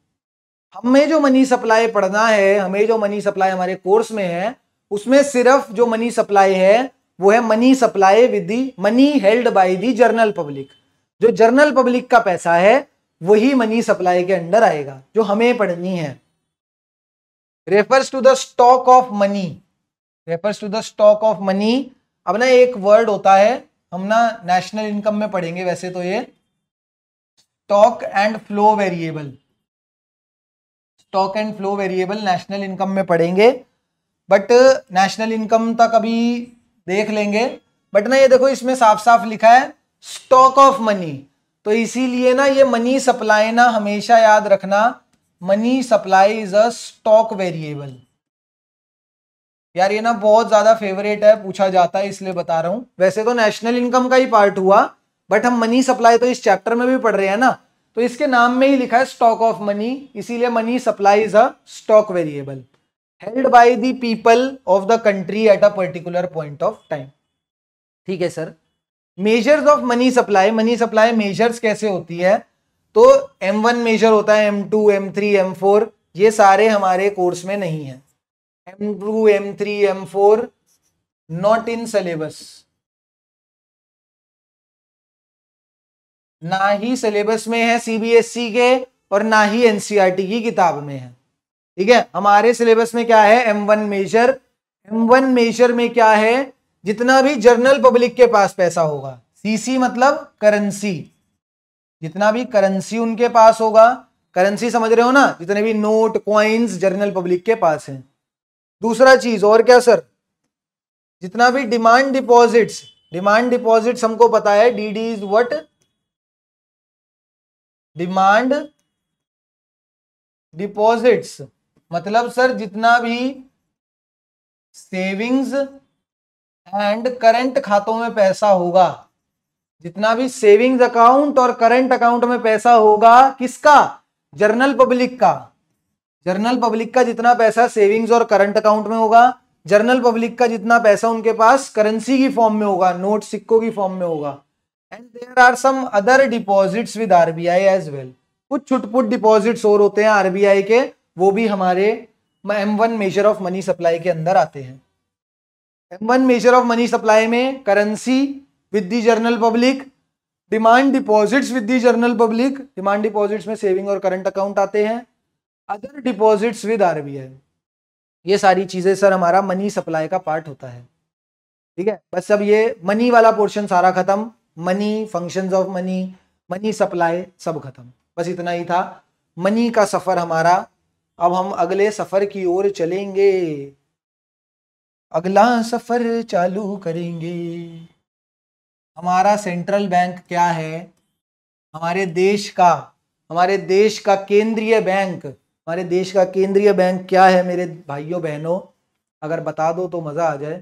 A: हमें जो मनी सप्लाई पढ़ना है हमें जो मनी सप्लाई हमारे कोर्स में है उसमें सिर्फ जो मनी सप्लाई है वो है money supply with the money held by the general public जो जर्नल पब्लिक का पैसा है वही मनी सप्लाई के अंडर आएगा जो हमें पढ़नी है refers to the stock of money refers to the stock of money अब ना एक वर्ड होता है हम ना नेशनल इनकम में पढ़ेंगे वैसे तो ये stock and flow variable stock and flow variable national income में पढ़ेंगे बट नेशनल इनकम तक अभी देख लेंगे बट ना ये देखो इसमें साफ साफ लिखा है स्टॉक ऑफ मनी तो इसीलिए ना ये मनी सप्लाई ना हमेशा याद रखना money supply is a stock variable यार ये ना बहुत ज्यादा फेवरेट है पूछा जाता है इसलिए बता रहा हूं वैसे तो नेशनल इनकम का ही पार्ट हुआ बट हम मनी सप्लाई तो इस चैप्टर में भी पढ़ रहे हैं ना तो इसके नाम में ही लिखा है स्टॉक ऑफ मनी इसीलिए money supply is a stock variable held by the people of the country at a particular point of time ठीक है sir measures of money supply money supply measures कैसे होती है तो M1 मेजर होता है M2, M3, M4 ये सारे हमारे कोर्स में नहीं है M2, M3, M4 not in syllabus ना ही सिलेबस में है सीबीएसई e के और ना ही एनसीईआरटी e की किताब में है ठीक है हमारे सिलेबस में क्या है M1 मेजर M1 मेजर में क्या है जितना भी जर्नल पब्लिक के पास पैसा होगा सीसी मतलब करेंसी जितना भी करेंसी उनके पास होगा करेंसी समझ रहे हो ना जितने भी नोट क्वाइंस जर्नल पब्लिक के पास हैं दूसरा चीज और क्या सर जितना भी डिमांड डिपॉजिट्स डिमांड डिपॉजिट्स हमको पता है D
B: D is what demand deposits मतलब सर जितना भी
A: सेविंग्स एंड करंट खातों में पैसा होगा जितना भी सेविंग्स अकाउंट और करंट अकाउंट में पैसा होगा किसका जर्नल पब्लिक का जर्नल पब्लिक का जितना पैसा सेविंग्स और करंट अकाउंट में होगा जर्नल पब्लिक का जितना पैसा उनके पास करेंसी की फॉर्म में होगा नोट सिक्कों की फॉर्म में होगा and there are some other deposits with RBI as well कुछ छुटपुट डिपॉजिट्स और होते हैं आरबीआई के वो भी हमारे M one measure of money supply के अंदर आते हैं M one measure of money supply में currency with the general public demand deposits with the general public demand deposits में सेविंग और करंट अकाउंट आते हैं अदर डिपॉजिट्स विद आरबीआई ये सारी चीजें सर हमारा मनी सप्लाई का पार्ट होता है ठीक है बस अब ये मनी वाला पोर्शन सारा खत्म money functions of money money supply सब खत्म बस इतना ही था मनी का सफर हमारा अब हम अगले सफर की ओर चलेंगे अगला सफ़र चालू करेंगे हमारा सेंट्रल बैंक क्या है हमारे देश का हमारे देश का केंद्रीय बैंक हमारे देश का केंद्रीय बैंक क्या है मेरे भाइयों बहनों अगर बता दो तो मज़ा आ जाए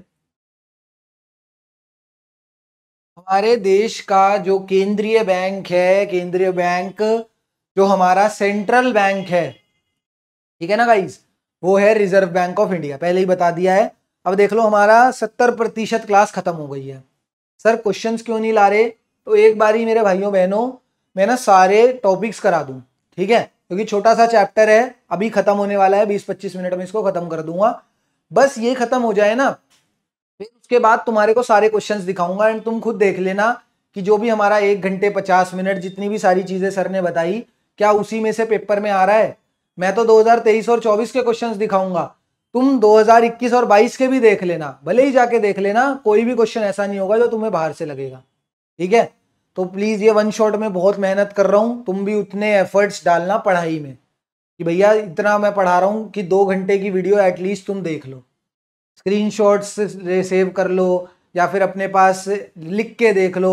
A: हमारे देश का जो केंद्रीय बैंक है केंद्रीय बैंक जो हमारा सेंट्रल बैंक है ठीक है ना गाइस वो है रिजर्व बैंक ऑफ इंडिया पहले ही बता दिया है अब देख लो हमारा सत्तर प्रतिशत क्लास खत्म हो गई है सर क्वेश्चन क्यों नहीं ला रहे तो एक बार ही मेरे भाइयों बहनों मैं ना सारे टॉपिक्स करा दूँ ठीक है क्योंकि छोटा सा चैप्टर है अभी खत्म होने वाला है बीस पच्चीस मिनट में इसको खत्म कर दूंगा बस ये खत्म हो जाए ना फिर उसके बाद तुम्हारे को सारे क्वेश्चंस दिखाऊंगा एंड तुम खुद देख लेना कि जो भी हमारा एक घंटे पचास मिनट जितनी भी सारी चीज़ें सर ने बताई क्या उसी में से पेपर में आ रहा है मैं तो 2023 और 24 के क्वेश्चंस दिखाऊंगा तुम 2021 और 22 के भी देख लेना भले ही जाके देख लेना कोई भी क्वेश्चन ऐसा नहीं होगा जो तुम्हें बाहर से लगेगा ठीक है तो प्लीज़ ये वन शॉट में बहुत मेहनत कर रहा हूँ तुम भी उतने एफर्ट्स डालना पढ़ाई में कि भैया इतना मैं पढ़ा रहा हूँ कि दो घंटे की वीडियो एटलीस्ट तुम देख लो स्क्रीन सेव कर लो या फिर अपने पास लिख के देख लो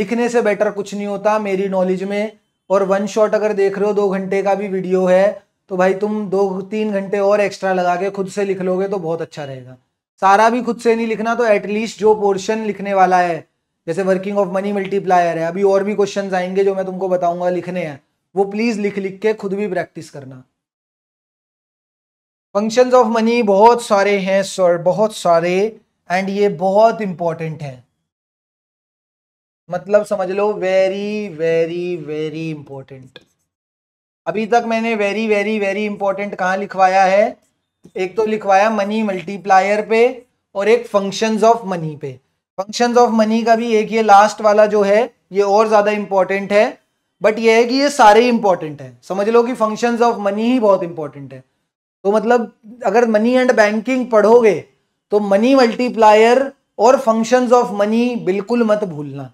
A: लिखने से बेटर कुछ नहीं होता मेरी नॉलेज में और वन शॉट अगर देख रहे हो दो घंटे का भी वीडियो है तो भाई तुम दो तीन घंटे और एक्स्ट्रा लगा के खुद से लिख लोगे तो बहुत अच्छा रहेगा सारा भी खुद से नहीं लिखना तो एटलीस्ट जो पोर्शन लिखने वाला है जैसे वर्किंग ऑफ मनी मल्टीप्लायर है अभी और भी क्वेश्चन आएंगे जो मैं तुमको बताऊंगा लिखने हैं वो प्लीज लिख लिख के खुद भी प्रैक्टिस करना फंक्शन ऑफ मनी बहुत सारे हैं सर बहुत सारे एंड ये बहुत इंपॉर्टेंट है मतलब समझ लो वेरी वेरी वेरी इंपॉर्टेंट अभी तक मैंने वेरी वेरी वेरी इंपॉर्टेंट कहाँ लिखवाया है एक तो लिखवाया मनी मल्टीप्लायर पे और एक फंक्शंस ऑफ मनी पे फंक्शंस ऑफ मनी का भी एक ये लास्ट वाला जो है ये और ज़्यादा इंपॉर्टेंट है बट ये है कि ये सारे इंपॉर्टेंट है समझ लो कि फंक्शन ऑफ मनी ही बहुत इंपॉर्टेंट है तो मतलब अगर मनी एंड बैंकिंग पढ़ोगे तो मनी मल्टीप्लायर और फंक्शन ऑफ मनी बिल्कुल मत भूलना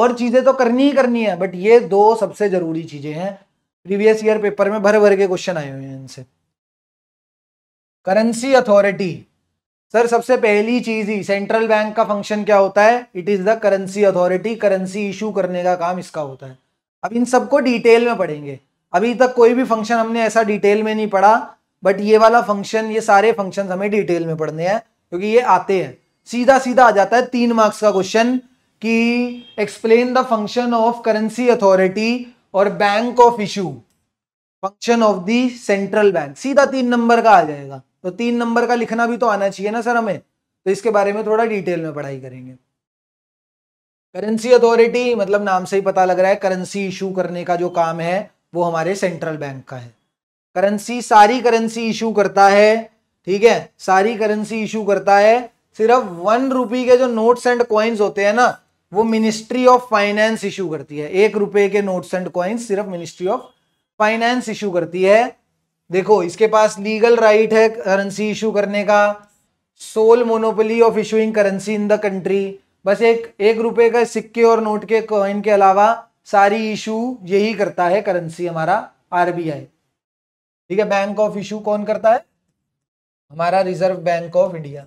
A: और चीज़ें तो करनी ही करनी है बट ये दो सबसे ज़रूरी चीज़ें हैं प्रीवियस ईयर पेपर में भर भर के क्वेश्चन आए हुए हैं इनसे करेंसी अथॉरिटी सर सबसे पहली चीज ही सेंट्रल बैंक का फंक्शन क्या होता है it is the currency authority currency issue करने का काम इसका होता है अब इन सबको डिटेल में पढ़ेंगे अभी तक कोई भी फंक्शन हमने ऐसा डिटेल में नहीं पढ़ा बट ये वाला फंक्शन ये सारे फंक्शन हमें डिटेल में पढ़ने हैं क्योंकि ये आते हैं सीधा सीधा आ जाता है तीन मार्क्स का क्वेश्चन कि explain the function of currency authority और bank of issue function of the central bank सीधा तीन नंबर का आ जाएगा तो तीन नंबर का लिखना भी तो आना चाहिए ना सर हमें तो इसके बारे में थोड़ा डिटेल में पढ़ाई करेंगे करेंसी अथॉरिटी मतलब नाम से ही पता लग रहा है करेंसी इशू करने का जो काम है वो हमारे सेंट्रल बैंक का है करेंसी सारी करेंसी इशू करता है ठीक है सारी करेंसी इशू करता है सिर्फ वन रुपी के जो नोट्स एंड कॉइन्स होते हैं ना वो मिनिस्ट्री ऑफ फाइनेंस इशू करती है एक रुपए के नोट्स एंड कॉइन्स सिर्फ मिनिस्ट्री ऑफ फाइनेंस इशू करती है देखो इसके पास लीगल राइट है करेंसी इशू करने का sole monopoly of issuing currency in the country बस एक एक रुपए का सिक्के और नोट के कॉइन के अलावा सारी इशू यही करता है करेंसी हमारा आरबीआई ठीक है बैंक ऑफ इशू कौन करता है हमारा reserve bank of India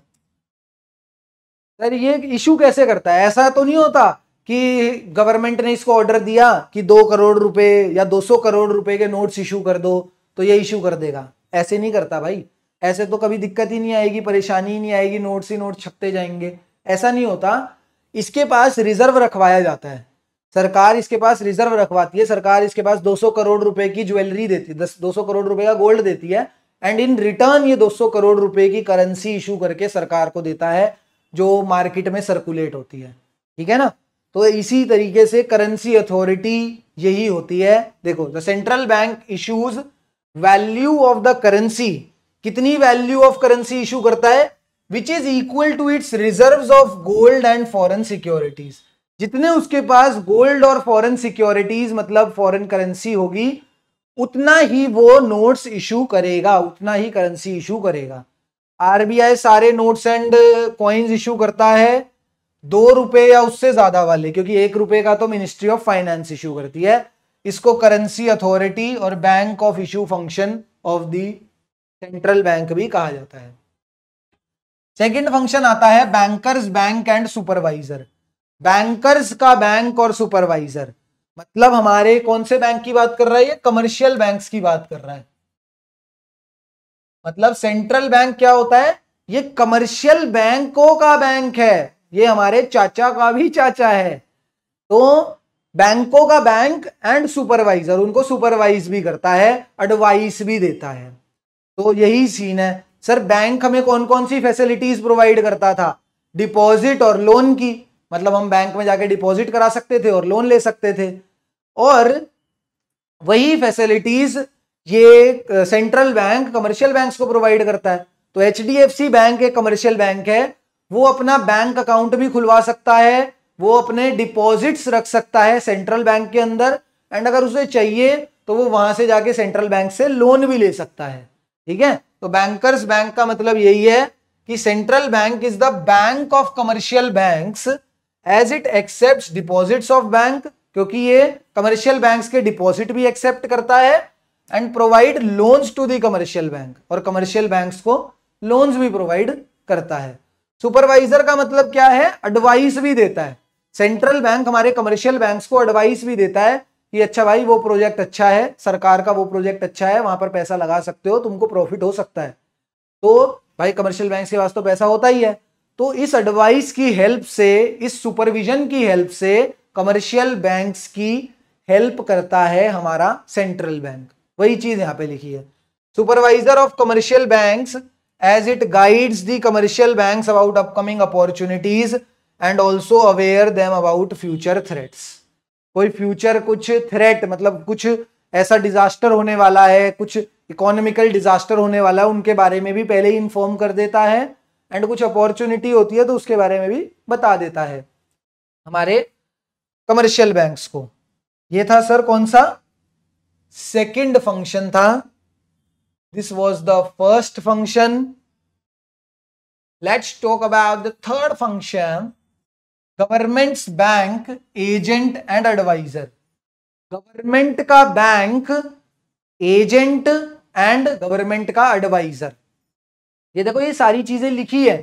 A: sir ये इशू कैसे करता है ऐसा तो नहीं होता कि गवर्नमेंट ने इसको ऑर्डर दिया कि दो करोड़ रुपए या दो सौ करोड़ रुपए के नोट्स इशू कर दो तो ये इशू कर देगा ऐसे नहीं करता भाई ऐसे तो कभी दिक्कत ही नहीं आएगी परेशानी ही नहीं आएगी नोट्स ही नोट छपते जाएंगे ऐसा नहीं होता इसके पास रिजर्व रखवाया जाता है सरकार इसके पास रिजर्व रखवाती है सरकार इसके पास 200 करोड़ रुपए की ज्वेलरी देती है दस सौ करोड़ रुपए का गोल्ड देती है एंड इन रिटर्न ये 200 करोड़ रुपए की करेंसी इशू करके सरकार को देता है जो मार्केट में सर्कुलेट होती है ठीक है ना तो इसी तरीके से करेंसी अथॉरिटी यही होती है देखो the central bank issues value of the currency कितनी वैल्यू ऑफ करेंसी इशू करता है which is equal to its reserve of gold and foreign securities जितने उसके पास गोल्ड और फॉरन सिक्योरिटीज मतलब फॉरेन करेंसी होगी उतना ही वो नोट्स इशू करेगा उतना ही करेंसी इशू करेगा आरबीआई सारे नोट्स एंड कॉइन्स इशू करता है दो रुपए या उससे ज्यादा वाले क्योंकि एक रुपए का तो मिनिस्ट्री ऑफ फाइनेंस इशू करती है इसको करेंसी अथॉरिटी और bank of issue function of the central bank भी कहा जाता है सेकंड फंक्शन आता है bankers bank and supervisor bankers का बैंक और सुपरवाइजर मतलब हमारे कौन से बैंक की बात कर रहा है ये कमर्शियल बैंक्स की बात कर रहा है मतलब सेंट्रल बैंक क्या होता है ये कमर्शियल बैंकों का बैंक है ये हमारे चाचा का भी चाचा है तो बैंकों का बैंक एंड सुपरवाइजर उनको सुपरवाइज भी करता है एडवाइस भी देता है तो यही सीन है सर बैंक हमें कौन कौन सी फैसिलिटीज प्रोवाइड करता था डिपॉजिट और लोन की मतलब हम बैंक में जाके डिपॉजिट करा सकते थे और लोन ले सकते थे और वही फैसिलिटीज ये सेंट्रल बैंक कमर्शियल बैंक्स को प्रोवाइड करता है तो एच बैंक एक कमर्शियल बैंक है वो अपना बैंक अकाउंट भी खुलवा सकता है वो अपने डिपॉजिट्स रख सकता है सेंट्रल बैंक के अंदर एंड अगर उसे चाहिए तो वो वहां से जाके सेंट्रल बैंक से लोन भी ले सकता है ठीक है तो बैंकर्स बैंक का मतलब यही है कि central bank is the bank of commercial banks as it accept deposits of bank क्योंकि ये कमर्शियल बैंक्स के डिपॉजिट भी एक्सेप्ट करता है and provide loans to the commercial bank और कमर्शियल बैंक्स को लोन्स भी प्रोवाइड करता है सुपरवाइजर का मतलब क्या है एडवाइस भी देता है सेंट्रल बैंक हमारे कमर्शियल बैंक्स को एडवाइस भी देता है कि अच्छा भाई वो प्रोजेक्ट अच्छा है सरकार का वो प्रोजेक्ट अच्छा है वहां पर पैसा लगा सकते हो तुमको प्रॉफिट हो सकता है तो भाई कमर्शियल बैंक के वास्ते तो पैसा होता ही है तो इस एडवाइस की हेल्प से इस सुपरविजन की हेल्प से कमर्शियल बैंक्स की हेल्प करता है हमारा सेंट्रल बैंक वही चीज यहां पे लिखी है supervisor of commercial banks as it guides the commercial banks about upcoming opportunities and also aware them about future threats कोई फ्यूचर कुछ थ्रेट मतलब कुछ ऐसा डिजास्टर होने वाला है कुछ इकोनॉमिकल डिजास्टर होने वाला है उनके बारे में भी पहले ही इन्फॉर्म कर देता है एंड कुछ अपॉर्चुनिटी होती है तो उसके बारे में भी बता देता है हमारे कमर्शियल बैंक्स को ये था सर कौन सा सेकेंड फंक्शन था this was the first function let's talk about the third function governments bank agent and advisor government का बैंक एजेंट एंड गवर्नमेंट का एडवाइजर ये देखो ये सारी चीजें लिखी है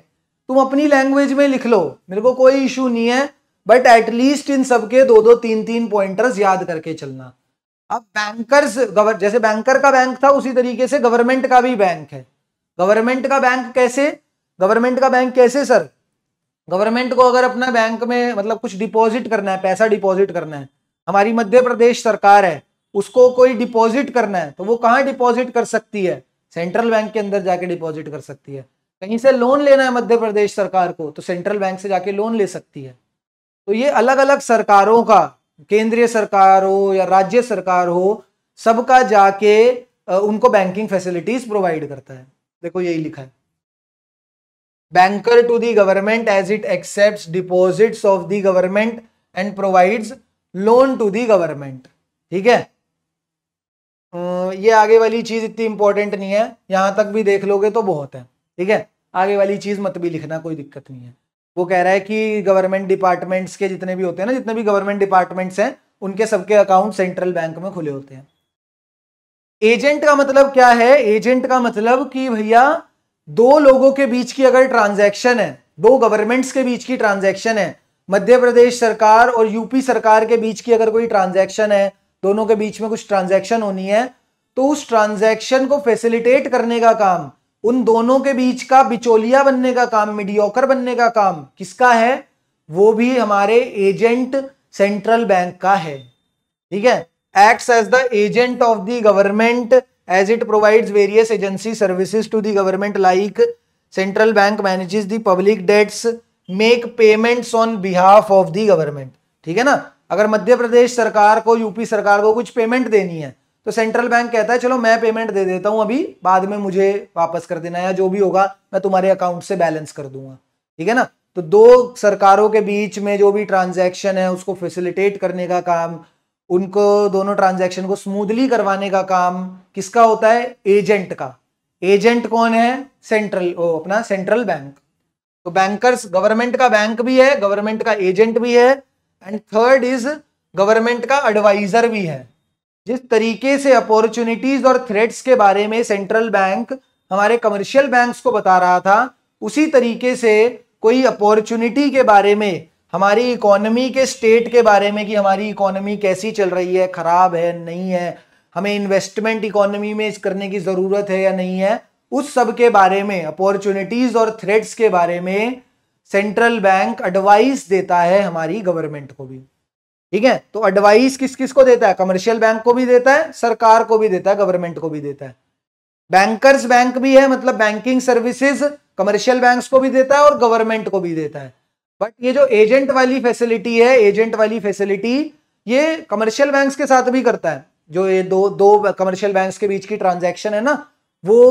A: तुम अपनी लैंग्वेज में लिख लो मेरे को कोई इशू नहीं है बट एटलीस्ट इन सबके दो दो तीन तीन पॉइंटर्स याद करके चलना अब बैंकर्स गवर जैसे बैंकर का बैंक था उसी तरीके से गवर्नमेंट का भी बैंक है गवर्नमेंट का बैंक कैसे गवर्नमेंट का बैंक कैसे सर गवर्नमेंट को अगर अपना बैंक में मतलब कुछ डिपॉजिट करना है पैसा डिपॉजिट करना है हमारी मध्य प्रदेश सरकार है उसको कोई डिपॉजिट करना है तो वो कहाँ डिपॉजिट कर सकती है सेंट्रल बैंक के अंदर जाके डिपॉजिट कर सकती है कहीं से लोन लेना है मध्य प्रदेश सरकार को तो सेंट्रल बैंक से जाके लोन ले सकती है तो ये अलग अलग सरकारों का केंद्रीय सरकार हो या राज्य सरकार हो सबका जाके उनको बैंकिंग फैसिलिटीज प्रोवाइड करता है देखो यही लिखा है banker to the government as it accept deposits of the government and provides loan to the government ठीक है ये आगे वाली चीज इतनी इंपॉर्टेंट नहीं है यहां तक भी देख लोगे तो बहुत है ठीक है आगे वाली चीज मत भी लिखना कोई दिक्कत नहीं है वो कह रहा है कि गवर्नमेंट डिपार्टमेंट्स के जितने भी होते हैं ना जितने भी गवर्नमेंट डिपार्टमेंट्स हैं उनके सबके अकाउंट सेंट्रल बैंक में खुले होते हैं एजेंट का मतलब क्या है एजेंट का मतलब कि भैया दो लोगों के बीच की अगर ट्रांजैक्शन है दो गवर्नमेंट्स के बीच की ट्रांजैक्शन है मध्य प्रदेश सरकार और यूपी सरकार के बीच की अगर कोई ट्रांजैक्शन है दोनों के बीच में कुछ ट्रांजैक्शन होनी है तो उस ट्रांजैक्शन को फैसिलिटेट करने का काम उन दोनों के बीच का बिचौलिया बनने का काम मिडियोकर बनने का काम किसका है वो भी हमारे एजेंट सेंट्रल बैंक का है ठीक है act as the agent of the government as it provides various agency services to the government like central bank manages the public debts make payments on behalf of the government ठीक है ना अगर मध्य प्रदेश सरकार को यूपी सरकार को कुछ payment देनी है तो सेंट्रल बैंक कहता है चलो मैं पेमेंट दे देता हूं अभी बाद में मुझे वापस कर देना या जो भी होगा मैं तुम्हारे अकाउंट से बैलेंस कर दूंगा ठीक है ना तो दो सरकारों के बीच में जो भी ट्रांजैक्शन है उसको फैसिलिटेट करने का काम उनको दोनों ट्रांजैक्शन को स्मूथली करवाने का काम किसका होता है एजेंट का एजेंट कौन है सेंट्रल ओ अपना सेंट्रल बैंक तो बैंकर्स गवर्नमेंट का बैंक भी है गवर्नमेंट का एजेंट भी है एंड थर्ड इज गवर्नमेंट का एडवाइजर भी है जिस तरीके से अपॉर्चुनिटीज और थ्रेट्स के बारे में सेंट्रल बैंक हमारे कमर्शियल बैंक्स को बता रहा था उसी तरीके से कोई अपॉर्चुनिटी के बारे में हमारी इकोनॉमी के स्टेट के बारे में कि हमारी इकोनॉमी कैसी चल रही है ख़राब है नहीं है हमें इन्वेस्टमेंट इकोनॉमी में करने की ज़रूरत है या नहीं है उस सब के बारे में अपॉर्चुनिटीज़ और थ्रेट्स के बारे में सेंट्रल बैंक एडवाइस देता है हमारी गवर्नमेंट को भी ठीक है तो एडवाइस किस किस को देता है कमर्शियल बैंक को भी देता है सरकार को भी देता है गवर्नमेंट को भी देता है बैंकर्स बैंक भी है मतलब बैंकिंग सर्विसेज कमर्शियल बैंक्स को भी देता है और गवर्नमेंट को भी देता है बट ये जो एजेंट वाली फैसिलिटी है एजेंट वाली फैसिलिटी ये कमर्शियल बैंक्स के साथ भी करता है जो ये दो दो कमर्शियल बैंक्स के बीच की ट्रांजैक्शन है ना वो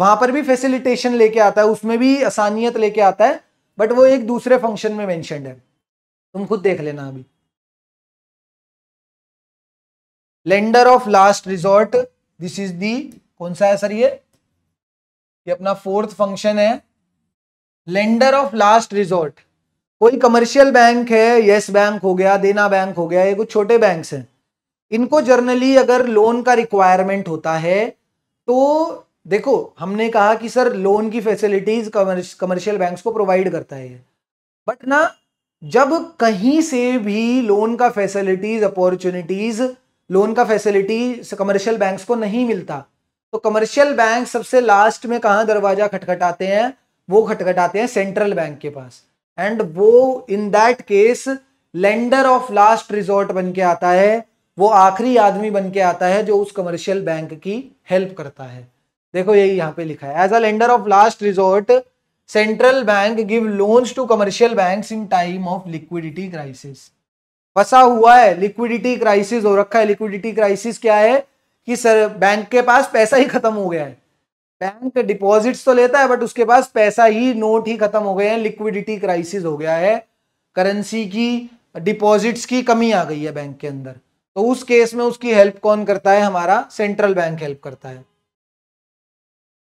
A: वहां पर भी फैसिलिटेशन लेके आता है उसमें भी आसानियत लेके आता है बट वो एक दूसरे फंक्शन में मैंशनड है तुम खुद देख लेना अभी lender of last resort this is the कौन सा है सर ये ये अपना फोर्थ फंक्शन है लेंडर ऑफ लास्ट रिजॉर्ट कोई कमर्शियल बैंक है यस बैंक हो गया देना बैंक हो गया ये कुछ छोटे बैंक हैं इनको जर्नली अगर लोन का रिक्वायरमेंट होता है तो देखो हमने कहा कि सर लोन की फैसिलिटीज कमर्शियल बैंक्स को प्रोवाइड करता है बट ना जब कहीं से भी लोन का फैसिलिटीज अपॉर्चुनिटीज लोन का फैसिलिटी कमर्शियल बैंक्स को नहीं मिलता तो कमर्शियल बैंक सबसे लास्ट में कहाँ दरवाजा खटखटाते हैं वो खटखटाते हैं सेंट्रल बैंक के पास एंड वो in that case lender of last resort बन के आता है वो आखिरी आदमी बन के आता है जो उस कमर्शियल बैंक की हेल्प करता है देखो यही यहाँ पे लिखा है as a lender of last resort central bank give loans to commercial banks in time of liquidity crisis फंसा हुआ है लिक्विडिटी क्राइसिस हो रखा है लिक्विडिटी क्राइसिस क्या है कि सर बैंक के पास पैसा ही खत्म हो गया है बैंक डिपॉजिट्स तो लेता है बट उसके पास पैसा ही नोट ही खत्म हो गए हैं लिक्विडिटी क्राइसिस हो गया है करेंसी की डिपॉजिट्स की कमी आ गई है बैंक के अंदर तो उस केस में उसकी हेल्प कौन करता है हमारा सेंट्रल बैंक हेल्प करता है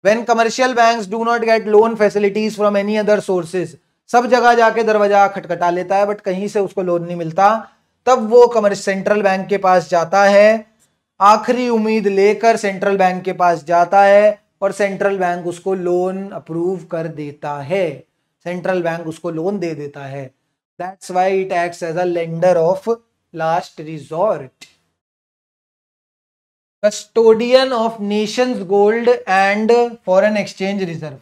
A: when commercial bank do not get loan facilities from any other sources सब जगह जाके दरवाजा खटखटा लेता है बट कहीं से उसको लोन नहीं मिलता तब वो कमर सेंट्रल बैंक के पास जाता है आखिरी उम्मीद लेकर सेंट्रल बैंक के पास जाता है और सेंट्रल बैंक उसको लोन अप्रूव कर देता है सेंट्रल बैंक उसको लोन दे देता है that's why it act as a lender of last resort custodian of nations gold and foreign exchange reserve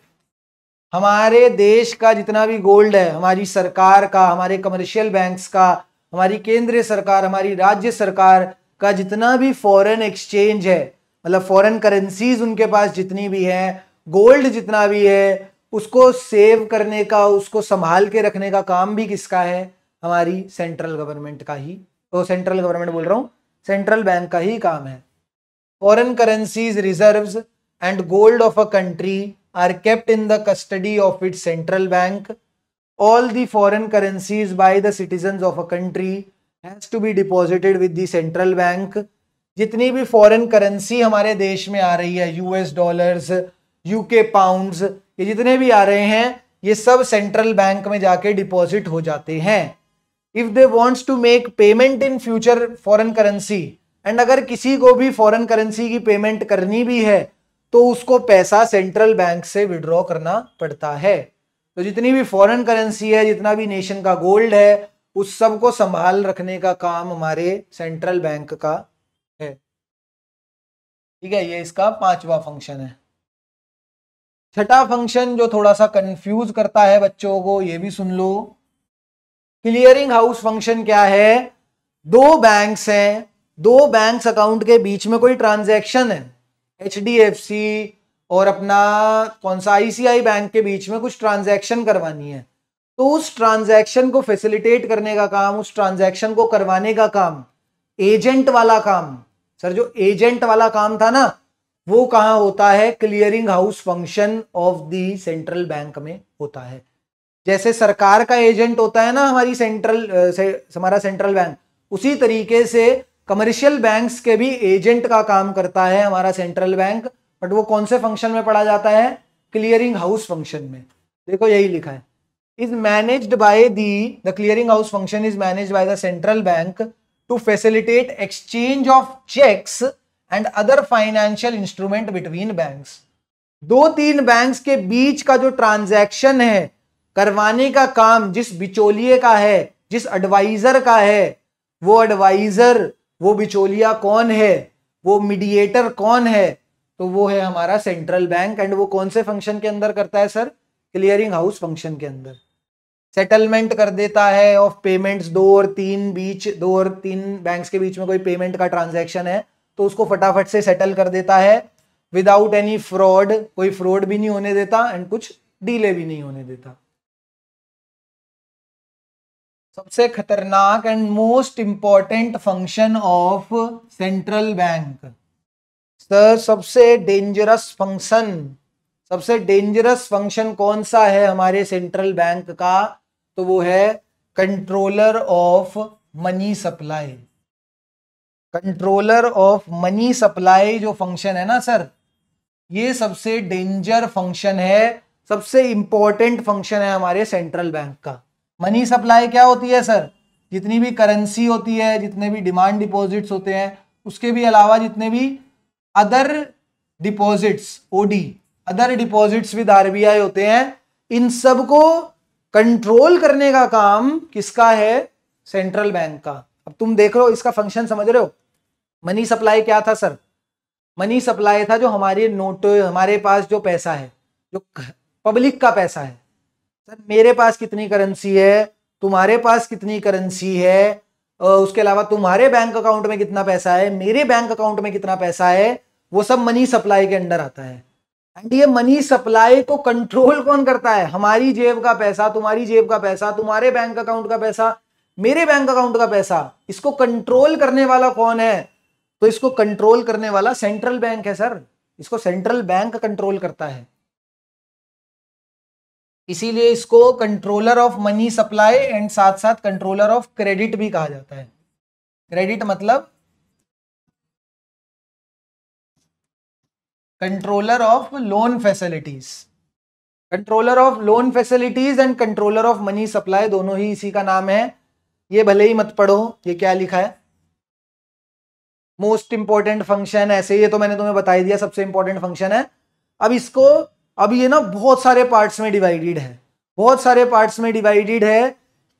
A: हमारे देश का जितना भी गोल्ड है हमारी सरकार का हमारे कमर्शियल बैंक्स का हमारी केंद्र सरकार हमारी राज्य सरकार का जितना भी फॉरेन एक्सचेंज है मतलब फॉरेन करेंसीज उनके पास जितनी भी है गोल्ड जितना भी है उसको सेव करने का उसको संभाल के रखने का काम भी किसका है हमारी सेंट्रल गवर्नमेंट का ही तो सेंट्रल गवर्नमेंट बोल रहा हूँ सेंट्रल बैंक का ही काम है foreign currencies reserves and gold of a country are kept in the custody of it central bank all the foreign currencies by the citizens of a country has to be deposited with the central bank जितनी भी foreign currency हमारे देश में आ रही है U S dollars UK pounds ये जितने भी आ रहे हैं ये सब सेंट्रल बैंक में जाके डिपॉजिट हो जाते हैं if they wants to make payment in future foreign currency and अगर किसी को भी फॉरन करेंसी की पेमेंट करनी भी है तो उसको पैसा सेंट्रल बैंक से विड्रॉ करना पड़ता है तो जितनी भी फॉरेन करेंसी है जितना भी नेशन का गोल्ड है उस सब को संभाल रखने का काम हमारे सेंट्रल बैंक का है ठीक है ये इसका पांचवा फंक्शन है छठा फंक्शन जो थोड़ा सा कंफ्यूज करता है बच्चों को ये भी सुन लो क्लियरिंग हाउस फंक्शन क्या है दो बैंक्स हैं दो बैंक्स अकाउंट के बीच में कोई ट्रांजैक्शन है एच डी एफ सी और अपना कौन सा आईसीआई बैंक के बीच में कुछ ट्रांजैक्शन करवानी है तो उस ट्रांजैक्शन को फैसिलिटेट करने का काम उस ट्रांजैक्शन को करवाने का काम एजेंट वाला काम सर जो एजेंट वाला काम था ना वो कहाँ होता है clearing house function of the central bank में होता है जैसे सरकार का एजेंट होता है ना हमारी सेंट्रल से, हमारा सेंट्रल बैंक उसी तरीके से कमर्शियल बैंक्स के भी एजेंट का काम करता है हमारा सेंट्रल बैंक बट वो कौन से फंक्शन में पढ़ा जाता है क्लियरिंग हाउस फंक्शन में देखो यही लिखा है is manage by the the clearing house function is manage by the central bank to facilitate exchange of cheques and other financial instrument between banks दो तीन बैंक्स के बीच का जो ट्रांजैक्शन है करवाने का काम जिस बिचौलिए का है जिस एडवाइजर का है वो एडवाइजर वो बिचौलिया कौन है वो मीडिएटर कौन है तो वो है हमारा सेंट्रल बैंक एंड वो कौन से फंक्शन के अंदर करता है सर क्लियरिंग हाउस फंक्शन के अंदर सेटलमेंट कर देता है ऑफ पेमेंट्स दो और तीन बीच दो और तीन बैंक्स के बीच में कोई पेमेंट का ट्रांजैक्शन है तो उसको फटाफट से सेटल कर देता है विदाउट एनी फ्रॉड कोई फ्रॉड भी नहीं होने देता एंड कुछ डीले भी नहीं होने देता सबसे खतरनाक and most important function of central bank sir सबसे डेंजरस फंक्शन सबसे डेंजरस फंक्शन कौन सा है हमारे सेंट्रल बैंक का तो वो है controller of money supply controller of money supply जो फंक्शन है ना सर ये सबसे डेंजर फंक्शन है सबसे इंपॉर्टेंट फंक्शन है हमारे सेंट्रल बैंक का मनी सप्लाई क्या होती है सर जितनी भी करेंसी होती है जितने भी डिमांड डिपॉजिट्स होते हैं उसके भी अलावा जितने भी other deposits OD other deposits with RBI होते हैं इन सब को कंट्रोल करने का काम किसका है सेंट्रल बैंक का अब तुम देख रहे हो इसका फंक्शन समझ रहे हो मनी सप्लाई क्या था सर मनी सप्लाई था जो हमारे नोट हमारे पास जो पैसा है जो पब्लिक का पैसा है सर मेरे पास कितनी करेंसी है तुम्हारे पास कितनी करेंसी है उसके अलावा तुम्हारे बैंक अकाउंट में कितना पैसा है मेरे बैंक अकाउंट में कितना पैसा है वो सब मनी सप्लाई के अंडर आता है एंड ये मनी सप्लाई को कंट्रोल कौन करता है हमारी जेब का पैसा तुम्हारी जेब का पैसा तुम्हारे बैंक अकाउंट का पैसा मेरे बैंक अकाउंट का पैसा इसको कंट्रोल करने वाला कौन है तो इसको कंट्रोल करने वाला सेंट्रल बैंक है सर इसको सेंट्रल बैंक कंट्रोल करता है इसीलिए इसको controller of money supply and साथ साथ कंट्रोलर ऑफ क्रेडिट भी कहा जाता है क्रेडिट मतलब controller of loan facilities controller of loan facilities and controller of money supply दोनों ही इसी का नाम है ये भले ही मत पढ़ो ये क्या लिखा है मोस्ट इंपॉर्टेंट फंक्शन ऐसे ये तो मैंने तुम्हें बताई दिया सबसे इंपॉर्टेंट फंक्शन है अब इसको अब ये ना बहुत सारे पार्ट्स में डिवाइडेड है बहुत सारे पार्ट्स में डिवाइडेड है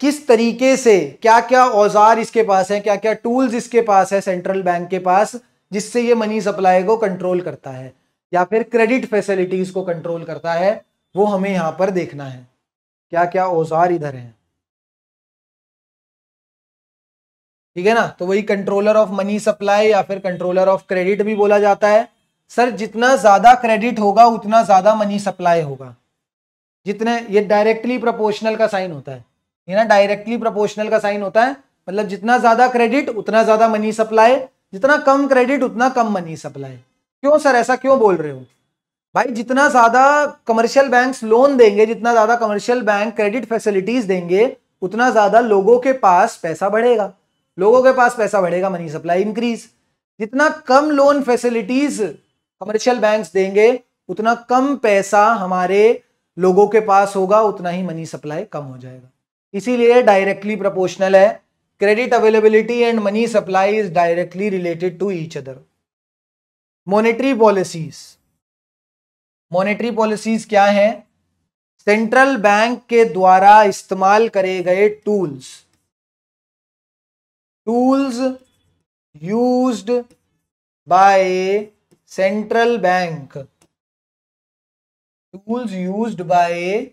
A: किस तरीके से क्या क्या औजार इसके पास है क्या क्या टूल्स इसके पास है सेंट्रल बैंक के पास जिससे ये मनी सप्लाई को कंट्रोल करता है या फिर क्रेडिट फैसिलिटीज को कंट्रोल करता है वो हमें यहां पर देखना है क्या क्या औजार इधर हैं ठीक है ना तो वही कंट्रोलर ऑफ मनी सप्लाई या फिर कंट्रोलर ऑफ क्रेडिट भी बोला जाता है सर जितना ज्यादा क्रेडिट होगा उतना ज्यादा मनी सप्लाई होगा जितने ये डायरेक्टली प्रोपोर्शनल का साइन होता है ये ना डायरेक्टली प्रोपोर्शनल का साइन होता है मतलब जितना ज्यादा क्रेडिट उतना ज्यादा मनी सप्लाई जितना कम क्रेडिट उतना कम मनी सप्लाई क्यों सर ऐसा क्यों बोल रहे हो भाई जितना ज्यादा कमर्शियल बैंक्स लोन देंगे जितना ज्यादा कमर्शियल बैंक क्रेडिट फैसिलिटीज देंगे उतना ज्यादा लोगों के पास पैसा बढ़ेगा लोगों के पास पैसा बढ़ेगा मनी सप्लाई इंक्रीज जितना कम लोन फैसिलिटीज कमर्शियल बैंक्स देंगे उतना कम पैसा हमारे लोगों के पास होगा उतना ही मनी सप्लाई कम हो जाएगा इसीलिए डायरेक्टली प्रोपोर्शनल है credit availability and money supply is directly related to each other monetary policies monetary policies क्या है सेंट्रल बैंक के द्वारा इस्तेमाल करे गए tools tools
B: used by central bank tools used by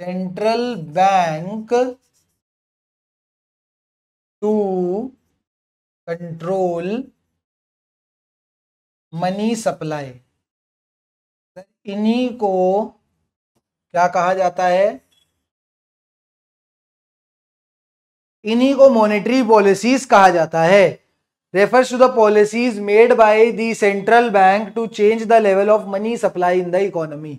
B: central bank to control money supply इन्हीं को क्या कहा जाता है इन्हीं को मॉनेटरी
A: पॉलिसीज कहा जाता है refer to the policies made by the central bank to change the level of money supply in the economy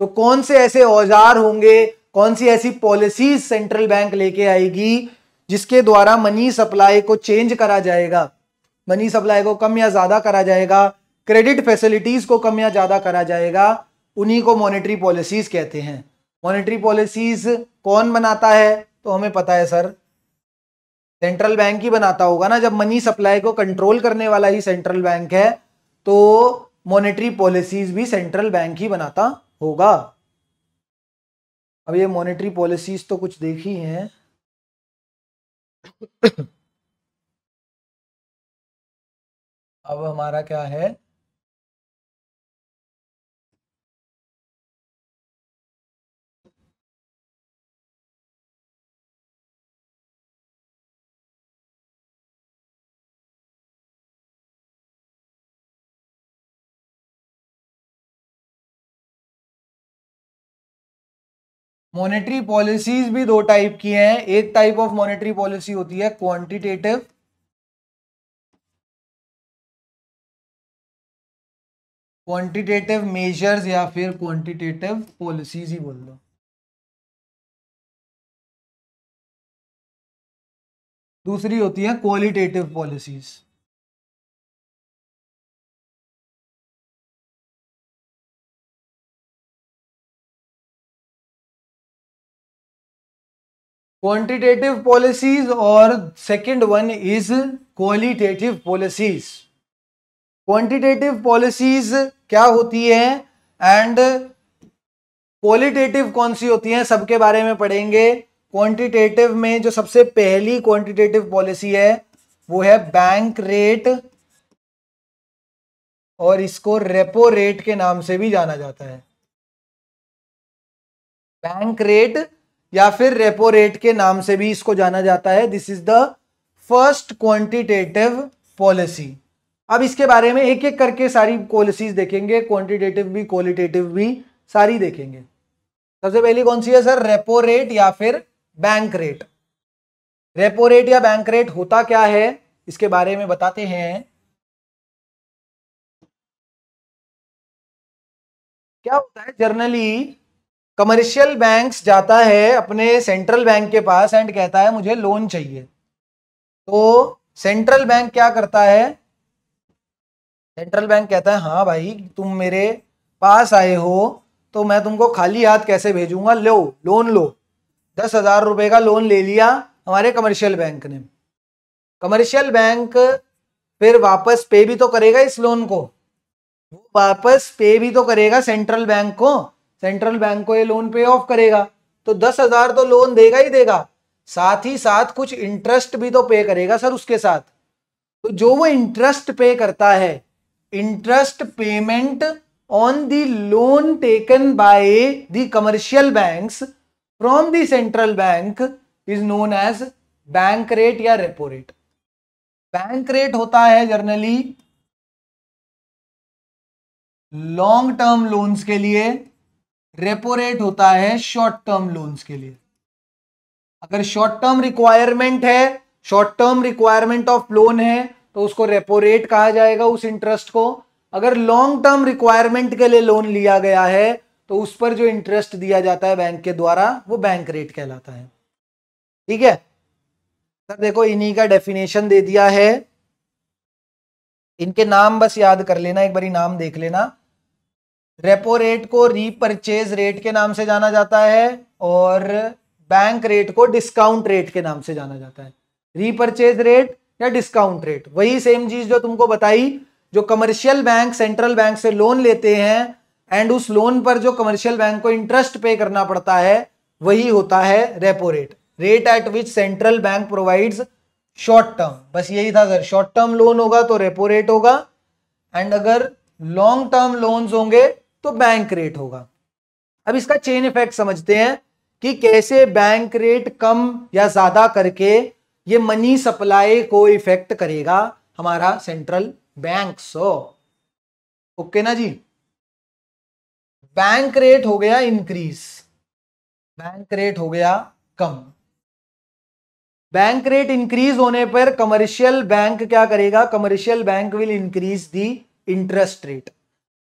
A: तो कौन से ऐसे औजार होंगे कौन सी ऐसी पॉलिसीज सेंट्रल बैंक लेके आएगी जिसके द्वारा मनी सप्लाई को चेंज करा जाएगा मनी सप्लाई को कम या ज्यादा करा जाएगा क्रेडिट फैसिलिटीज को कम या ज्यादा करा जाएगा उन्हीं को मॉनेटरी पॉलिसीज कहते हैं मॉनेटरी पॉलिसीज कौन बनाता है तो हमें पता है सर सेंट्रल बैंक ही बनाता होगा ना जब मनी सप्लाई को कंट्रोल करने वाला ही सेंट्रल बैंक है तो मॉनेटरी पॉलिसीज भी सेंट्रल बैंक ही बनाता होगा
B: अब ये मॉनेटरी पॉलिसीज तो कुछ देखी हैं अब हमारा क्या है मॉनेटरी पॉलिसीज भी दो टाइप की हैं एक टाइप ऑफ मॉनेटरी पॉलिसी होती है क्वांटिटेटिव क्वांटिटेटिव मेजर्स या फिर क्वांटिटेटिव पॉलिसीज ही बोल दो दूसरी होती है क्वालिटेटिव पॉलिसीज़ क्वांटिटेटिव पॉलिसीज और second
A: one is qualitative policies quantitative policies क्या होती है एंड क्वालिटेटिव कौन सी होती है सबके बारे में पढ़ेंगे क्वांटिटेटिव में जो सबसे पहली क्वांटिटेटिव पॉलिसी है वो है बैंक रेट और इसको रेपो रेट के नाम से भी जाना जाता है बैंक रेट या फिर रेपो रेट के नाम से भी इसको जाना जाता है this is the first quantitative policy अब इसके बारे में एक एक करके सारी पॉलिसीज देखेंगे क्वांटिटेटिव भी क्वालिटेटिव भी सारी देखेंगे सबसे पहली कौन सी है सर रेपो रेट या फिर बैंक रेट रेपो रेट या बैंक रेट
B: होता क्या है इसके बारे में बताते हैं क्या होता है जर्नली कमर्शियल बैंक्स
A: जाता है अपने सेंट्रल बैंक के पास एंड कहता है मुझे लोन चाहिए तो सेंट्रल बैंक क्या करता है सेंट्रल बैंक कहता है हाँ भाई तुम मेरे पास आए हो तो मैं तुमको खाली हाथ कैसे भेजूंगा लो लोन लो दस हजार रुपये का लोन ले लिया हमारे कमर्शियल बैंक ने कमर्शियल बैंक फिर वापस पे भी तो करेगा इस लोन को वापस पे भी तो करेगा सेंट्रल बैंक को सेंट्रल बैंक को ये लोन पे ऑफ करेगा तो दस हजार तो लोन देगा ही देगा साथ ही साथ कुछ इंटरेस्ट भी तो पे करेगा सर उसके साथ तो जो वो इंटरेस्ट पे करता है interest payment on the loan taken by the commercial banks from the central bank is known as bank rate या रेपो रेट
B: बैंक रेट होता है जर्नली लॉन्ग टर्म लोन्स के लिए रेपो रेट होता है short
A: term loans के लिए अगर शॉर्ट टर्म रिक्वायरमेंट है short term requirement of loan है तो उसको रेपो रेट कहा जाएगा उस इंटरेस्ट को अगर लॉन्ग टर्म रिक्वायरमेंट के लिए लोन लिया गया है तो उस पर जो इंटरेस्ट दिया जाता है बैंक के द्वारा वो बैंक रेट कहलाता है ठीक है सर देखो इन्हीं का डेफिनेशन दे दिया है इनके नाम बस याद कर लेना एक बारी नाम देख लेना रेपो रेट को रीपरचेज रेट के नाम से जाना जाता है और बैंक रेट को डिस्काउंट रेट के नाम से जाना जाता है रीपरचेज रेट या डिस्काउंट रेट वही सेम चीज जो तुमको बताई जो कमर्शियल बैंक सेंट्रल बैंक से लोन लेते हैं एंड उस लोन पर जो कमर्शियल बैंक को इंटरेस्ट पे करना पड़ता है वही होता है repo rate rate at which central bank provides short term बस यही था सर शॉर्ट टर्म लोन होगा तो रेपो रेट होगा एंड अगर लॉन्ग टर्म लोन्स होंगे तो बैंक रेट होगा अब इसका चेन इफेक्ट समझते हैं कि कैसे बैंक रेट कम या ज्यादा करके ये मनी सप्लाई को इफेक्ट करेगा हमारा सेंट्रल बैंक सो ओके ना जी बैंक रेट हो गया इंक्रीज बैंक रेट हो गया कम बैंक रेट इंक्रीज होने पर कमर्शियल बैंक क्या करेगा commercial bank will increase the interest rate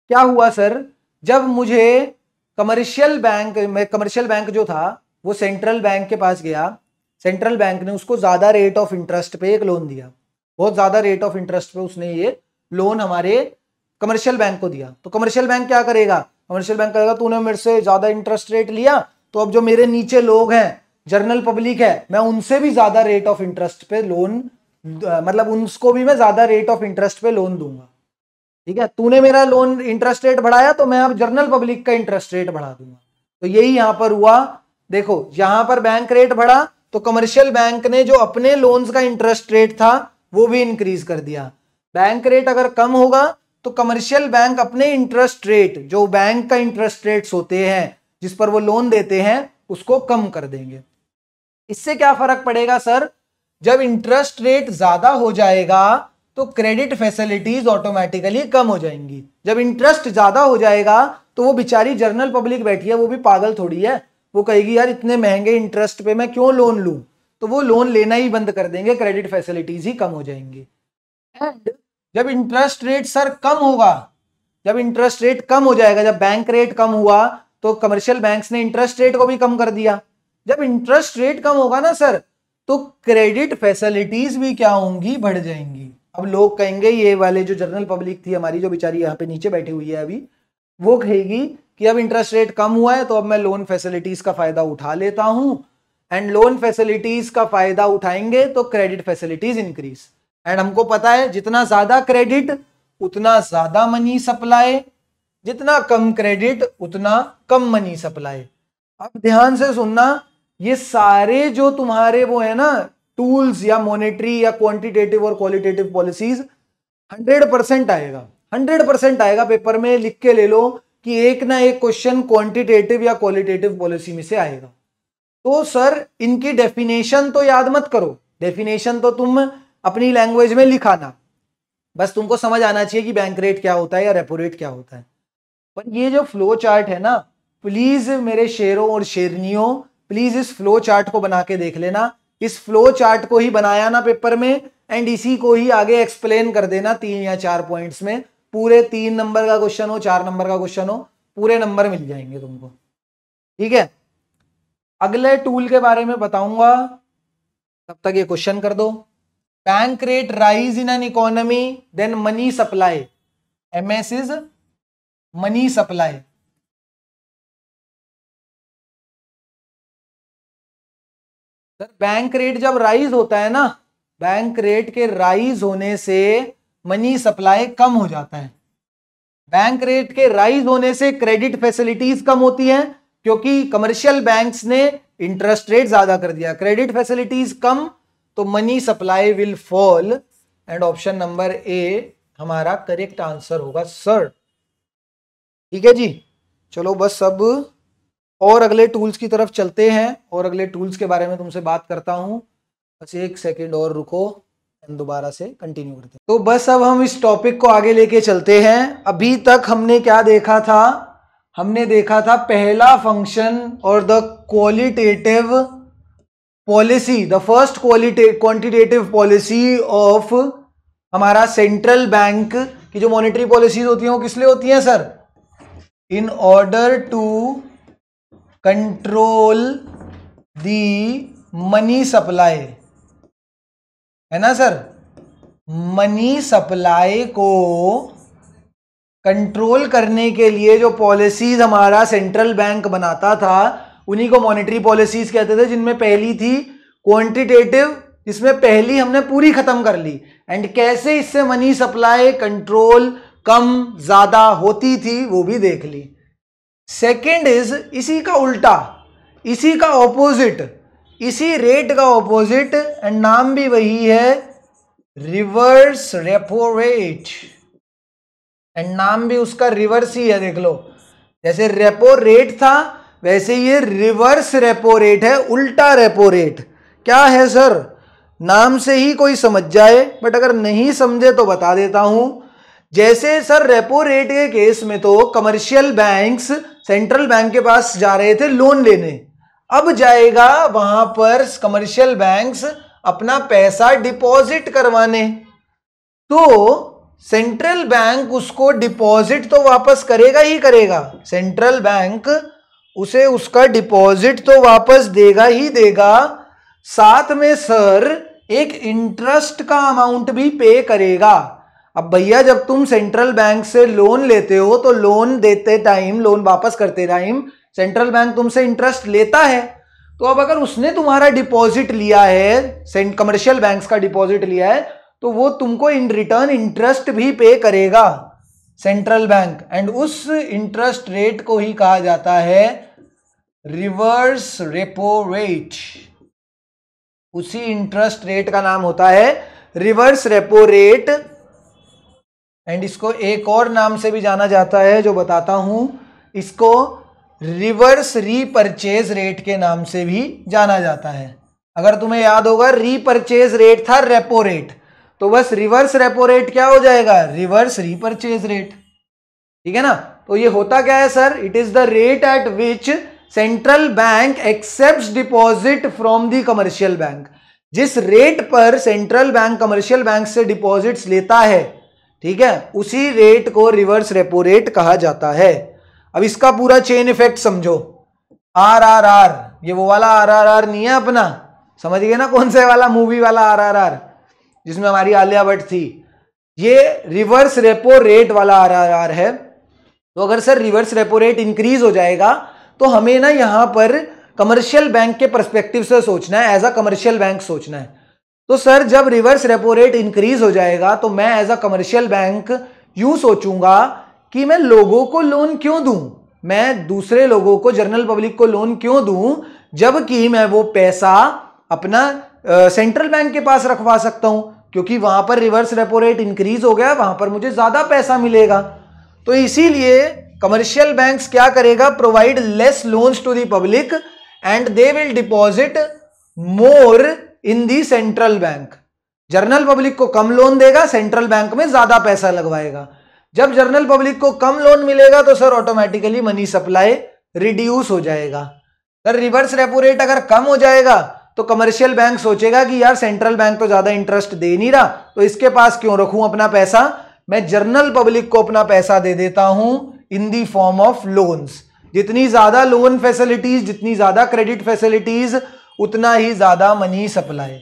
A: क्या हुआ सर जब मुझे कमर्शियल बैंक में कमर्शियल बैंक जो था वो सेंट्रल बैंक के पास गया सेंट्रल बैंक ने उसको ज़्यादा रेट ऑफ इंटरेस्ट पे एक लोन दिया बहुत ज़्यादा रेट ऑफ इंटरेस्ट पे उसने ये लोन हमारे कमर्शियल बैंक को दिया तो कमर्शियल बैंक क्या करेगा कमर्शियल बैंक करेगा तूने मेरे से ज़्यादा इंटरेस्ट रेट लिया तो अब जो मेरे नीचे लोग हैं जर्नल पब्लिक है मैं उनसे भी ज़्यादा रेट ऑफ इंटरेस्ट पे लोन मतलब उनको भी मैं ज़्यादा रेट ऑफ इंटरेस्ट पे लोन दूंगा ठीक है तूने मेरा लोन इंटरेस्ट रेट बढ़ाया तो मैं अब जर्नल पब्लिक का इंटरेस्ट रेट बढ़ा दूंगा तो यही यहां पर हुआ देखो यहां पर बैंक रेट बढ़ा तो कमर्शियल बैंक ने जो अपने लोन्स का इंटरेस्ट रेट था वो भी इंक्रीज कर दिया बैंक रेट अगर कम होगा तो कमर्शियल बैंक अपने इंटरेस्ट रेट जो बैंक का इंटरेस्ट रेट होते हैं जिस पर वो लोन देते हैं उसको कम कर देंगे इससे क्या फर्क पड़ेगा सर जब इंटरेस्ट रेट ज्यादा हो जाएगा तो क्रेडिट फैसिलिटीज ऑटोमेटिकली कम हो जाएंगी जब इंटरेस्ट ज़्यादा हो जाएगा तो वो बेचारी जर्नल पब्लिक बैठी है वो भी पागल थोड़ी है वो कहेगी यार इतने महंगे इंटरेस्ट पे मैं क्यों लोन लू तो वो लोन लेना ही बंद कर देंगे क्रेडिट फैसिलिटीज ही कम हो जाएंगी एंड जब इंटरेस्ट रेट सर कम होगा जब इंटरेस्ट रेट कम हो जाएगा जब बैंक रेट कम हुआ तो कमर्शियल बैंक ने इंटरेस्ट रेट को भी कम कर दिया जब इंटरेस्ट रेट कम होगा ना सर तो क्रेडिट फैसिलिटीज भी क्या होंगी बढ़ जाएंगी अब लोग कहेंगे ये वाले जो जनरल पब्लिक थी हमारी जो बेचारी यहाँ पे नीचे बैठी हुई है अभी वो कहेगी कि अब इंटरेस्ट रेट कम हुआ है तो अब मैं लोन फैसिलिटीज का फायदा उठा लेता हूँ एंड लोन फैसिलिटीज का फायदा उठाएंगे तो क्रेडिट फैसिलिटीज इंक्रीज एंड हमको पता है जितना ज्यादा क्रेडिट उतना ज्यादा मनी सप्लाई जितना कम क्रेडिट उतना कम मनी सप्लाई अब ध्यान से सुनना ये सारे जो तुम्हारे वो है ना टूल्स या मॉनेटरी या क्वांटिटेटिव और क्वालिटेटिव पॉलिसीज 100 परसेंट आएगा 100 परसेंट आएगा पेपर में लिख के ले लो कि एक ना एक क्वेश्चन क्वांटिटेटिव या क्वालिटेटिव पॉलिसी में से आएगा तो सर इनकी डेफिनेशन तो याद मत करो डेफिनेशन तो तुम अपनी लैंग्वेज में लिखाना बस तुमको समझ आना चाहिए कि बैंक रेट क्या होता है या रेपो रेट क्या होता है पर ये जो फ्लो चार्ट है ना प्लीज मेरे शेरों और शेरनियों प्लीज इस फ्लो चार्ट को बना के देख लेना इस फ्लो चार्ट को ही बनाया ना पेपर में एंड इसी को ही आगे एक्सप्लेन कर देना तीन या चार पॉइंट्स में पूरे तीन नंबर का क्वेश्चन हो चार नंबर का क्वेश्चन हो पूरे नंबर मिल जाएंगे तुमको ठीक है अगले टूल के बारे में बताऊंगा तब तक ये क्वेश्चन कर दो bank rate rise in an economy then money supply M S is
B: money supply sir bank rate जब राइज होता है ना बैंक
A: रेट के राइज होने से मनी सप्लाई कम हो जाता है बैंक रेट के राइज होने से क्रेडिट फैसिलिटीज कम होती हैं क्योंकि कमर्शियल बैंक्स ने इंटरेस्ट रेट ज्यादा कर दिया क्रेडिट फैसिलिटीज कम तो money supply will fall and option number A हमारा करेक्ट आंसर होगा सर ठीक है जी चलो बस सब और अगले टूल्स की तरफ चलते हैं और अगले टूल्स के बारे में तुमसे बात करता हूँ बस एक सेकेंड और रुको दोबारा से कंटिन्यू करते हैं तो बस अब हम इस टॉपिक को आगे लेके चलते हैं अभी तक हमने क्या देखा था हमने देखा था पहला फंक्शन और the qualitative policy the first quantitative policy of हमारा सेंट्रल बैंक की जो मॉनेटरी पॉलिसीज होती हैं वो किस लिए होती हैं sir in order to control the money supply है ना सर मनी सप्लाई को कंट्रोल करने के लिए जो पॉलिसीज हमारा सेंट्रल बैंक बनाता था उन्हीं को मॉनेटरी पॉलिसीज कहते थे जिनमें पहली थी क्वांटिटेटिव इसमें पहली हमने पूरी खत्म कर ली एंड कैसे इससे मनी सप्लाई कंट्रोल कम ज़्यादा होती थी वो भी देख ली सेकेंड इज इसी का उल्टा इसी का ऑपोजिट इसी रेट का ऑपोजिट एंड नाम भी वही है रिवर्स रेपो रेट एंड नाम भी उसका रिवर्स ही है देख लो जैसे रेपो रेट था वैसे ये रिवर्स रेपो रेट है उल्टा रेपो रेट क्या है सर नाम से ही कोई समझ जाए बट अगर नहीं समझे तो बता देता हूं जैसे सर रेपो रेट के केस में तो कमर्शियल बैंक्स सेंट्रल बैंक के पास जा रहे थे लोन लेने अब जाएगा वहां पर कमर्शियल बैंक्स अपना पैसा डिपॉजिट करवाने तो सेंट्रल बैंक उसको डिपॉजिट तो वापस करेगा ही करेगा सेंट्रल बैंक उसे उसका डिपॉजिट तो वापस देगा ही देगा साथ में सर एक इंटरेस्ट का अमाउंट भी पे करेगा अब भैया जब तुम सेंट्रल बैंक से लोन लेते हो तो लोन देते टाइम लोन वापस करते टाइम सेंट्रल बैंक तुमसे इंटरेस्ट लेता है तो अब अगर उसने तुम्हारा डिपॉजिट लिया है सेंट कमर्शियल बैंक्स का डिपॉजिट लिया है तो वो तुमको इन रिटर्न इंटरेस्ट भी पे करेगा सेंट्रल बैंक एंड उस इंटरेस्ट रेट को ही कहा जाता है रिवर्स रेपो रेट उसी इंटरेस्ट रेट का नाम होता है रिवर्स रेपो रेट एंड इसको एक और नाम से भी जाना जाता है जो बताता हूँ इसको रिवर्स रीपरचेज रेट के नाम से भी जाना जाता है अगर तुम्हें याद होगा रीपरचेज रेट था रेपो रेट तो बस रिवर्स रेपो रेट क्या हो जाएगा रिवर्स रीपरचेज रेट ठीक है ना तो ये होता क्या है sir it is the rate at which central bank accept deposit from the commercial bank जिस रेट पर सेंट्रल बैंक कमर्शियल बैंक से डिपॉजिट्स लेता है ठीक है उसी रेट को रिवर्स रेपो रेट कहा जाता है अब इसका पूरा चेन इफेक्ट समझो आर आर आर ये वो वाला आर आर आर नहीं है अपना समझ गए ना कौन सा वाला मूवी वाला आर आर आर जिसमें हमारी आलिया भट्ट थी ये रिवर्स रेपो रेट वाला आर आर आर है तो अगर sir reverse repo rate increase हो जाएगा तो हमें ना यहां पर कमर्शियल बैंक के परस्पेक्टिव से सोचना है एज अ कमर्शियल बैंक सोचना है तो सर जब रिवर्स रेपो रेट इंक्रीज हो जाएगा तो मैं एज अ कमर्शियल बैंक यूं सोचूंगा कि मैं लोगों को लोन क्यों दूं मैं दूसरे लोगों को जनरल पब्लिक को लोन क्यों दूं जबकि मैं वो पैसा अपना सेंट्रल बैंक के पास रखवा सकता हूं क्योंकि वहां पर रिवर्स रेपो रेट इंक्रीज हो गया वहां पर मुझे ज्यादा पैसा मिलेगा तो इसीलिए कमर्शियल बैंक्स क्या करेगा provide less loans to the public and they will deposit more in the central bank general public को कम लोन देगा सेंट्रल बैंक में ज्यादा पैसा लगवाएगा जब जर्नल पब्लिक को कम लोन मिलेगा तो sir automatically money supply reduce हो जाएगा सर रिवर्स रेपो रेट अगर कम हो जाएगा तो कमर्शियल बैंक सोचेगा कि यार सेंट्रल बैंक तो ज्यादा इंटरेस्ट दे नहीं रहा तो इसके पास क्यों रखू अपना पैसा मैं जर्नल पब्लिक को अपना पैसा दे देता हूं in the form of loans जितनी ज्यादा लोन फैसिलिटीज जितनी ज्यादा क्रेडिट फैसिलिटीज उतना ही ज़्यादा मनी सप्लाई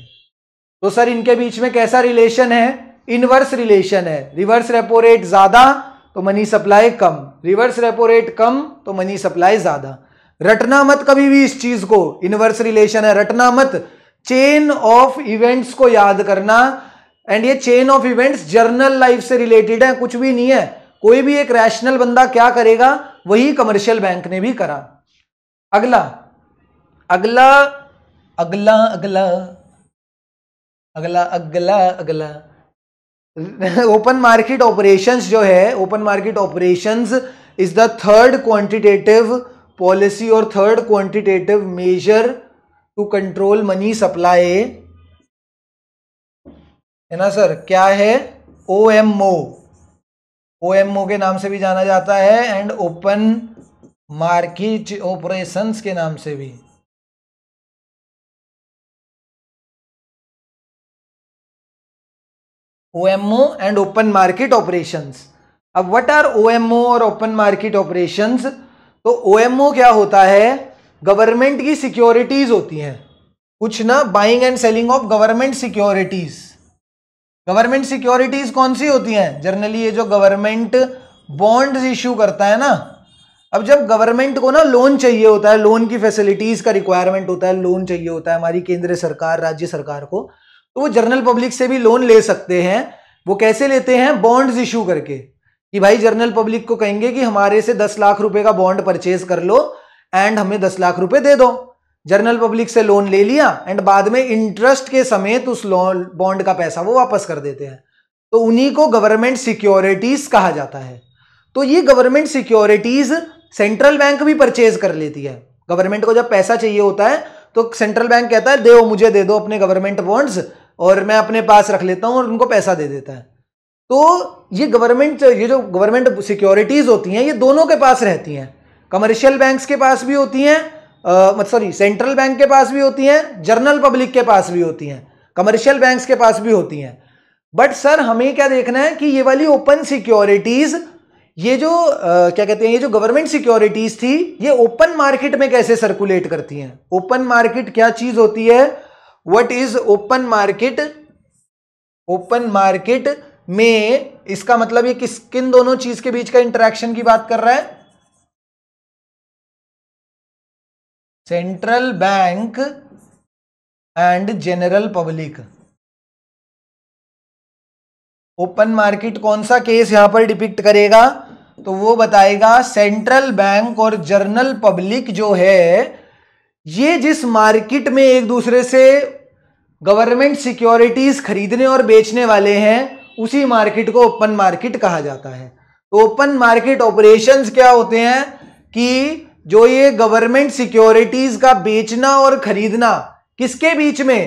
A: तो सर इनके बीच में कैसा रिलेशन है इनवर्स रिलेशन है रिवर्स रेपो रेट ज़्यादा तो मनी सप्लाई कम रिवर्स रेपो रेट कम तो मनी सप्लाई ज़्यादा रटना मत कभी भी इस चीज़ को इनवर्स रिलेशन है रटना मत चेन ऑफ इवेंट्स को याद करना एंड ये chain of events general life से रिलेटेड है कुछ भी नहीं है कोई भी एक रैशनल बंदा क्या करेगा वही कमर्शियल बैंक ने भी करा अगला अगला अगला अगला अगला अगला अगला ओपन मार्केट ऑपरेशंस जो है open market operations is the third quantitative policy और third quantitative measure to control money supply है ना सर क्या है O M O O M O के नाम से भी जाना
B: जाता है एंड ओपन मार्केट ऑपरेशंस के नाम से भी O and open market operation अब ओ एम ओ
A: और ओपन मार्केट ऑपरेशन तो ओ क्या होता है गवर्नमेंट की सिक्योरिटीज होती हैं कुछ ना buying and selling of government securities government securities कौन सी होती हैं जनरली ये जो गवर्नमेंट बॉन्ड्स इशू करता है ना अब जब गवर्नमेंट को ना लोन चाहिए होता है लोन की फैसिलिटीज का रिक्वायरमेंट होता है लोन चाहिए होता है हमारी केंद्र सरकार राज्य सरकार को तो वो जर्नल पब्लिक से भी लोन ले सकते हैं वो कैसे लेते हैं बॉन्ड्स इशू करके कि भाई जर्नल पब्लिक को कहेंगे कि हमारे से दस लाख रुपए का बॉन्ड परचेज कर लो एंड हमें दस लाख रुपए दे दो जर्नल पब्लिक से लोन ले लिया एंड बाद में इंटरेस्ट के समेत उस लोन बॉन्ड का पैसा वो वापस कर देते हैं तो उन्हीं को गवर्नमेंट सिक्योरिटीज कहा जाता है तो ये गवर्नमेंट सिक्योरिटीज सेंट्रल बैंक भी परचेज कर लेती है गवर्नमेंट को जब पैसा चाहिए होता है तो सेंट्रल बैंक कहता है दे मुझे दे दो अपने गवर्नमेंट बॉन्ड्स और मैं अपने पास रख लेता हूँ और उनको पैसा दे देता है तो ये गवर्नमेंट ये जो गवर्नमेंट सिक्योरिटीज़ होती हैं ये दोनों के पास रहती हैं कमर्शियल बैंक्स के पास भी होती हैं मतलब सॉरी सेंट्रल बैंक के पास भी होती हैं जर्नल पब्लिक के पास भी होती हैं कमर्शियल बैंक्स के पास भी होती हैं बट सर हमें क्या देखना है कि ये वाली ओपन सिक्योरिटीज़ ये जो आ, क्या कहते हैं ये जो गवर्नमेंट सिक्योरिटीज़ थी ये ओपन मार्केट में कैसे सर्कुलेट करती हैं ओपन मार्केट क्या चीज़ होती है what is open market open market में इसका मतलब ये किस किन दोनों चीज के बीच का इंटरेक्शन
B: की बात कर रहा है central bank and general public
A: open market कौन सा केस यहां पर डिपिक्ट करेगा तो वो बताएगा सेंट्रल बैंक और जर्नल पब्लिक जो है ये जिस मार्केट में एक दूसरे से गवर्नमेंट सिक्योरिटीज खरीदने और बेचने वाले हैं उसी मार्केट को ओपन मार्केट कहा जाता है तो ओपन मार्केट ऑपरेशंस क्या होते हैं कि जो ये गवर्नमेंट सिक्योरिटीज का बेचना और खरीदना किसके बीच में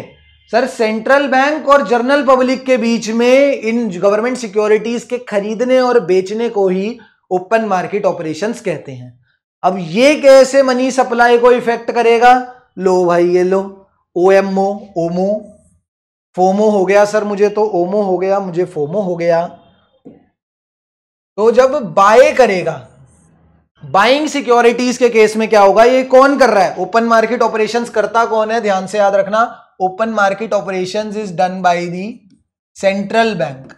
A: सर सेंट्रल बैंक और जर्नल पब्लिक के बीच में इन गवर्नमेंट सिक्योरिटीज के खरीदने और बेचने को ही ओपन मार्केट ऑपरेशंस कहते हैं अब ये कैसे मनी सप्लाई को इफेक्ट करेगा लो भाई ये लो ओ एम ओमो फोमो हो गया सर मुझे तो ओमो हो गया मुझे फोमो हो गया तो जब बाय करेगा बाइंग सिक्योरिटीज के केस में क्या होगा ये कौन कर रहा है ओपन मार्केट ऑपरेशंस करता कौन है ध्यान से याद रखना open market operation is done by the central bank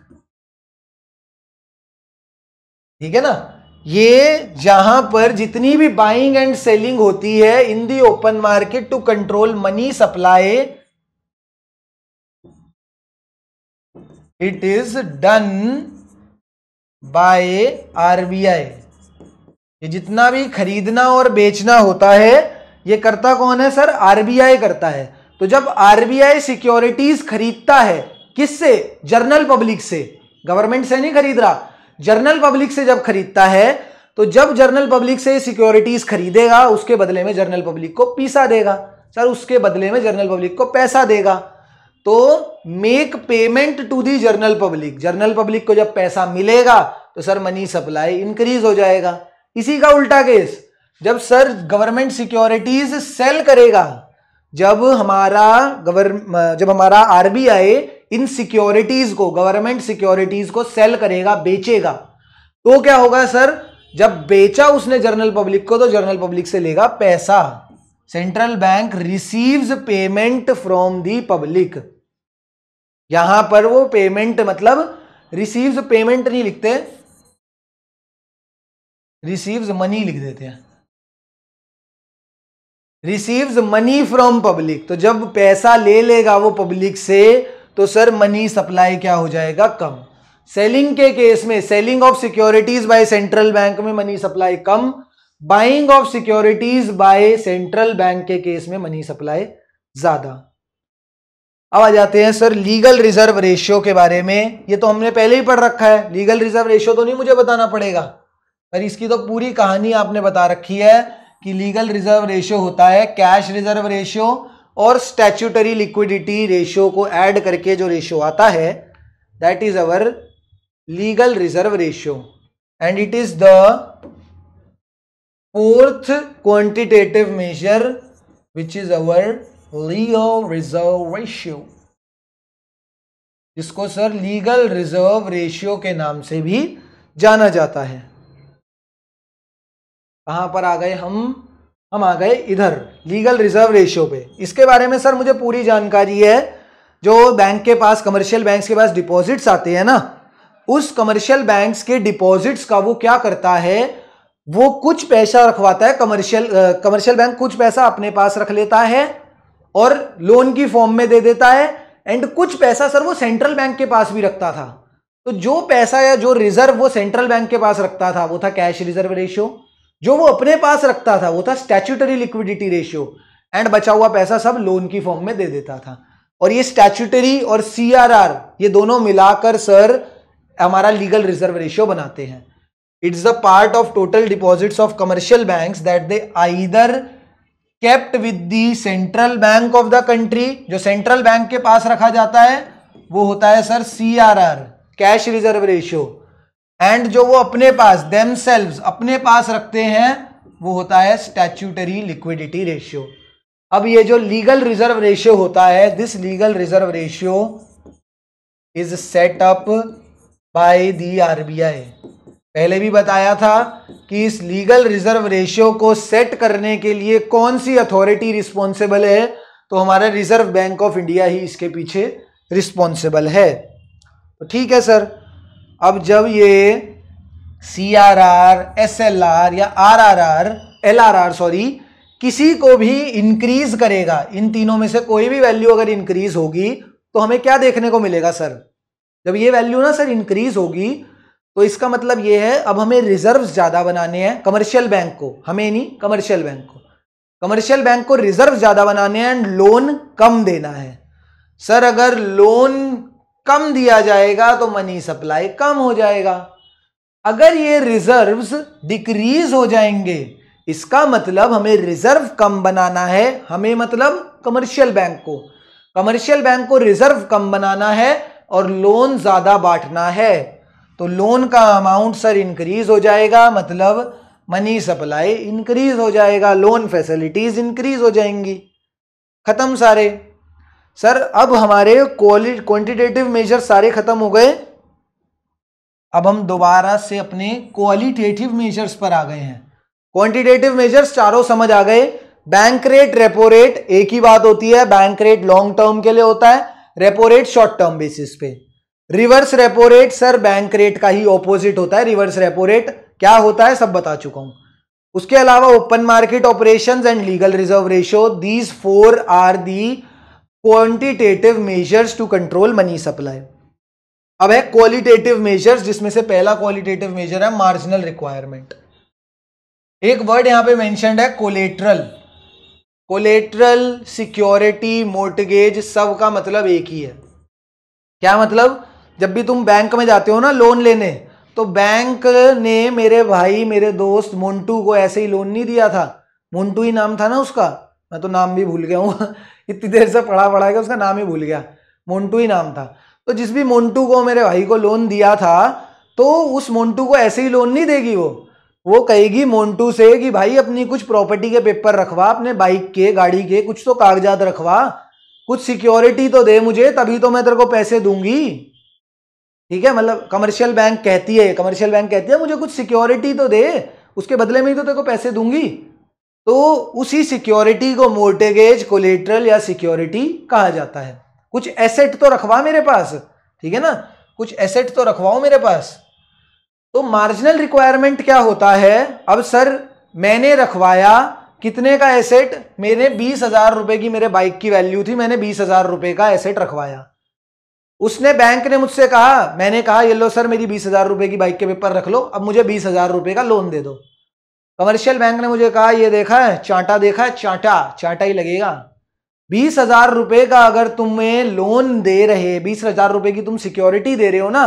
A: ठीक है ना ये जहां पर जितनी भी बाइंग एंड सेलिंग होती है in the open market to control money supply it is done by RBI ये जितना भी खरीदना और बेचना होता है ये करता कौन है सर आरबीआई करता है तो जब आरबीआई सिक्योरिटीज खरीदता है किससे जर्नल पब्लिक से गवर्नमेंट से नहीं खरीद रहा जर्नल पब्लिक से जब खरीदता है तो जब जर्नल पब्लिक से सिक्योरिटीज खरीदेगा उसके बदले में जर्नल पब्लिक को पीसा देगा सर उसके बदले में जर्नल पब्लिक को पैसा देगा तो make payment to the general public general public को जब पैसा मिलेगा तो सर मनी सप्लाई इंक्रीज हो जाएगा इसी का उल्टा केस जब सर गवर्नमेंट सिक्योरिटीज सेल करेगा जब हमारा गवर्न जब हमारा आरबीआई इन सिक्योरिटीज को गवर्नमेंट सिक्योरिटीज को सेल करेगा बेचेगा तो क्या होगा सर जब बेचा उसने जर्नल पब्लिक को तो जर्नल पब्लिक से लेगा पैसा central bank receives payment from the public यहां पर वो
B: पेमेंट मतलब रिसीव्स पेमेंट नहीं लिखते रिसीव्स मनी लिख देते हैं रिसीव्स
A: मनी फ्रॉम पब्लिक तो जब पैसा ले लेगा वो पब्लिक से तो सर मनी सप्लाई क्या हो जाएगा कम सेलिंग के केस में selling of securities by central bank में मनी सप्लाई कम buying of securities by central bank के केस में मनी सप्लाई ज्यादा अब आ जाते हैं सर लीगल रिजर्व रेशियो के बारे में ये तो हमने पहले ही पढ़ रखा है लीगल रिजर्व रेशियो तो नहीं मुझे बताना पड़ेगा पर इसकी तो पूरी कहानी आपने बता रखी है कि लीगल रिजर्व रेशियो होता है कैश रिजर्व रेशियो और स्टैच्यूटरी लिक्विडिटी रेशियो को ऐड करके जो रेशियो आता है that is our legal reserve ratio and it is the fourth quantitative measure which is our legal reserve ratio जिसको सर लीगल रिजर्व रेशियो के नाम से भी जाना जाता है कहां पर आ गए हम हम आ गए इधर लीगल रिजर्व रेशियो पे इसके बारे में सर मुझे पूरी जानकारी है जो बैंक के पास कमर्शियल बैंक्स के पास डिपॉजिट्स आते हैं ना उस कमर्शियल बैंक्स के डिपॉजिट्स का वो क्या करता है वो कुछ पैसा रखवाता है कमर्शियल कमर्शियल बैंक कुछ पैसा अपने पास रख लेता है और लोन की फॉर्म में दे देता है एंड कुछ पैसा सर वो सेंट्रल बैंक के पास भी रखता था तो जो पैसा या जो रिजर्व वो सेंट्रल बैंक के पास रखता था वो था कैश रिजर्व रेशियो जो वो अपने पास रखता था वो था स्टैच्यूटरी लिक्विडिटी रेशियो एंड बचा हुआ पैसा सब लोन की फॉर्म में दे देता था और ये स्टैच्यूटरी और सी ये दोनों मिलाकर सर हमारा लीगल रिजर्व रेशियो बनाते हैं it's the part of total deposits of commercial banks that they either kept with the central bank of the country जो सेंट्रल बैंक के पास रखा जाता है वो होता है sir C R R cash reserve ratio and जो वो अपने पास देम अपने पास रखते हैं वो होता है स्टैच्यूटरी लिक्विडिटी रेशियो अब ये जो लीगल रिजर्व रेशियो होता है this legal reserve ratio is set up by the RBI पहले भी बताया था कि इस लीगल रिजर्व रेशियो को सेट करने के लिए कौन सी अथॉरिटी रिस्पॉन्सिबल है तो हमारा रिजर्व बैंक ऑफ इंडिया ही इसके पीछे रिस्पॉन्सिबल है तो ठीक है सर अब जब ये C R R S L R या R R R L R R sorry किसी को भी इंक्रीज करेगा इन तीनों में से कोई भी वैल्यू अगर इंक्रीज होगी तो हमें क्या देखने को मिलेगा सर जब ये वैल्यू ना सर इंक्रीज होगी तो इसका मतलब ये है अब हमें रिजर्व ज़्यादा बनाने हैं कमर्शियल बैंक को हमें नहीं कमर्शियल बैंक को कमर्शियल बैंक को रिजर्व ज़्यादा बनाने हैं एंड लोन कम देना है सर अगर लोन कम दिया जाएगा तो मनी सप्लाई कम हो जाएगा अगर ये रिजर्व्स डिक्रीज हो जाएंगे इसका मतलब हमें रिजर्व कम बनाना है हमें मतलब कमर्शियल बैंक को कमर्शियल बैंक को रिजर्व कम बनाना है और लोन ज़्यादा बांटना है तो लोन का अमाउंट सर इंक्रीज हो जाएगा मतलब मनी सप्लाई इंक्रीज हो जाएगा लोन फैसिलिटीज़ इंक्रीज हो जाएंगी ख़त्म सारे सर अब हमारे क्वांटिटेटिव मेजर सारे खत्म हो गए अब हम दोबारा से अपने क्वालिटेटिव मेजर्स पर आ गए हैं क्वांटिटेटिव मेजर्स चारों समझ आ गए बैंक रेट रेपो रेट एक ही बात होती है बैंक रेट लॉन्ग टर्म के लिए होता है repo rate short term basis पे reverse repo rate sir bank rate का ही ऑपोजिट होता है रिवर्स रेपो रेट क्या होता है सब बता चुका हूं उसके अलावा open market operations and legal reserve ratio these four are the quantitative measures to control money supply अब है क्वालिटेटिव मेजर्स जिसमें से पहला क्वालिटेटिव मेजर है मार्जिनल रिक्वायरमेंट एक वर्ड यहां पे मैंशन है कोलेट्रल कोलेट्रल सिक्योरिटी मोर्टगेज सब का मतलब एक ही है क्या मतलब जब भी तुम बैंक में जाते हो ना लोन लेने तो बैंक ने मेरे भाई मेरे दोस्त मोन्टू को ऐसे ही लोन नहीं दिया था मोन्टू ही नाम था ना उसका मैं तो नाम भी भूल गया हूँ इतनी देर से पढ़ा पढ़ा के उसका नाम ही भूल गया मोन्टू ही नाम था तो जिस भी मोन्टू को मेरे भाई को लोन दिया था तो उस मोन्टू को ऐसे ही लोन नहीं देगी वो वो कहेगी मोन्टू से कि भाई अपनी कुछ प्रॉपर्टी के पेपर रखवा अपने बाइक के गाड़ी के कुछ तो कागजात रखवा कुछ सिक्योरिटी तो दे मुझे तभी तो मैं तेरे को पैसे दूंगी ठीक है मतलब कमर्शियल बैंक कहती है कमर्शियल बैंक कहती है मुझे कुछ सिक्योरिटी तो दे उसके बदले में ही तो तेरे को पैसे दूंगी तो उसी सिक्योरिटी को मोर्टेगेज कोलेट्रल या सिक्योरिटी कहा जाता है कुछ एसेट तो रखवा मेरे पास ठीक है ना कुछ एसेट तो रखवाओ मेरे पास तो मार्जिनल रिक्वायरमेंट क्या होता है अब सर मैंने रखवाया कितने का एसेट मैंने बीस हजार रुपए की मेरे बाइक की वैल्यू थी मैंने बीस हजार रुपए का एसेट रखवाया उसने बैंक ने मुझसे कहा मैंने कहा ये लो सर मेरी बीस हजार रुपए की बाइक के पेपर रख लो अब मुझे बीस हजार रुपए का लोन दे दो कमर्शियल बैंक ने मुझे कहा ये देखा है चांटा देखा है चांटा चांटा ही लगेगा बीस हजार रुपए का अगर तुम्हें लोन दे रहे बीस हजार रुपए की तुम सिक्योरिटी दे रहे हो ना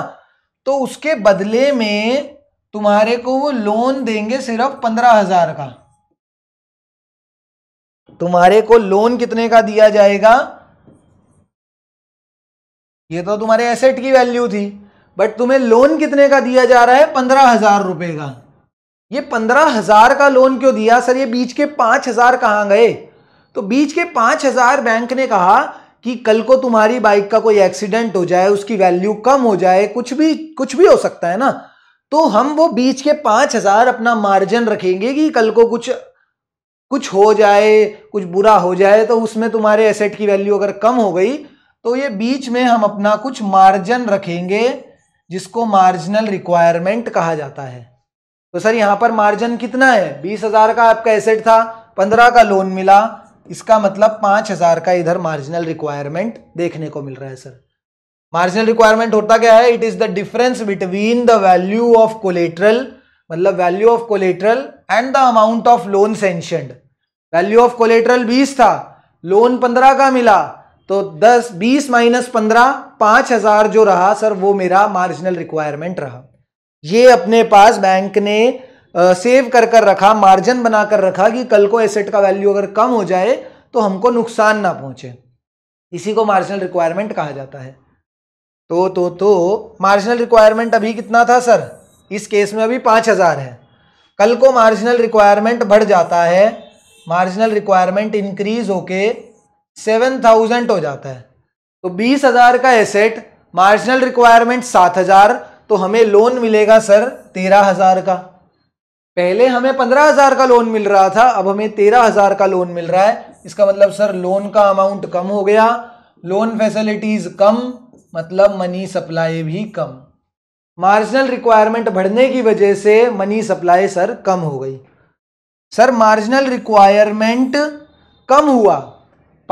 A: तो उसके बदले में तुम्हारे को वो लोन देंगे
B: सिर्फ पंद्रह हजार का तुम्हारे को लोन कितने का दिया जाएगा ये तो तुम्हारे एसेट की
A: वैल्यू थी बट तुम्हें लोन कितने का दिया जा रहा है पंद्रह हजार रुपए का ये पंद्रह हजार का लोन क्यों दिया सर ये बीच के पांच हजार कहाँ गए तो बीच के पांच हजार बैंक ने कहा कि कल को तुम्हारी बाइक का कोई एक्सीडेंट हो जाए उसकी वैल्यू कम हो जाए कुछ भी कुछ भी हो सकता है ना तो हम वो बीच के पांच हजार अपना मार्जिन रखेंगे कि कल को कुछ कुछ हो जाए कुछ बुरा हो जाए तो उसमें तुम्हारे एसेट की वैल्यू अगर कम हो गई तो ये बीच में हम अपना कुछ मार्जिन रखेंगे जिसको मार्जिनल रिक्वायरमेंट कहा जाता है तो सर यहाँ पर मार्जिन कितना है बीस हजार का आपका एसेट था पंद्रह का लोन मिला इसका मतलब पांच हजार का इधर मार्जिनल रिक्वायरमेंट देखने को मिल रहा है सर मार्जिनल रिक्वायरमेंट होता क्या है it is the difference between the value of collateral मतलब value of collateral and the amount of loan sanctioned value of collateral बीस था लोन पंद्रह का मिला तो दस बीस माइनस पंद्रह पांच हजार जो रहा सर वो मेरा मार्जिनल रिक्वायरमेंट रहा ये अपने पास बैंक ने सेव कर कर रखा मार्जिन बनाकर रखा कि कल को एसेट का वैल्यू अगर कम हो जाए तो हमको नुकसान ना पहुंचे इसी को मार्जिनल रिक्वायरमेंट कहा जाता है तो तो तो मार्जिनल रिक्वायरमेंट अभी कितना था सर इस केस में अभी पाँच हज़ार है कल को मार्जिनल रिक्वायरमेंट बढ़ जाता है मार्जिनल रिक्वायरमेंट इंक्रीज होके सेवन थाउजेंड हो जाता है तो बीस हज़ार का एसेट मार्जिनल रिक्वायरमेंट सात हज़ार तो हमें लोन मिलेगा सर तेरह हज़ार का पहले हमें पंद्रह हज़ार का लोन मिल रहा था अब हमें तेरह हज़ार का लोन मिल रहा है इसका मतलब सर लोन का अमाउंट कम हो गया लोन फैसिलिटीज़ कम मतलब मनी सप्लाई भी कम मार्जिनल रिक्वायरमेंट बढ़ने की वजह से मनी सप्लाई सर कम हो गई सर मार्जिनल रिक्वायरमेंट कम हुआ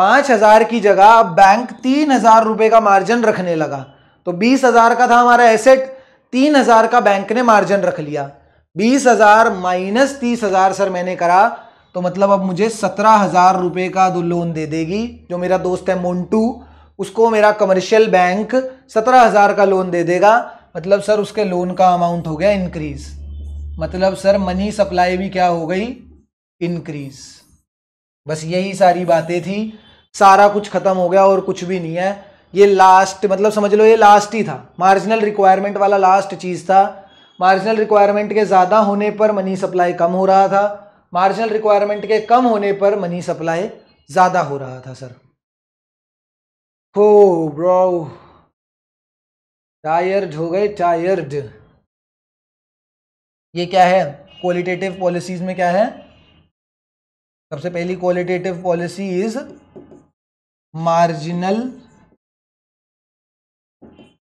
A: पाँच हज़ार की जगह अब बैंक तीन हज़ार रुपये का मार्जिन रखने लगा तो बीस हज़ार का था हमारा एसेट तीन हजार का बैंक ने मार्जिन रख लिया बीस हजार माइनस तीस हजार सर मैंने करा तो मतलब अब मुझे सत्रह हजार रुपये का दो लोन दे देगी जो मेरा दोस्त है मोन्टू उसको मेरा कमर्शियल बैंक सत्रह हजार का लोन दे देगा मतलब सर उसके लोन का अमाउंट हो गया इंक्रीज मतलब सर मनी सप्लाई भी क्या हो गई इंक्रीज बस यही सारी बातें थी सारा कुछ खत्म हो गया और कुछ भी नहीं है ये लास्ट मतलब समझ लो ये लास्ट ही था मार्जिनल रिक्वायरमेंट वाला लास्ट चीज़ था मार्जिनल रिक्वायरमेंट के ज़्यादा होने पर मनी सप्लाई कम हो रहा था मार्जिनल रिक्वायरमेंट के कम होने पर मनी सप्लाई ज़्यादा हो रहा
B: था सर हो ब्रो टायर्ड हो गए टायर्ड ये क्या है क्वालिटेटिव पॉलिसीज में क्या है सबसे पहली qualitative policy is marginal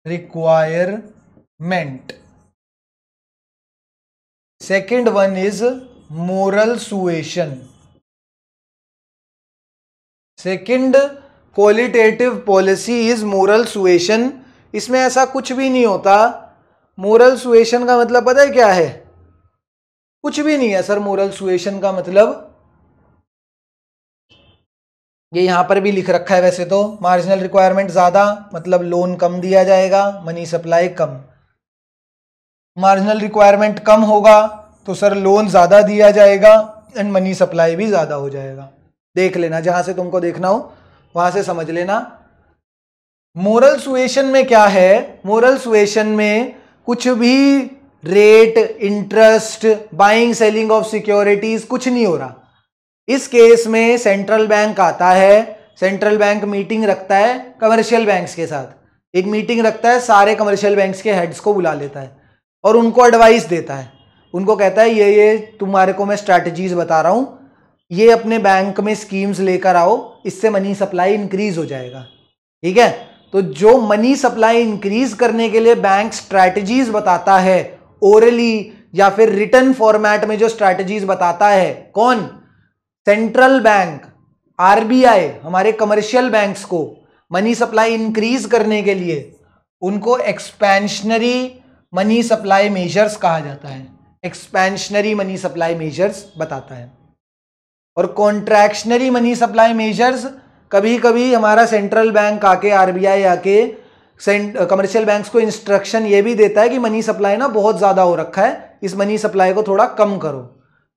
B: requirement second one is moral suasion
A: second qualitative policy is moral suasion इसमें ऐसा कुछ भी नहीं होता मोरल सुएशन का मतलब पता है क्या है कुछ भी नहीं है सर मोरल सुएशन का मतलब ये यहाँ पर भी लिख रखा है वैसे तो मार्जिनल रिक्वायरमेंट ज़्यादा मतलब लोन कम दिया जाएगा मनी सप्लाई कम मार्जिनल रिक्वायरमेंट कम होगा तो सर लोन ज़्यादा दिया जाएगा एंड मनी सप्लाई भी ज़्यादा हो जाएगा देख लेना जहाँ से तुमको देखना हो वहाँ से समझ लेना मोरल सुएशन में क्या है मोरल सुएशन में कुछ भी rate interest buying selling of securities कुछ नहीं हो रहा इस केस में सेंट्रल बैंक आता है सेंट्रल बैंक मीटिंग रखता है कमर्शियल बैंक्स के साथ एक मीटिंग रखता है सारे कमर्शियल बैंक्स के हेड्स को बुला लेता है और उनको एडवाइस देता है उनको कहता है ये ये तुम्हारे को मैं स्ट्रैटेजीज बता रहा हूँ ये अपने बैंक में स्कीम्स लेकर आओ इससे मनी सप्लाई इंक्रीज हो जाएगा ठीक है तो जो मनी सप्लाई इंक्रीज करने के लिए बैंक स्ट्रैटेजीज बताता है ओरली या फिर रिटर्न फॉर्मेट में जो स्ट्रैटेजीज बताता है कौन सेंट्रल बैंक आरबीआई हमारे कमर्शियल बैंक्स को मनी सप्लाई इंक्रीज करने के लिए उनको एक्सपेंशनरी मनी सप्लाई मेजर्स कहा जाता है एक्सपेंशनरी मनी सप्लाई मेजर्स बताता है और कॉन्ट्रैक्शनरी मनी सप्लाई मेजर्स कभी कभी हमारा सेंट्रल बैंक आके आरबीआई आके कमर्शियल बैंक्स को इंस्ट्रक्शन ये भी देता है कि मनी सप्लाई ना बहुत ज़्यादा हो रखा है इस मनी सप्लाई को थोड़ा कम करो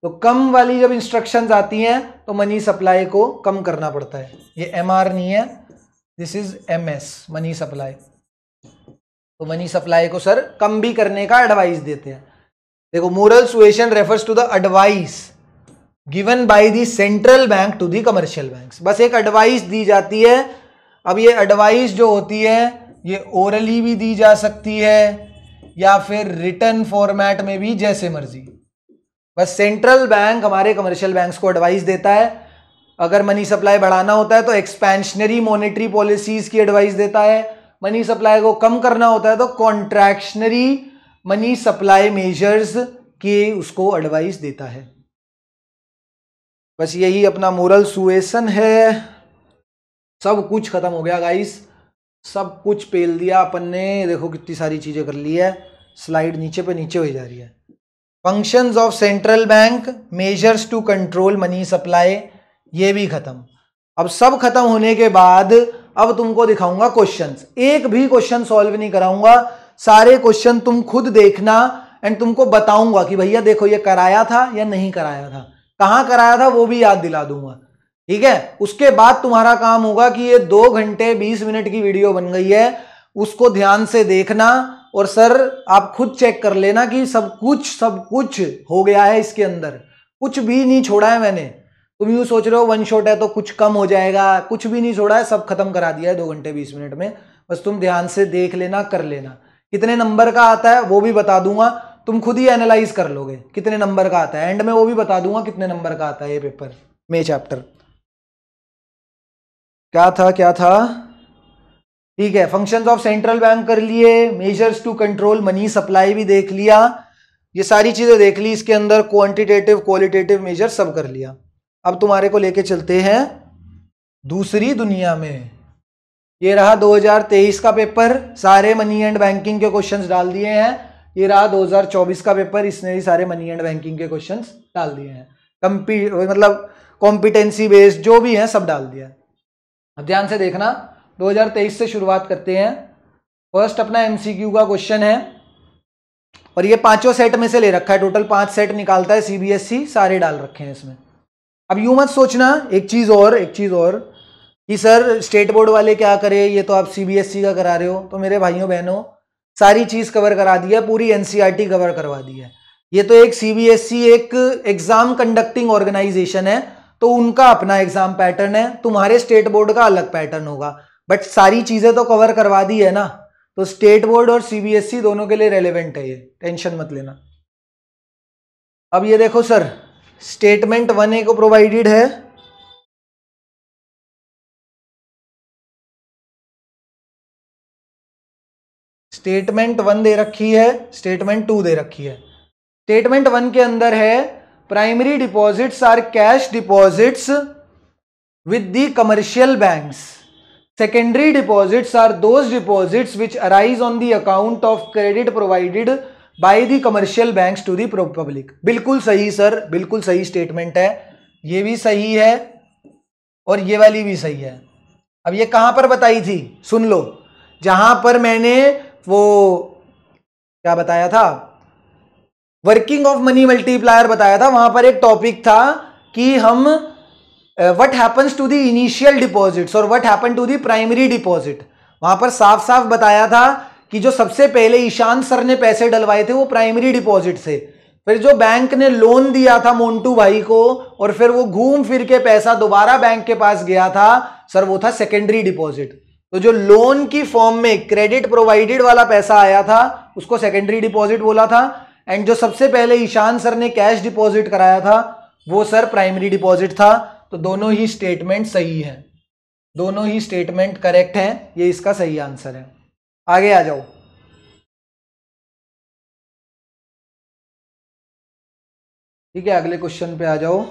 A: तो कम वाली जब इंस्ट्रक्शंस आती हैं तो मनी सप्लाई को कम करना पड़ता है ये एम आर नहीं है this is M S money supply तो मनी सप्लाई को सर कम भी करने का एडवाइस देते हैं देखो moral suasion refers to the advice given by the central bank to the commercial bank बस एक एडवाइस दी जाती है अब ये एडवाइस जो होती है ये ओरली भी दी जा सकती है या फिर रिटर्न फॉर्मेट में भी जैसे मर्जी बस सेंट्रल बैंक हमारे कमर्शियल बैंक्स को एडवाइस देता है अगर मनी सप्लाई बढ़ाना होता है तो एक्सपेंशनरी मॉनेटरी पॉलिसीज की एडवाइस देता है मनी सप्लाई को कम करना होता है तो कॉन्ट्रैक्शनरी मनी सप्लाई मेजर्स की उसको एडवाइस देता है बस यही अपना मोरल सुएसन है सब कुछ खत्म हो गया गाइस सब कुछ पेल दिया अपन ने देखो कितनी सारी चीज़ें कर ली है स्लाइड नीचे पे नीचे हो जा रही है functions of central bank measures to control money supply ये भी खत्म अब सब खत्म होने के बाद अब तुमको दिखाऊंगा क्वेश्चंस एक भी क्वेश्चन सॉल्व नहीं कराऊंगा सारे क्वेश्चन तुम खुद देखना एंड तुमको बताऊंगा कि भैया देखो ये कराया था या नहीं कराया था कहां कराया था वो भी याद दिला दूंगा ठीक है उसके बाद तुम्हारा काम होगा कि ये दो घंटे बीस मिनट की वीडियो बन गई है उसको ध्यान से देखना और सर आप खुद चेक कर लेना कि सब कुछ सब कुछ हो गया है इसके अंदर कुछ भी नहीं छोड़ा है मैंने तुम यूँ सोच रहे हो वन शॉट है तो कुछ कम हो जाएगा कुछ भी नहीं छोड़ा है सब खत्म करा दिया है दो घंटे बीस मिनट में बस तुम ध्यान से देख लेना कर लेना कितने नंबर का आता है वो भी बता दूंगा तुम खुद ही एनालाइज कर लोगे कितने नंबर का आता है एंड में वो भी बता दूंगा कितने नंबर का आता है ये पेपर मे चैप्टर क्या था क्या था ठीक है फंक्शंस ऑफ सेंट्रल बैंक कर लिए measures to control money supply भी देख लिया ये सारी चीज़ें देख ली इसके अंदर क्वांटिटेटिव क्वालिटेटिव मेजर सब कर लिया अब तुम्हारे को लेके चलते हैं दूसरी दुनिया में ये रहा 2023 का पेपर सारे मनी एंड बैंकिंग के क्वेश्चंस डाल दिए हैं ये रहा 2024 का पेपर इसने भी सारे मनी एंड बैंकिंग के क्वेश्चंस डाल दिए हैं कंपी मतलब कॉम्पिटेंसी बेस्ड जो भी है सब डाल दिया अब ध्यान से देखना 2023 से शुरुआत करते हैं फर्स्ट अपना एमसीक्यू का क्वेश्चन है और ये पांचों सेट में से ले रखा है टोटल पांच सेट निकालता है सीबीएसई e, सारे डाल रखे हैं इसमें अब यू मत सोचना एक चीज़ और एक चीज़ और कि सर स्टेट बोर्ड वाले क्या करे ये तो आप सीबीएसई e का करा रहे हो तो मेरे भाइयों बहनों सारी चीज़ कवर करा दी है पूरी एनसीईआरटी कवर e करवा दी है ये तो एक सीबीएसई एक एग्जाम कंडक्टिंग ऑर्गेनाइजेशन है तो उनका अपना एग्जाम पैटर्न है तुम्हारे स्टेट बोर्ड का अलग पैटर्न होगा बट सारी चीज़ें तो कवर करवा दी है ना तो स्टेट बोर्ड और सीबीएसई e दोनों के लिए रेलेवेंट है ये टेंशन मत लेना अब ये देखो
B: सर स्टेटमेंट वन ए को प्रोवाइडेड है स्टेटमेंट वन दे रखी है स्टेटमेंट टू दे रखी है स्टेटमेंट वन के अंदर है
A: primary deposits are cash deposits with the commercial banks secondary deposits are those deposits which arise on the account of credit provided by the commercial banks to the public बिल्कुल सही sir बिल्कुल सही statement है ये भी सही है और ये वाली भी सही है अब ये कहां पर बताई थी सुन लो जहां पर मैंने वो क्या बताया था वर्किंग ऑफ मनी मल्टीप्लायर बताया था वहां पर एक टॉपिक था कि हम what happens to the initial deposits और what happen to the primary deposit वहां पर साफ साफ बताया था कि जो सबसे पहले ईशान सर ने पैसे डलवाए थे वो प्राइमरी डिपॉजिट से फिर जो बैंक ने लोन दिया था मोन्टू भाई को और फिर वो घूम फिर के पैसा दोबारा बैंक के पास गया था सर वो था सेकेंडरी डिपॉजिट तो जो लोन की फॉर्म में क्रेडिट प्रोवाइडेड वाला पैसा आया था उसको सेकेंडरी डिपॉजिट बोला था एंड जो सबसे पहले ईशान सर ने कैश डिपॉजिट कराया था वो सर प्राइमरी डिपॉजिट था तो दोनों ही स्टेटमेंट सही है
B: दोनों ही स्टेटमेंट करेक्ट है ये इसका सही आंसर है आगे आ जाओ ठीक है अगले क्वेश्चन पे आ जाओ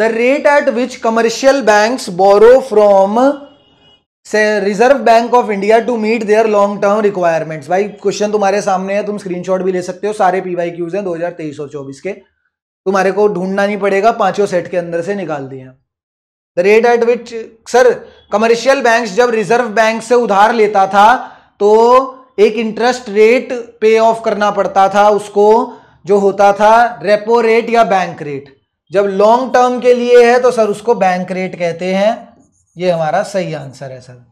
B: the rate at which commercial
A: banks borrow from से Reserve bank of India to meet their long term requirements भाई क्वेश्चन तुम्हारे सामने है तुम स्क्रीनशॉट भी ले सकते हो सारे पीवाई क्यूज हैं 2023 और 24 के तुम्हारे को ढूंढना नहीं पड़ेगा पांचों सेट के अंदर से निकाल दिए the rate at which sir commercial bank जब रिजर्व बैंक से उधार लेता था तो एक इंटरेस्ट रेट पे ऑफ करना पड़ता था उसको जो होता था रेपो रेट या बैंक रेट जब लॉन्ग टर्म के लिए है तो सर उसको बैंक रेट
B: कहते हैं ये हमारा सही आंसर है सर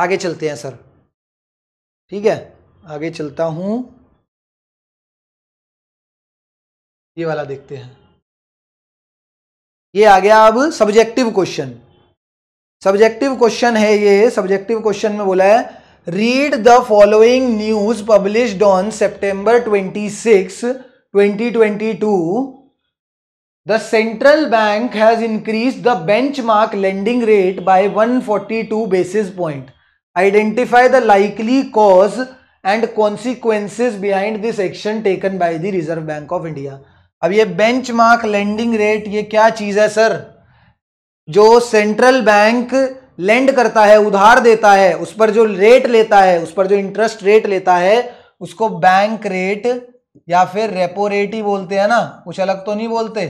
B: आगे चलते हैं सर ठीक है आगे चलता हूँ ये वाला देखते हैं ये आ गया अब सब्जेक्टिव
A: क्वेश्चन सब्जेक्टिव क्वेश्चन है ये सब्जेक्टिव क्वेश्चन में बोला है read the following news published on September twenty six twenty twenty two the central bank has increase the benchmark lending rate by one forty two basis point identify the likely cause and consequences behind this action taken by the Reserve bank of India अब ये bench benchmark lending rate ये क्या चीज है sir जो central bank land करता है उधार देता है उस पर जो रेट लेता है उस पर जो इंटरेस्ट रेट लेता है उसको बैंक रेट या फिर रेपो रेट ही बोलते हैं ना कुछ अलग तो नहीं बोलते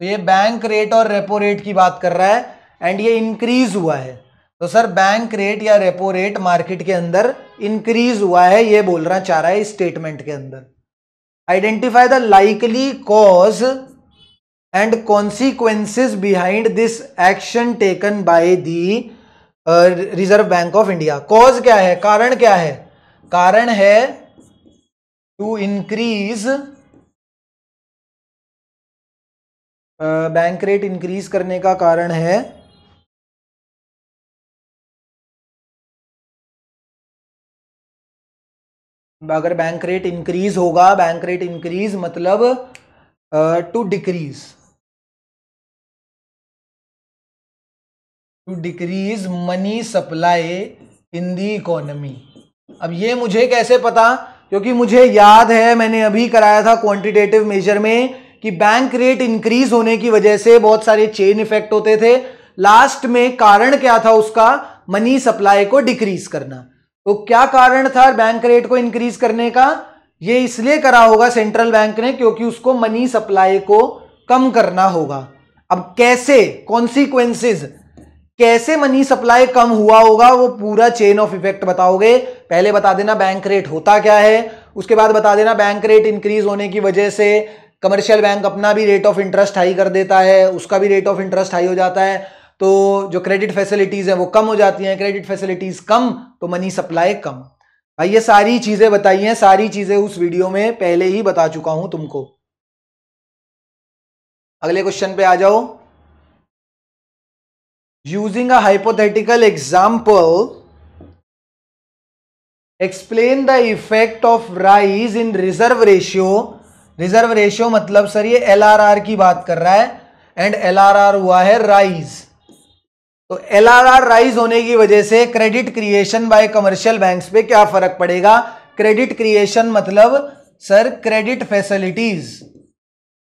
A: तो ये बैंक रेट और रेपो रेट की बात कर रहा है एंड ये इंक्रीज हुआ है तो सर बैंक रेट या रेपो रेट मार्केट के अंदर इंक्रीज हुआ है ये बोलना चाह रहा है स्टेटमेंट के अंदर identify the likely cause and consequences behind this action taken by the Reserve bank of India cause क्या है कारण क्या है कारण है to increase
B: bank rate increase करने का कारण है अगर बैंक रेट इंक्रीज होगा बैंक रेट इंक्रीज मतलब to decrease to decrease money supply in the economy
A: अब ये मुझे कैसे पता क्योंकि मुझे याद है मैंने अभी कराया था क्वांटिटेटिव मेजर में कि बैंक रेट इंक्रीज होने की वजह से बहुत सारे चेन इफेक्ट होते थे लास्ट में कारण क्या था उसका मनी सप्लाई को डिक्रीज करना तो क्या कारण था बैंक रेट को इंक्रीज करने का ये इसलिए करा होगा सेंट्रल बैंक ने क्योंकि उसको मनी सप्लाई को कम करना होगा अब कैसे कॉन्सिक्वेंसेज कैसे मनी सप्लाई कम हुआ होगा वो पूरा चेन ऑफ इफेक्ट बताओगे पहले बता देना बैंक रेट होता क्या है उसके बाद बता देना बैंक रेट इंक्रीज होने की वजह से कमर्शियल बैंक अपना भी रेट ऑफ इंटरेस्ट हाई कर देता है उसका भी रेट ऑफ इंटरेस्ट हाई हो जाता है तो जो क्रेडिट फैसिलिटीज़ हैं वो कम हो जाती हैं क्रेडिट फैसिलिटीज़ कम तो मनी सप्लाई कम भाई ये सारी चीज़ें बताई हैं सारी चीज़ें उस वीडियो में पहले ही बता चुका हूं तुमको
B: अगले क्वेश्चन पे आ जाओ using a hypothetical example
A: explain the effect of rise in reserve ratio reserve ratio मतलब सर ये एल की बात कर रहा है एंड एल हुआ है राइज तो एल राइज होने की वजह से credit creation by commercial banks पे क्या फर्क पड़ेगा क्रेडिट क्रिएशन मतलब sir credit facilities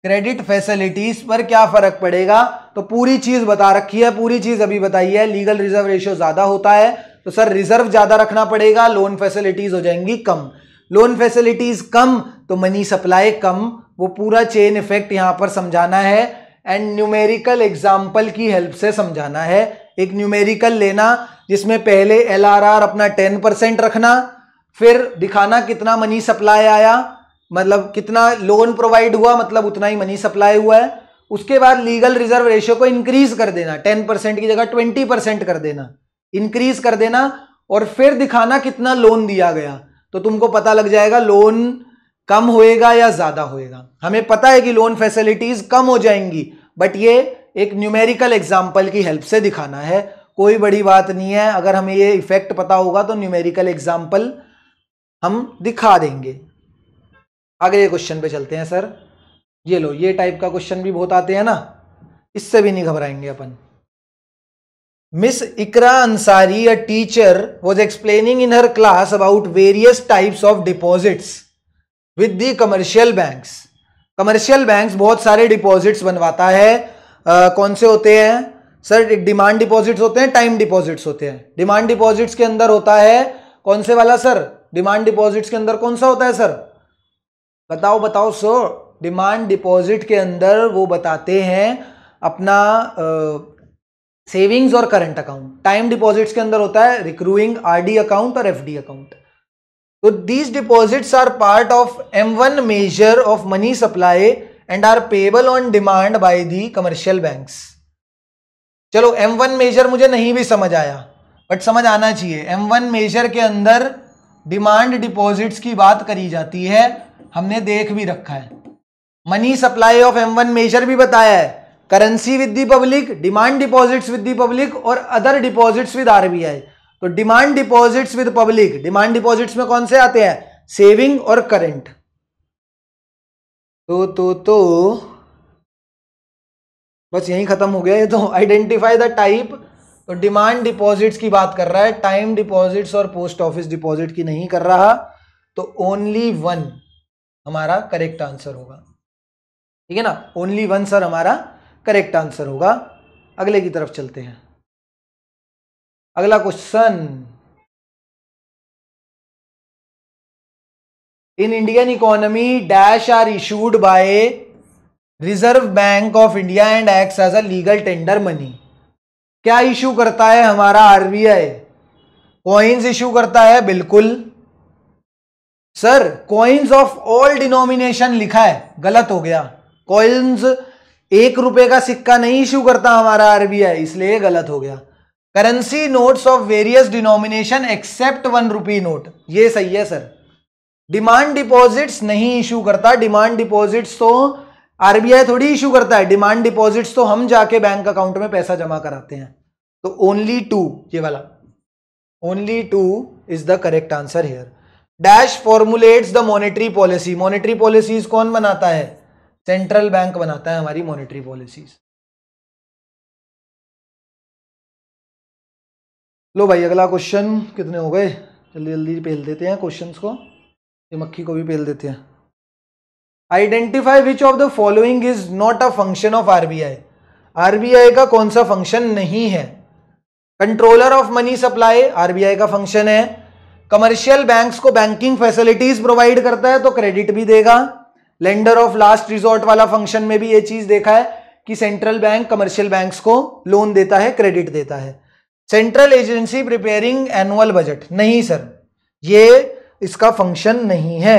A: credit facilities पर क्या फर्क पड़ेगा तो पूरी चीज बता रखी है पूरी चीज अभी बताई है लीगल रिजर्व रेशियो ज्यादा होता है तो सर रिजर्व ज्यादा रखना पड़ेगा लोन फैसिलिटीज हो जाएंगी कम लोन फैसिलिटीज कम तो मनी सप्लाई कम वो पूरा चेन इफेक्ट यहाँ पर समझाना है एंड न्यूमेरिकल एग्जाम्पल की हेल्प से समझाना है एक न्यूमेरिकल लेना जिसमें पहले एल अपना टेन परसेंट रखना फिर दिखाना कितना मनी सप्लाई आया मतलब कितना लोन प्रोवाइड हुआ मतलब उतना ही मनी सप्लाई हुआ है उसके बाद लीगल रिजर्व रेशियो को इंक्रीज कर देना टेन परसेंट की जगह ट्वेंटी परसेंट कर देना इंक्रीज कर देना और फिर दिखाना कितना लोन दिया गया तो तुमको पता लग जाएगा लोन कम होएगा या ज्यादा होएगा हमें पता है कि लोन फैसिलिटीज कम हो जाएंगी बट ये एक न्यूमेरिकल एग्जाम्पल की हेल्प से दिखाना है कोई बड़ी बात नहीं है अगर हमें ये इफेक्ट पता होगा तो न्यूमेरिकल एग्जाम्पल हम दिखा देंगे अगले क्वेश्चन पे चलते हैं सर ये लो ये टाइप का क्वेश्चन भी बहुत आते हैं ना इससे भी नहीं घबराएंगे अपन Miss Ikra Ansari, a teacher, was explaining in her class about various types of deposits with the commercial banks. Commercial banks बहुत सारे deposits बनवाता है uh, कौन से होते हैं सर डिमांड डिपॉजिट्स होते हैं टाइम डिपॉजिट्स होते हैं डिमांड डिपॉजिट्स के अंदर होता है कौन से वाला सर डिमांड डिपॉजिट्स के अंदर कौन सा होता है सर बताओ बताओ सो डिमांड डिपॉजिट के अंदर वो बताते हैं अपना uh, सेविंग्स और करंट अकाउंट टाइम डिपॉजिट्स के अंदर होता है रिक्रूइंग आरडी अकाउंट और एफडी अकाउंट तो these deposits are part of M one measure of money supply and are payable on demand by the commercial banks चलो M one measure मुझे नहीं भी समझ आया बट समझ आना चाहिए एम वन मेजर के अंदर डिमांड डिपॉजिट्स की बात करी जाती है हमने देख भी रखा है money supply of M one measure भी बताया है currency with the public demand deposits with the public और अदर डिपॉजिट्स विद आरबीआई तो demand deposits with public demand deposits में कौन से आते हैं सेविंग और करेंट तो तो तो बस यही खत्म हो गया ये तो आइडेंटिफाई द टाइप तो डिमांड डिपॉजिट्स की बात कर रहा है टाइम डिपॉजिट्स और पोस्ट ऑफिस डिपॉजिट की नहीं कर रहा तो ओनली वन हमारा करेक्ट आंसर होगा
B: ठीक है ना ओनली वन सर हमारा करेक्ट आंसर होगा अगले की तरफ चलते हैं अगला question in Indian economy dash are issued
A: by Reserve bank of India and act as a legal tender money क्या इशू करता है हमारा आरबीआई कॉइन्स इशू करता है बिल्कुल sir coins of all denomination लिखा है गलत हो गया कॉइन्स एक रुपए का सिक्का नहीं इशू करता हमारा आरबीआई इसलिए गलत हो गया currency notes of various denomination except one rupee note ये सही है सर डिमांड डिपॉजिट्स नहीं इशू करता डिमांड डिपॉजिट्स तो आरबीआई थोड़ी इशू करता है डिमांड डिपॉजिट्स तो हम जाके बैंक अकाउंट में पैसा जमा कराते हैं तो ओनली टू ये वाला only two is the correct answer here dash formulates the monetary policy monetary policies कौन बनाता है
B: सेंट्रल बैंक बनाता है हमारी मॉनेटरी पॉलिसीज लो भाई अगला क्वेश्चन कितने हो गए जल्दी जल्दी
A: पेल देते हैं क्वेश्चंस को ये मक्खी को भी पेल देते हैं identify which of the following is not a function of RBI RBI का कौन सा फंक्शन नहीं है कंट्रोलर ऑफ मनी सप्लाई आरबीआई का फंक्शन है कमर्शियल बैंक्स को बैंकिंग फैसिलिटीज प्रोवाइड करता है तो क्रेडिट भी देगा लेंडर ऑफ लास्ट रिजॉर्ट वाला फंक्शन में भी ये चीज देखा है कि सेंट्रल बैंक कमर्शियल बैंक्स को लोन देता है क्रेडिट देता है central agency preparing annual budget नहीं सर
B: ये इसका फंक्शन नहीं है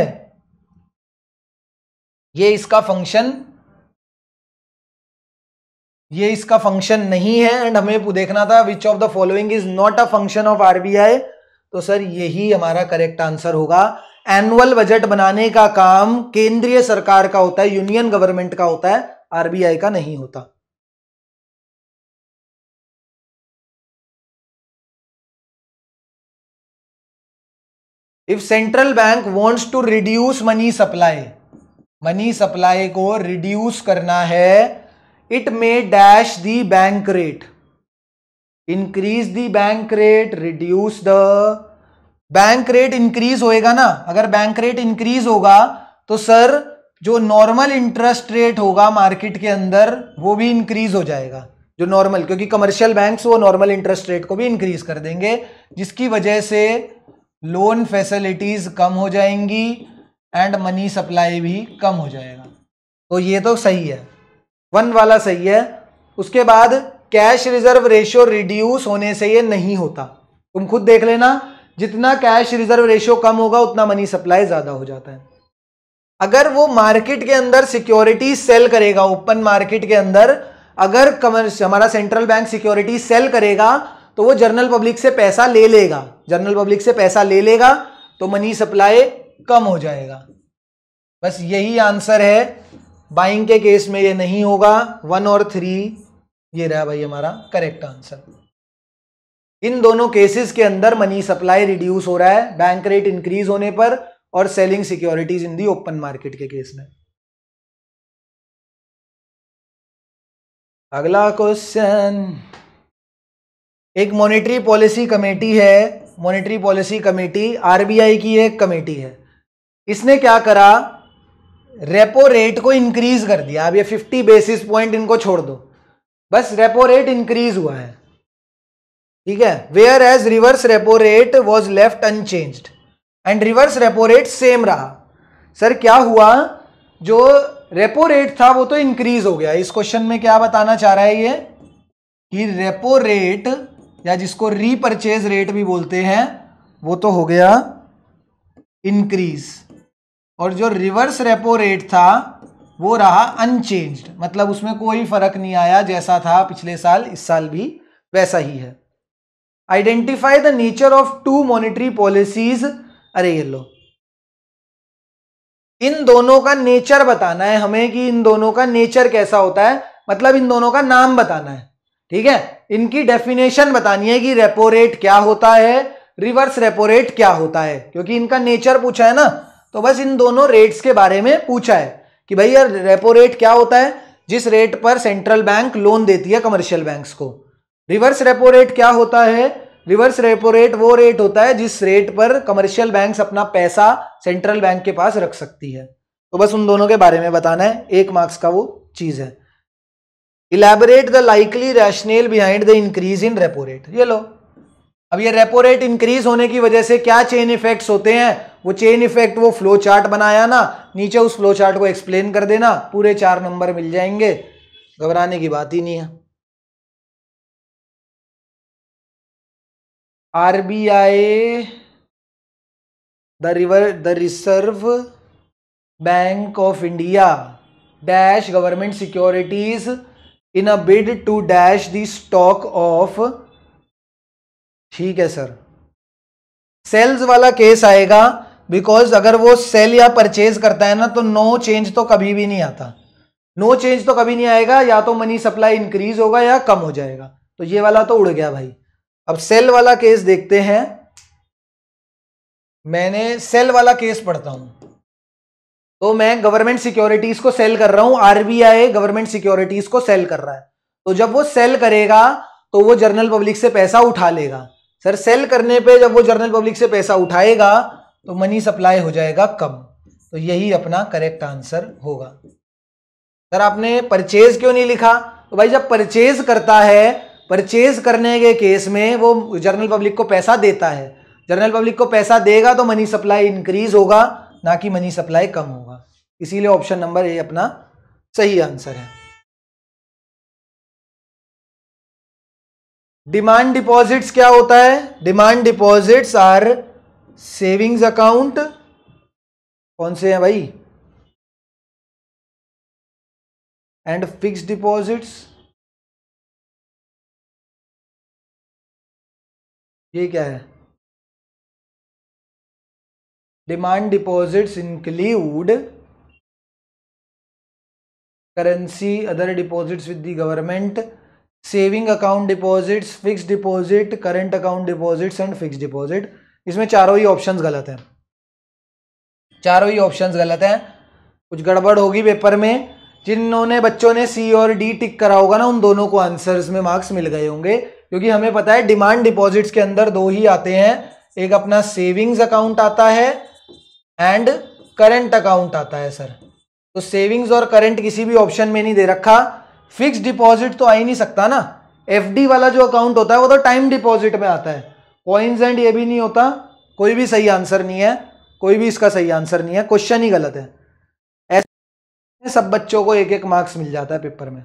B: ये इसका फंक्शन ये इसका फंक्शन नहीं है
A: एंड हमें देखना था which of the following is not a function of RBI तो सर यही हमारा करेक्ट आंसर होगा एनुअल बजट बनाने का काम केंद्रीय सरकार का होता है
B: यूनियन गवर्नमेंट का होता है आरबीआई का नहीं होता if central bank wants to reduce money supply money supply
A: को रिड्यूस करना है it may dash the bank rate increase the bank rate reduce the bank rate increase होएगा ना अगर बैंक रेट इंक्रीज होगा तो सर जो नॉर्मल इंटरेस्ट रेट होगा मार्केट के अंदर वो भी इंक्रीज हो जाएगा जो नॉर्मल क्योंकि कमर्शियल बैंक्स वो नॉर्मल इंटरेस्ट रेट को भी इंक्रीज कर देंगे जिसकी वजह से लोन फैसिलिटीज कम हो जाएंगी एंड मनी सप्लाई भी कम हो जाएगा तो ये तो सही है वन वाला सही है उसके बाद कैश रिजर्व रेशियो रिड्यूस होने से ये नहीं होता तुम खुद देख लेना जितना कैश रिजर्व रेशियो कम होगा उतना मनी सप्लाई ज्यादा हो जाता है अगर वो मार्केट के अंदर सिक्योरिटी सेल करेगा ओपन मार्केट के अंदर अगर हमारा सेंट्रल बैंक सिक्योरिटी सेल करेगा तो वो जर्नल पब्लिक से पैसा ले लेगा जर्नल पब्लिक से पैसा ले लेगा तो मनी सप्लाई कम हो जाएगा बस यही आंसर है बाइंग के केस में ये नहीं होगा वन और थ्री ये रहा भाई हमारा करेक्ट आंसर इन दोनों केसेस के अंदर मनी सप्लाई रिड्यूस हो रहा है बैंक रेट इंक्रीज होने पर और selling securities in the open market के केस में
B: अगला क्वेश्चन एक मॉनेटरी पॉलिसी कमेटी है मॉनेटरी पॉलिसी कमेटी
A: आरबीआई की एक कमेटी है इसने क्या करा रेपो रेट को इंक्रीज कर दिया अब ये 50 बेसिस पॉइंट इनको छोड़ दो बस रेपो रेट इंक्रीज हुआ है ठीक है whereas reverse repo rate was left unchanged and reverse repo rate same रहा सर क्या हुआ जो रेपो रेट था वो तो इंक्रीज हो गया इस क्वेश्चन में क्या बताना चाह रहा है ये कि रेपो रेट या जिसको रीपरचेज रेट भी बोलते हैं वो तो हो गया इंक्रीज और जो रिवर्स रेपो रेट था वो रहा अनचेंज्ड मतलब उसमें कोई फर्क नहीं आया जैसा था पिछले साल इस साल भी वैसा ही है identify the nature of two monetary policies अरे ये लो इन दोनों का नेचर बताना है हमें कि इन दोनों का नेचर कैसा होता है मतलब इन दोनों का नाम बताना है ठीक है इनकी डेफिनेशन बतानी है कि रेपो रेट क्या होता है रिवर्स रेपो रेट क्या होता है क्योंकि इनका नेचर पूछा है ना तो बस इन दोनों रेट्स के बारे में पूछा है कि भाई यार रेपो रेट क्या होता है जिस रेट पर सेंट्रल बैंक लोन देती है कमर्शियल बैंक्स को रिवर्स रेपो रेट क्या होता है रिवर्स रेपो रेट वो रेट होता है जिस रेट पर कमर्शियल बैंक्स अपना पैसा सेंट्रल बैंक के पास रख सकती है तो बस उन दोनों के बारे में बताना है एक मार्क्स का वो चीज है elaborate the likely rationale behind the increase in repo rate ये लो अब ये रेपो रेट इंक्रीज होने की वजह से क्या चेन इफेक्ट होते हैं वो चेन इफेक्ट वो फ्लो चार्ट बनाया ना नीचे उस फ्लो चार्ट को एक्सप्लेन कर देना
B: पूरे चार नंबर मिल जाएंगे घबराने की बात ही नहीं है R I the river the Reserve bank of India
A: dash government securities in a bid to dash the stock of ठीक है सर सेल्स वाला केस आएगा बिकॉज अगर वो सेल या परचेज करता है ना तो नो चेंज तो कभी भी नहीं आता नो चेंज तो कभी नहीं आएगा या तो मनी सप्लाई इंक्रीज होगा या कम हो जाएगा तो ये वाला तो उड़ गया भाई अब सेल वाला केस देखते हैं मैंने सेल वाला केस पढ़ता हूं तो मैं गवर्नमेंट सिक्योरिटीज को सेल कर रहा हूं आरबीआई गवर्नमेंट सिक्योरिटीज को सेल कर रहा है तो जब वो सेल करेगा तो वो जर्नल पब्लिक से पैसा उठा लेगा सर सेल करने पे जब वो जर्नल पब्लिक से पैसा उठाएगा तो मनी सप्लाई हो जाएगा कम तो यही अपना करेक्ट आंसर होगा सर आपने परचेज क्यों नहीं लिखा तो भाई जब परचेज करता है परचेज करने के केस में वो जर्नल पब्लिक को पैसा देता है जर्नल पब्लिक को पैसा देगा तो मनी सप्लाई इंक्रीज होगा ना कि मनी सप्लाई कम होगा इसीलिए ऑप्शन नंबर ए अपना
B: सही आंसर है डिमांड डिपॉजिट्स क्या होता है demand deposits are savings account कौन से हैं भाई एंड फिक्स डिपॉजिट्स ये क्या है demand deposits include
A: currency other deposits with the government saving account deposits fix deposit current account deposits and fix deposit इसमें चारों ही ऑप्शंस गलत हैं चारों ही ऑप्शंस गलत हैं कुछ गड़बड़ होगी पेपर में जिन्होंने बच्चों ने सी और डी टिक करा होगा ना उन दोनों को आंसर्स में मार्क्स मिल गए होंगे क्योंकि हमें पता है डिमांड डिपॉजिट्स के अंदर दो ही आते हैं एक अपना सेविंग्स अकाउंट आता है एंड करंट अकाउंट आता है सर तो सेविंग्स और करंट किसी भी ऑप्शन में नहीं दे रखा फिक्स डिपॉजिट तो आ ही नहीं सकता ना एफ वाला जो अकाउंट होता है वो तो टाइम डिपॉजिट में आता है कॉइन्स एंड ये भी नहीं होता कोई भी सही आंसर
B: नहीं है कोई भी इसका सही आंसर नहीं है क्वेश्चन ही गलत है ऐसे सब बच्चों को एक एक मार्क्स मिल जाता है पेपर में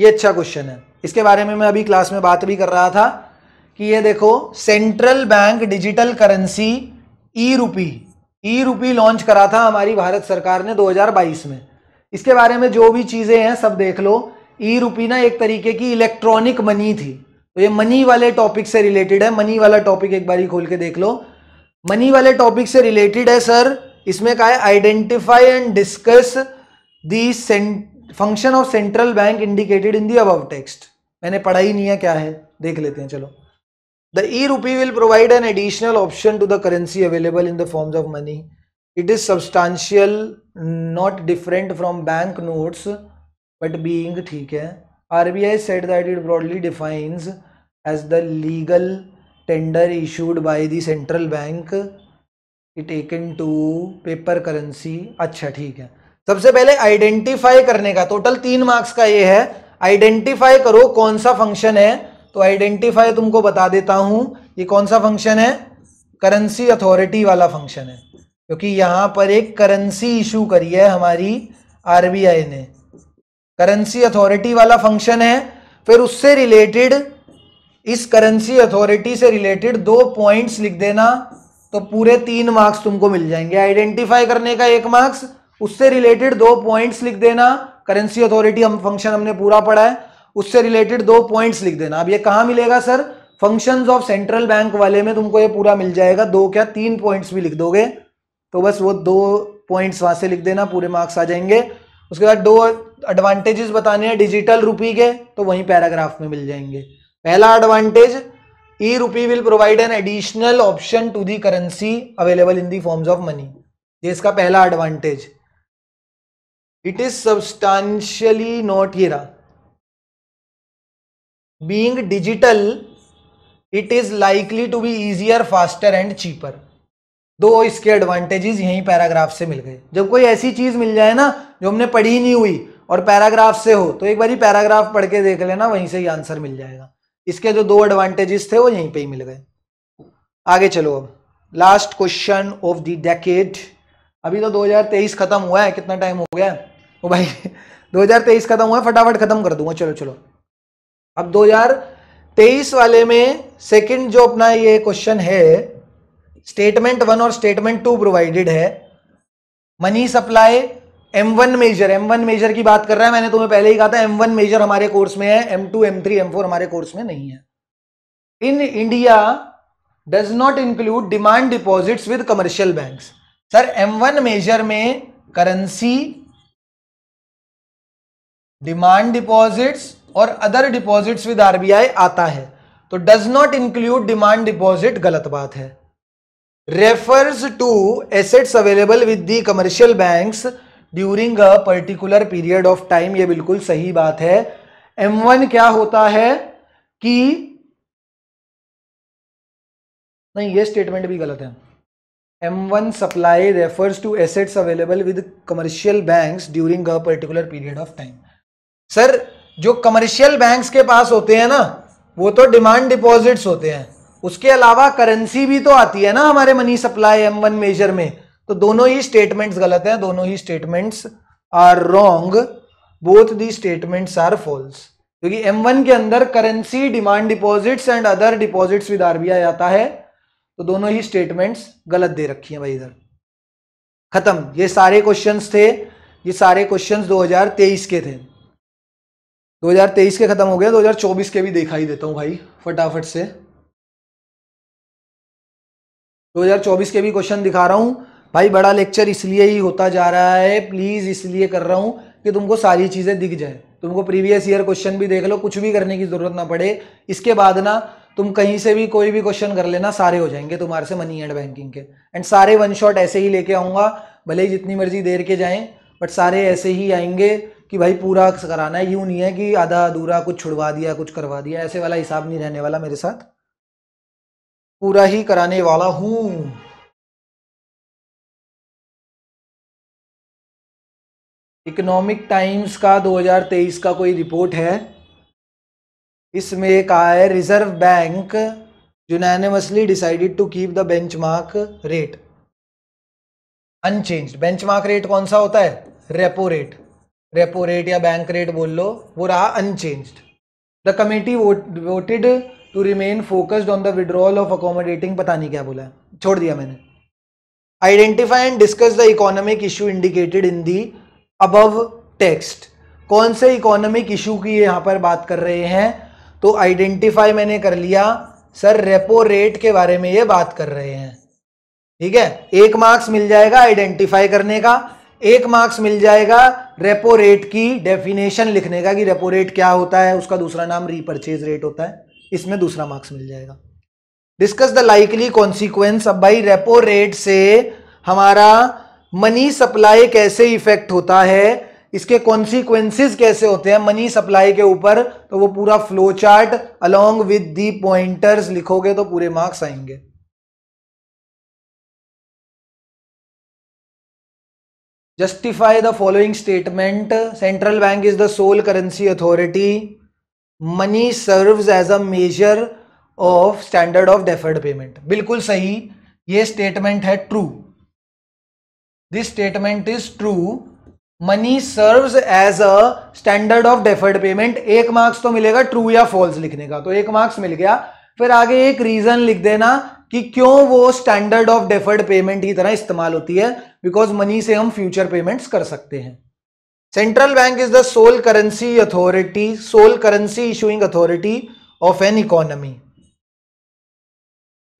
B: ये अच्छा क्वेश्चन है इसके बारे में मैं अभी क्लास में बात भी कर रहा था
A: कि ये देखो central bank digital currency e rupee e रूपी लॉन्च करा था हमारी भारत सरकार ने 2022 में इसके बारे में जो भी चीज़ें हैं सब देख लो ई रूपी ना एक तरीके की इलेक्ट्रॉनिक मनी थी तो ये मनी वाले टॉपिक से रिलेटेड है मनी वाला टॉपिक एक बार ही खोल के देख लो मनी वाले टॉपिक से रिलेटेड है सर इसमें क्या है identify and discuss the cent function of central bank indicated in the above text मैंने पढ़ा ही नहीं है क्या है देख लेते हैं चलो the e rupee will provide an additional option to the currency available in the forms of money it is substantial not different from bank notes but being ठीक है RBI set that it broadly defines as the legal tender issued by the central bank it taken to paper currency अच्छा ठीक है सबसे पहले identify करने का total तीन मार्क्स का ये है आइडेंटिफाई करो कौन सा फंक्शन है तो आइडेंटिफाई तुमको बता देता हूं ये कौन सा फंक्शन है करेंसी अथॉरिटी वाला फंक्शन है क्योंकि यहां पर एक करेंसी इशू करी है हमारी आरबीआई ने करेंसी अथॉरिटी वाला फंक्शन है फिर उससे रिलेटेड इस करेंसी अथॉरिटी से रिलेटेड दो पॉइंट्स लिख देना तो पूरे तीन मार्क्स तुमको मिल जाएंगे आइडेंटिफाई करने का एक मार्क्स उससे रिलेटेड दो पॉइंट्स लिख देना करेंसी अथॉरिटी हम फंक्शन हमने पूरा पढ़ा है उससे रिलेटेड दो पॉइंट्स लिख देना अब ये कहाँ मिलेगा sir functions of central bank वाले में तुमको ये पूरा मिल जाएगा दो क्या तीन पॉइंट्स भी लिख दोगे तो बस वो दो पॉइंट्स वहां से लिख देना पूरे मार्क्स आ जाएंगे उसके बाद दो एडवांटेजेस बताने हैं डिजिटल रुपी के तो वहीं पैराग्राफ में मिल जाएंगे पहला advantage e rupee will provide an additional option to the currency available in the forms of money ये इसका पहला advantage it is substantially not ये रहा being digital it is likely to be easier faster and cheaper दो इसके advantages यहीं paragraph से मिल गए जब कोई ऐसी चीज मिल जाए ना जो हमने पढ़ी नहीं हुई और पैराग्राफ से हो तो एक बार पैराग्राफ पढ़ के देख लेना वहीं से ही आंसर मिल जाएगा इसके जो दो एडवांटेजेस थे वो यहीं पे ही मिल गए आगे चलो अब last question of the decade अभी तो 2023 खत्म हुआ है कितना टाइम हो गया है वो भाई 2023 खत्म हुआ फटाफट खत्म कर दूंगा चलो चलो अब 2023 वाले में सेकंड जो अपना ये क्वेश्चन है स्टेटमेंट वन और स्टेटमेंट टू प्रोवाइडेड है money supply M one measure M one measure की बात कर रहा है मैंने तुम्हें पहले ही कहा था एम वन मेजर हमारे कोर्स में है M two M three M four हमारे कोर्स में नहीं है in India does not include demand deposits with commercial banks sir M one measure में करेंसी डिमांड डिपॉजिट्स और अदर डिपॉजिट्स विद आरबीआई आता है तो does not include demand deposit गलत बात है refers to assets available with the commercial banks during a particular period of time ये बिल्कुल सही बात है एम वन क्या होता है कि नहीं ये स्टेटमेंट भी गलत है M one supply refers to assets available with commercial banks during a particular period of time sir जो कमर्शियल बैंक्स के पास होते हैं ना वो तो डिमांड डिपॉजिट्स होते हैं उसके अलावा करेंसी भी तो आती है ना हमारे money supply M one measure में तो दोनों ही स्टेटमेंट्स गलत हैं दोनों ही statements are wrong both the statements are false क्योंकि एम वन के अंदर currency demand deposits and other deposits with I आता है तो दोनों ही स्टेटमेंट्स गलत दे रखी हैं भाई इधर खत्म ये सारे क्वेश्चंस थे ये सारे क्वेश्चंस 2023 के थे 2023 के ख़त्म हो गया 2024 के भी देखा ही देता हूँ भाई फटाफट से 2024 के भी क्वेश्चन दिखा रहा हूँ भाई बड़ा लेक्चर इसलिए ही होता जा रहा है प्लीज़ इसलिए कर रहा हूँ कि तुमको सारी चीज़ें दिख जाए तुमको प्रीवियस ईयर क्वेश्चन भी देख लो कुछ भी करने की ज़रूरत ना पड़े इसके बाद ना तुम कहीं से भी कोई भी क्वेश्चन कर लेना सारे हो जाएंगे तुम्हारे से मनी एंड बैंकिंग के एंड सारे वन शॉट ऐसे ही लेके आऊंगा भले ही जितनी मर्जी देर के जाए बट सारे ऐसे ही आएंगे कि भाई पूरा कराना है यूँ नहीं है कि आधा अधूरा कुछ छुड़वा दिया कुछ करवा दिया ऐसे वाला हिसाब नहीं रहने वाला मेरे साथ
B: पूरा ही कराने वाला हूँ इकोनॉमिक टाइम्स का 2023 का कोई रिपोर्ट है इसमें कहा है reserve Bank
A: unanimously decided to keep the benchmark rate unchanged benchmark rate कौन सा होता है रेपो रेट रेपो रेट या बैंक रेट बोल लो वो रहा unchanged the committee voted to remain focused on the withdrawal of accommodating पता नहीं क्या बोला है छोड़ दिया मैंने identify and discuss the economic issue indicated in the above text कौन से इकोनॉमिक इशू की यहाँ पर बात कर रहे हैं तो आइडेंटिफाई मैंने कर लिया सर रेपो रेट के बारे में ये बात कर रहे हैं ठीक है एक मार्क्स मिल जाएगा आइडेंटिफाई करने का एक मार्क्स मिल जाएगा रेपो रेट की डेफिनेशन लिखने का कि रेपो रेट क्या होता है उसका दूसरा नाम रीपरचेज रेट होता है इसमें दूसरा मार्क्स मिल जाएगा डिस्कस द लाइकली कॉन्सिक्वेंस अब भाई रेपो रेट से हमारा मनी सप्लाई कैसे इफेक्ट होता है इसके कॉन्सिक्वेंसिस कैसे होते हैं मनी सप्लाई के ऊपर तो वो पूरा flow chart along with the pointers
B: लिखोगे तो पूरे मार्क्स आएंगे justify the following statement central bank is
A: the sole currency authority money serves as a measure of standard of deferred payment बिल्कुल सही ये statement है true this statement is true money serves as a standard of deferred payment एक marks तो मिलेगा true या false लिखने का तो एक मार्क्स मिल गया फिर आगे एक रीजन लिख देना कि क्यों वो स्टैंडर्ड ऑफ डेफर्ड पेमेंट की तरह इस्तेमाल होती है बिकॉज मनी से हम फ्यूचर पेमेंट्स कर सकते हैं central bank is the sole currency authority sole currency issuing authority of an economy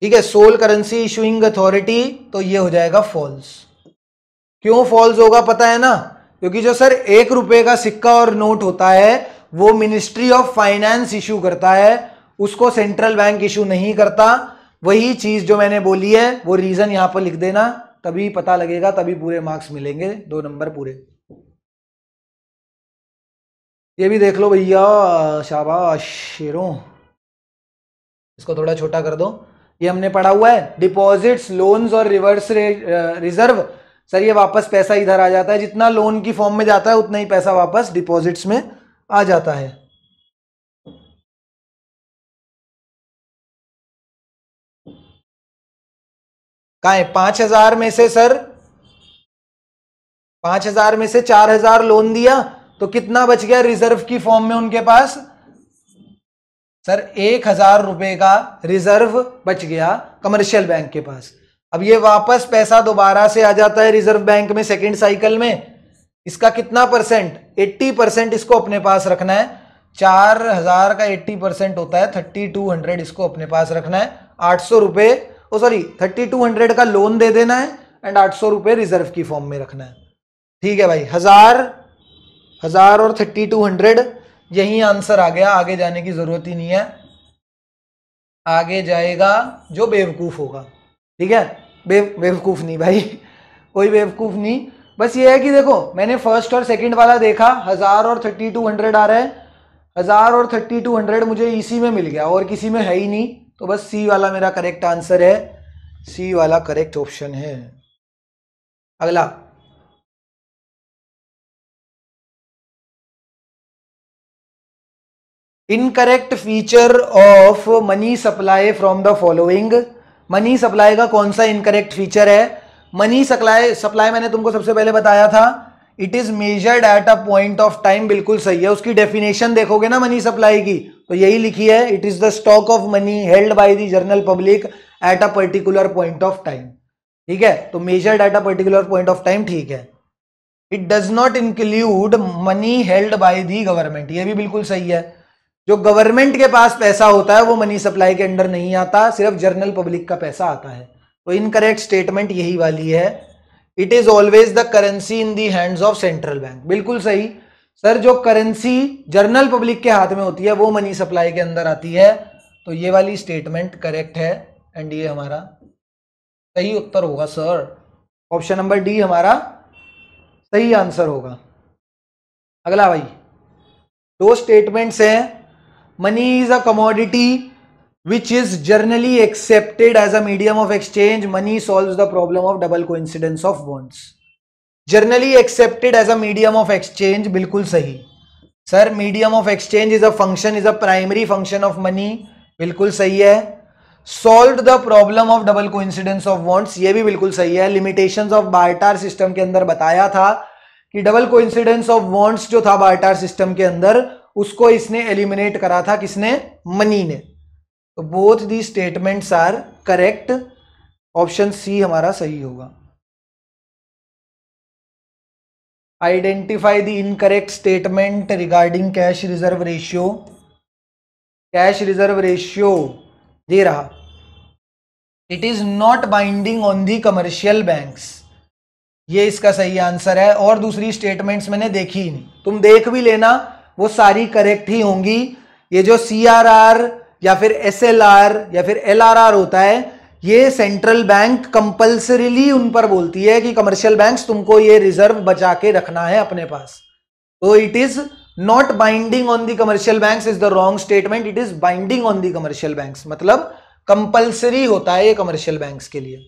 A: ठीक है सोल करेंसी इशूइंग अथॉरिटी तो ये हो जाएगा फॉल्स क्यों फॉल्स होगा पता है ना क्योंकि जो सर एक रुपए का सिक्का और नोट होता है वो मिनिस्ट्री ऑफ फाइनेंस इशू करता है उसको सेंट्रल बैंक इशू नहीं करता वही चीज़ जो मैंने बोली है वो रीज़न यहां पर लिख देना तभी पता लगेगा तभी पूरे मार्क्स मिलेंगे दो नंबर पूरे
B: ये भी देख लो भैया शाबाश शेरों
A: इसको थोड़ा छोटा कर दो ये हमने पढ़ा हुआ है डिपॉजिट्स लोन्स और रिवर्स रिजर्व सर ये वापस पैसा इधर आ जाता है जितना लोन की फॉर्म में जाता है उतना ही पैसा वापस डिपॉजिट्स
B: में आ जाता है का है पांच हजार में से सर पांच हजार में से चार हजार लोन दिया तो कितना बच
A: गया रिजर्व की फॉर्म में उनके पास सर एक हजार रुपए का रिजर्व बच गया कमर्शियल बैंक के पास अब ये वापस पैसा दोबारा से आ जाता है रिजर्व बैंक में सेकंड साइकिल में इसका कितना परसेंट एट्टी परसेंट इसको अपने पास रखना है चार हजार का एट्टी परसेंट होता है थर्टी टू हंड्रेड इसको अपने पास रखना है आठ सौ रुपये oh sorry thirty two hundred का लोन दे देना है एंड आठ सौ रुपये रिजर्व की फॉर्म में रखना है ठीक है भाई हजार हजार और थर्टी टू हंड्रेड यही आंसर आ गया आगे जाने की जरूरत ही नहीं है आगे जाएगा जो बेवकूफ होगा ठीक है बे बेवकूफ नहीं भाई कोई बेवकूफ नहीं बस ये है कि देखो मैंने फर्स्ट और सेकंड वाला देखा हजार और थर्टी टू हंड्रेड आ रहा है हजार और थर्टी टू हंड्रेड मुझे इसी में मिल गया और किसी में है ही नहीं
B: तो बस सी वाला मेरा करेक्ट आंसर है सी वाला करेक्ट ऑप्शन है अगला incorrect feature of money
A: supply from the following money supply का कौन सा इनकरेक्ट फीचर है मनी सप्लाई सप्लाई मैंने तुमको सबसे पहले बताया था it is measured at a point of time बिल्कुल सही है उसकी डेफिनेशन देखोगे ना मनी सप्लाई की तो यही लिखी है it is the stock of money held by the general public at a particular point of time ठीक है तो measured at a particular point of time ठीक है it does not include money held by the government ये भी बिल्कुल सही है जो गवर्नमेंट के पास पैसा होता है वो मनी सप्लाई के अंडर नहीं आता सिर्फ जर्नल पब्लिक का पैसा आता है तो इनकरेक्ट स्टेटमेंट यही वाली है it is always the currency in the hands of central bank बिल्कुल सही सर जो करेंसी जर्नल पब्लिक के हाथ में होती है वो मनी सप्लाई के अंदर आती है तो ये वाली स्टेटमेंट करेक्ट है एंड ये हमारा सही उत्तर होगा सर ऑप्शन नंबर डी हमारा सही आंसर होगा अगला भाई दो स्टेटमेंट्स हैं money is a commodity is generally accepted as a medium of exchange money money the problem of double coincidence of wants generally accepted as a medium of exchange बिल्कुल सही sir medium of exchange is a function is a primary function of money बिल्कुल सही है solve the problem of double coincidence of wants ये भी बिल्कुल सही है लिमिटेशन ऑफ बार्टार सिस्टम के अंदर बताया था कि डबल कोइंसिडेंस ऑफ बॉन्ड्स जो था बार्टार सिस्टम के अंदर उसको इसने एलिमिनेट करा था किसने मनी ने तो both the statements are correct option C हमारा सही होगा identify the incorrect statement regarding cash reserve ratio cash reserve ratio दे रहा it is not binding on the commercial banks ये इसका सही आंसर है और दूसरी स्टेटमेंट्स मैंने देखी ही नहीं तुम देख भी लेना वो सारी करेक्ट ही होंगी ये जो सी आर आर या फिर एस या फिर एल होता है ये सेंट्रल बैंक कंपल्सरीली उन पर बोलती है कि कमर्शियल बैंक्स तुमको ये रिजर्व बचा के रखना है अपने पास तो it is not binding on the commercial banks is the wrong statement it is binding on the commercial banks मतलब
B: कंपल्सरी होता है ये कमर्शियल बैंक्स के लिए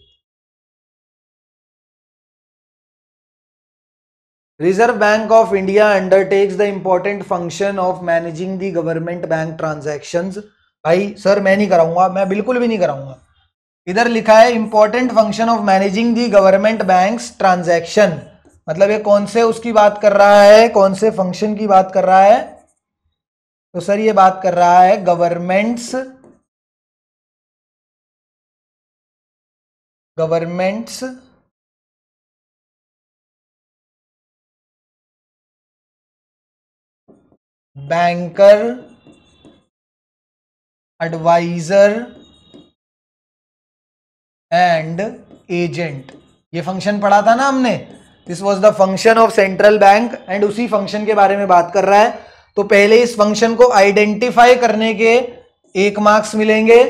B: reserve bank of India undertakes the important
A: function of managing the government bank transaction भाई sir मैं नहीं कराऊंगा मैं बिल्कुल भी नहीं कराऊंगा इधर लिखा है important function of managing the government banks transaction मतलब ये कौन से उसकी बात कर रहा है कौन से फंक्शन की बात कर रहा
B: है तो सर ये बात कर रहा है governments governments banker adviser and agent ये फंक्शन
A: पढ़ा था ना हमने this was the function of central bank and उसी फंक्शन के बारे में बात कर रहा है तो पहले इस फंक्शन को आइडेंटिफाई करने के एक मार्क्स मिलेंगे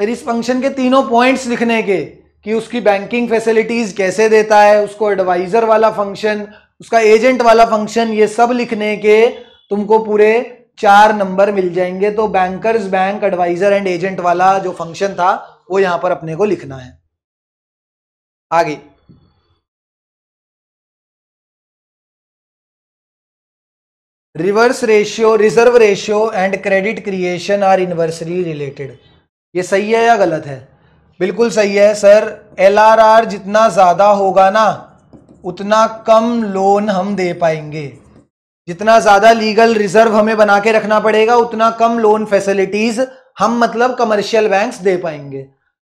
A: फिर इस फंक्शन के तीनों पॉइंट्स लिखने के कि उसकी बैंकिंग फैसिलिटीज कैसे देता है उसको एडवाइजर वाला फंक्शन उसका एजेंट वाला फंक्शन ये सब लिखने के तुमको पूरे चार नंबर मिल जाएंगे तो bankers bank adviser and agent
B: वाला जो फंक्शन था वो यहां पर अपने को लिखना है आगे reverse ratio reserve ratio and credit creation are inversely related
A: ये सही है या गलत है बिल्कुल सही है सर एलआरआर जितना ज़्यादा होगा ना उतना कम लोन हम दे पाएंगे जितना ज्यादा लीगल रिजर्व हमें बना के रखना पड़ेगा उतना कम लोन फैसिलिटीज हम मतलब कमर्शियल बैंक्स दे पाएंगे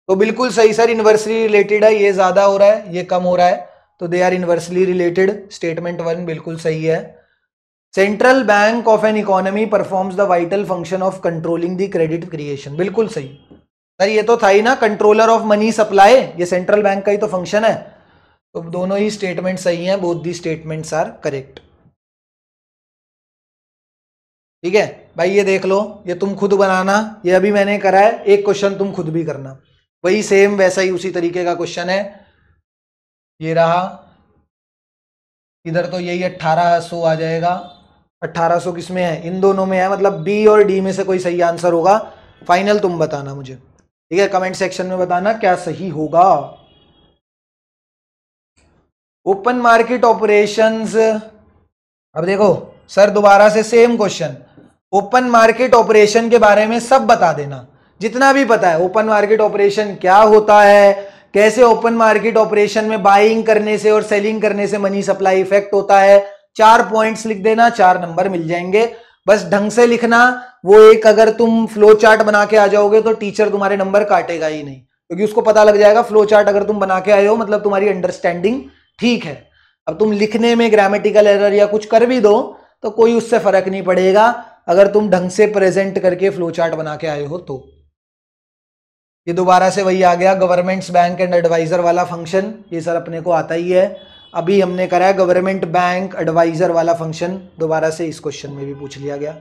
A: तो बिल्कुल सही सर इन्वर्सली रिलेटेड है ये ज्यादा हो रहा है ये कम हो रहा है तो they are inversely related statement one बिल्कुल सही है central bank of an economy performs the vital function of controlling the credit creation बिल्कुल सही सर ये तो था ही ना कंट्रोलर ऑफ मनी सप्लाई ये सेंट्रल बैंक का ही तो फंक्शन है तो दोनों ही स्टेटमेंट सही हैं both the statements are correct ठीक है भाई ये देख लो ये तुम खुद बनाना ये अभी मैंने करा है एक क्वेश्चन तुम खुद भी करना वही सेम वैसा ही उसी तरीके का क्वेश्चन है ये रहा इधर तो यही अट्ठारह सौ आ जाएगा अट्ठारह सौ किस में है इन दोनों में है मतलब बी और डी में से कोई सही आंसर होगा फाइनल तुम बताना मुझे ठीक है कमेंट सेक्शन में बताना क्या सही होगा ओपन मार्केट ऑपरेशंस अब देखो सर दोबारा से same question open market operation के बारे में सब बता देना जितना भी पता है ओपन मार्केट ऑपरेशन क्या होता है कैसे ओपन मार्केट ऑपरेशन में बाइंग करने से और सेलिंग करने से मनी सप्लाई इफेक्ट होता है चार पॉइंट्स लिख देना चार नंबर मिल जाएंगे बस ढंग से लिखना वो एक अगर तुम फ्लो चार्ट बना के आ जाओगे तो टीचर तुम्हारे नंबर काटेगा ही नहीं क्योंकि उसको पता लग जाएगा फ्लो चार्ट अगर तुम बना के आए हो मतलब तुम्हारी अंडरस्टैंडिंग ठीक है अब तुम लिखने में ग्रामेटिकल एरर या कुछ कर भी दो तो कोई उससे फर्क नहीं पड़ेगा अगर तुम ढंग से प्रेजेंट करके फ्लो चार्ट बना के आए हो तो ये दोबारा से वही आ गया गवर्नमेंट्स बैंक एंड एडवाइज़र वाला फंक्शन ये सर अपने को आता ही है अभी हमने करा है गवर्नमेंट बैंक एडवाइज़र वाला फंक्शन दोबारा से इस क्वेश्चन
B: में भी पूछ लिया गया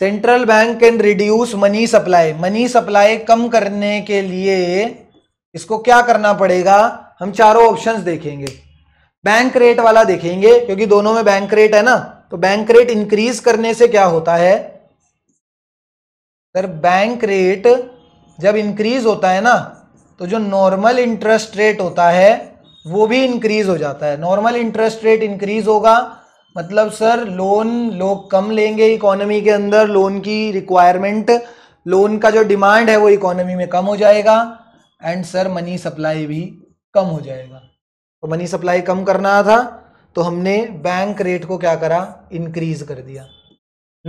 B: central bank can reduce money supply money supply
A: कम करने के लिए इसको क्या करना पड़ेगा हम चारों ऑप्शंस देखेंगे बैंक रेट वाला देखेंगे क्योंकि दोनों में बैंक रेट है ना तो बैंक रेट इंक्रीज करने से क्या होता है सर बैंक रेट जब इंक्रीज होता है ना तो जो नॉर्मल इंटरेस्ट रेट होता है वो भी इंक्रीज हो जाता है नॉर्मल इंटरेस्ट रेट इंक्रीज होगा मतलब सर लोन लोग कम लेंगे इकोनॉमी के अंदर लोन की रिक्वायरमेंट लोन का जो डिमांड है वो इकोनॉमी में कम हो जाएगा एंड सर मनी सप्लाई भी कम हो जाएगा तो मनी सप्लाई कम करना था तो हमने बैंक रेट को क्या करा इंक्रीज कर दिया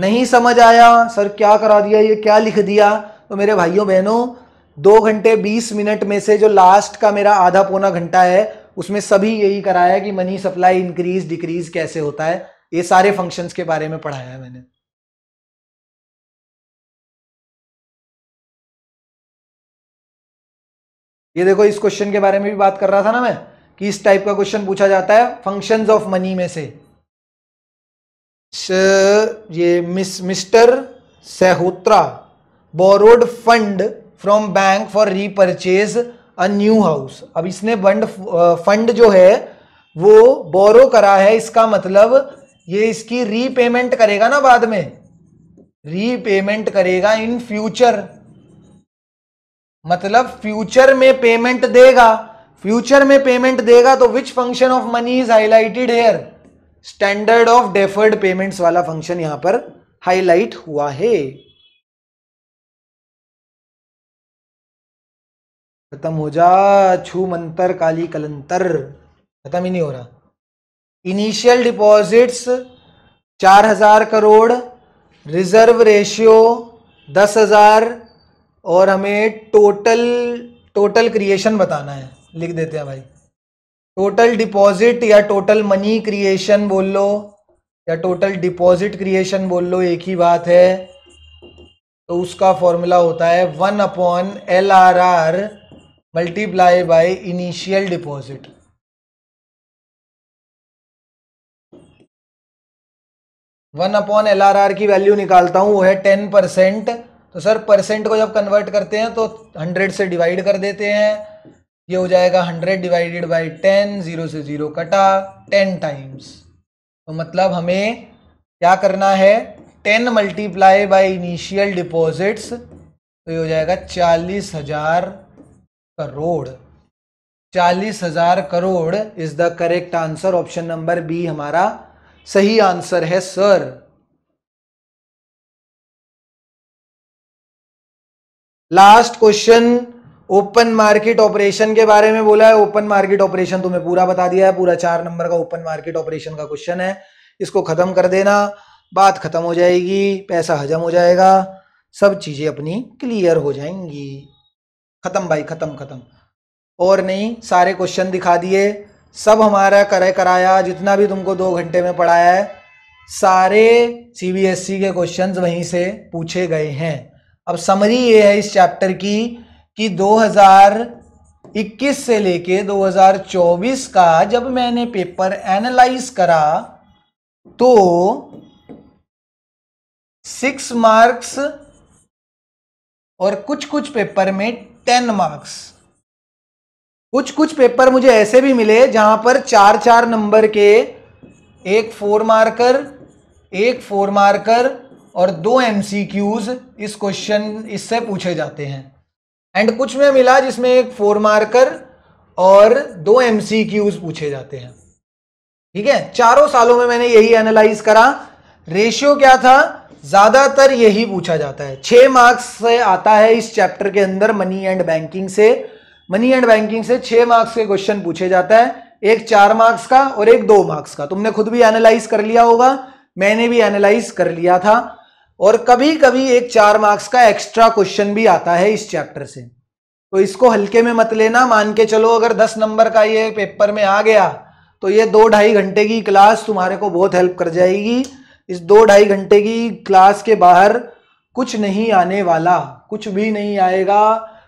A: नहीं समझ आया सर क्या करा दिया ये क्या लिख दिया तो मेरे भाइयों बहनों दो घंटे बीस मिनट में से जो लास्ट का मेरा आधा पौना घंटा है उसमें सभी यही कराया कि मनी सप्लाई इंक्रीज डिक्रीज कैसे होता है ये सारे फंक्शंस के बारे
B: में पढ़ाया है मैंने ये देखो इस क्वेश्चन के बारे में भी बात कर रहा था ना मैं
A: किस टाइप का क्वेश्चन पूछा जाता है फंक्शंस ऑफ मनी में से ये miss mister Sahotra borrowed fund from bank for repurchase a new house अब इसने बंड फंड जो है वो बोरो करा है इसका मतलब ये इसकी रीपेमेंट करेगा ना बाद में रीपेमेंट करेगा इन फ्यूचर मतलब फ्यूचर में पेमेंट देगा फ्यूचर में पेमेंट देगा तो which function of money is highlighted here standard of deferred payments वाला
B: फंक्शन यहां पर हाईलाइट हुआ है खत्म हो जा छू मंतर काली कलंतर
A: खत्म ही नहीं हो रहा इनिशियल डिपॉजिट्स चार हजार करोड़ रिजर्व रेशियो दस हजार और हमें टोटल टोटल क्रिएशन बताना है लिख देते हैं भाई टोटल डिपॉजिट या टोटल मनी क्रिएशन बोल लो या टोटल डिपॉजिट क्रिएशन बोल लो एक ही बात है तो उसका फॉर्मूला होता है one
B: upon L R R multiply by initial deposit one upon L R R की वैल्यू निकालता हूं वो है टेन परसेंट तो सर परसेंट को जब कन्वर्ट
A: करते हैं तो हंड्रेड से डिवाइड कर देते हैं ये हो जाएगा hundred divided by ten zero से जीरो कटा टेन टाइम्स तो मतलब हमें क्या करना है ten multiply by initial deposits तो ये हो जाएगा चालीस हजार करोड़ चालीस हजार crore
B: is the correct answer option number B हमारा सही आंसर है sir last question open market operation के बारे में बोला है ओपन मार्केट ऑपरेशन तुम्हें
A: पूरा बता दिया है पूरा चार नंबर का ओपन मार्केट ऑपरेशन का क्वेश्चन है इसको खत्म कर देना बात खत्म हो जाएगी पैसा हजम हो जाएगा सब चीजें अपनी क्लियर हो जाएंगी खत्म भाई खत्म खत्म और नहीं सारे क्वेश्चन दिखा दिए सब हमारा करे कराया जितना भी तुमको दो घंटे में पढ़ाया है सारे सीबीएसई e के क्वेश्चंस वहीं से पूछे गए हैं अब समरी ये है इस चैप्टर की कि 2021 से लेके 2024 का जब मैंने पेपर एनालाइज करा तो सिक्स मार्क्स और कुछ कुछ पेपर में टेन मार्क्स कुछ कुछ पेपर मुझे ऐसे भी मिले जहां पर चार चार नंबर के एक फोर मार्कर एक फोर मार्कर और दो एमसीक्यूज इस क्वेश्चन इससे पूछे जाते हैं एंड कुछ में मिला जिसमें एक फोर मार्कर और दो एमसीक्यूज पूछे जाते हैं ठीक है चारों सालों में मैंने यही एनालाइज करा रेशियो क्या था ज्यादातर यही पूछा जाता है छह मार्क्स से आता है इस चैप्टर के अंदर मनी एंड बैंकिंग से मनी एंड बैंकिंग से छह मार्क्स के क्वेश्चन पूछे जाता है एक चार मार्क्स का और एक दो मार्क्स का तुमने खुद भी एनालाइज कर लिया होगा मैंने भी एनालाइज कर लिया था और कभी कभी एक चार मार्क्स का एक्स्ट्रा क्वेश्चन भी आता है इस चैप्टर से तो इसको हल्के में मत लेना मान के चलो अगर दस नंबर का ये पेपर में आ गया तो ये दो ढाई घंटे की क्लास तुम्हारे को बहुत हेल्प कर जाएगी इस दो ढाई घंटे की क्लास के बाहर कुछ नहीं आने वाला कुछ भी नहीं आएगा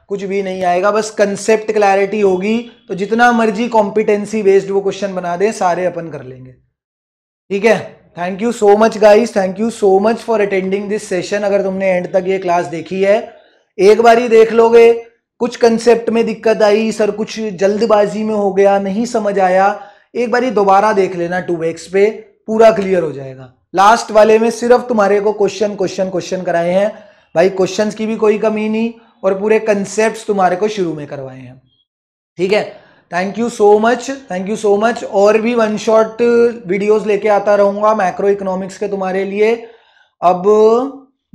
A: कुछ भी नहीं आएगा बस कंसेप्ट क्लैरिटी होगी तो जितना मर्जी कॉम्पिटेंसी बेस्ड वो क्वेश्चन बना दें सारे अपन कर लेंगे ठीक है thank you so much guys thank you so much for attending this session अगर तुमने एंड तक ये क्लास देखी है एक बार ही देख लोगे कुछ कंसेप्ट में दिक्कत आई सर कुछ जल्दबाजी में हो गया नहीं समझ आया एक बार ही दोबारा देख लेना टू वेक्स पे पूरा क्लियर हो जाएगा लास्ट वाले में सिर्फ तुम्हारे को क्वेश्चन क्वेश्चन क्वेश्चन कराए हैं भाई क्वेश्चंस की भी कोई कमी नहीं और पूरे कंसेप्ट तुम्हारे को शुरू में करवाए हैं ठीक है thank you so much thank you so much और भी वन शॉट वीडियोस लेके आता रहूँगा मैक्रो इकोनॉमिक्स के तुम्हारे लिए अब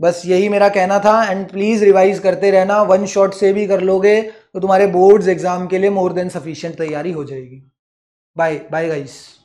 A: बस यही मेरा कहना था एंड प्लीज़ रिवाइज करते रहना वन
B: शॉट से भी कर लोगे तो तुम्हारे बोर्ड्स एग्जाम के लिए मोर देन सफिशियंट तैयारी हो जाएगी बाय बाय गाइस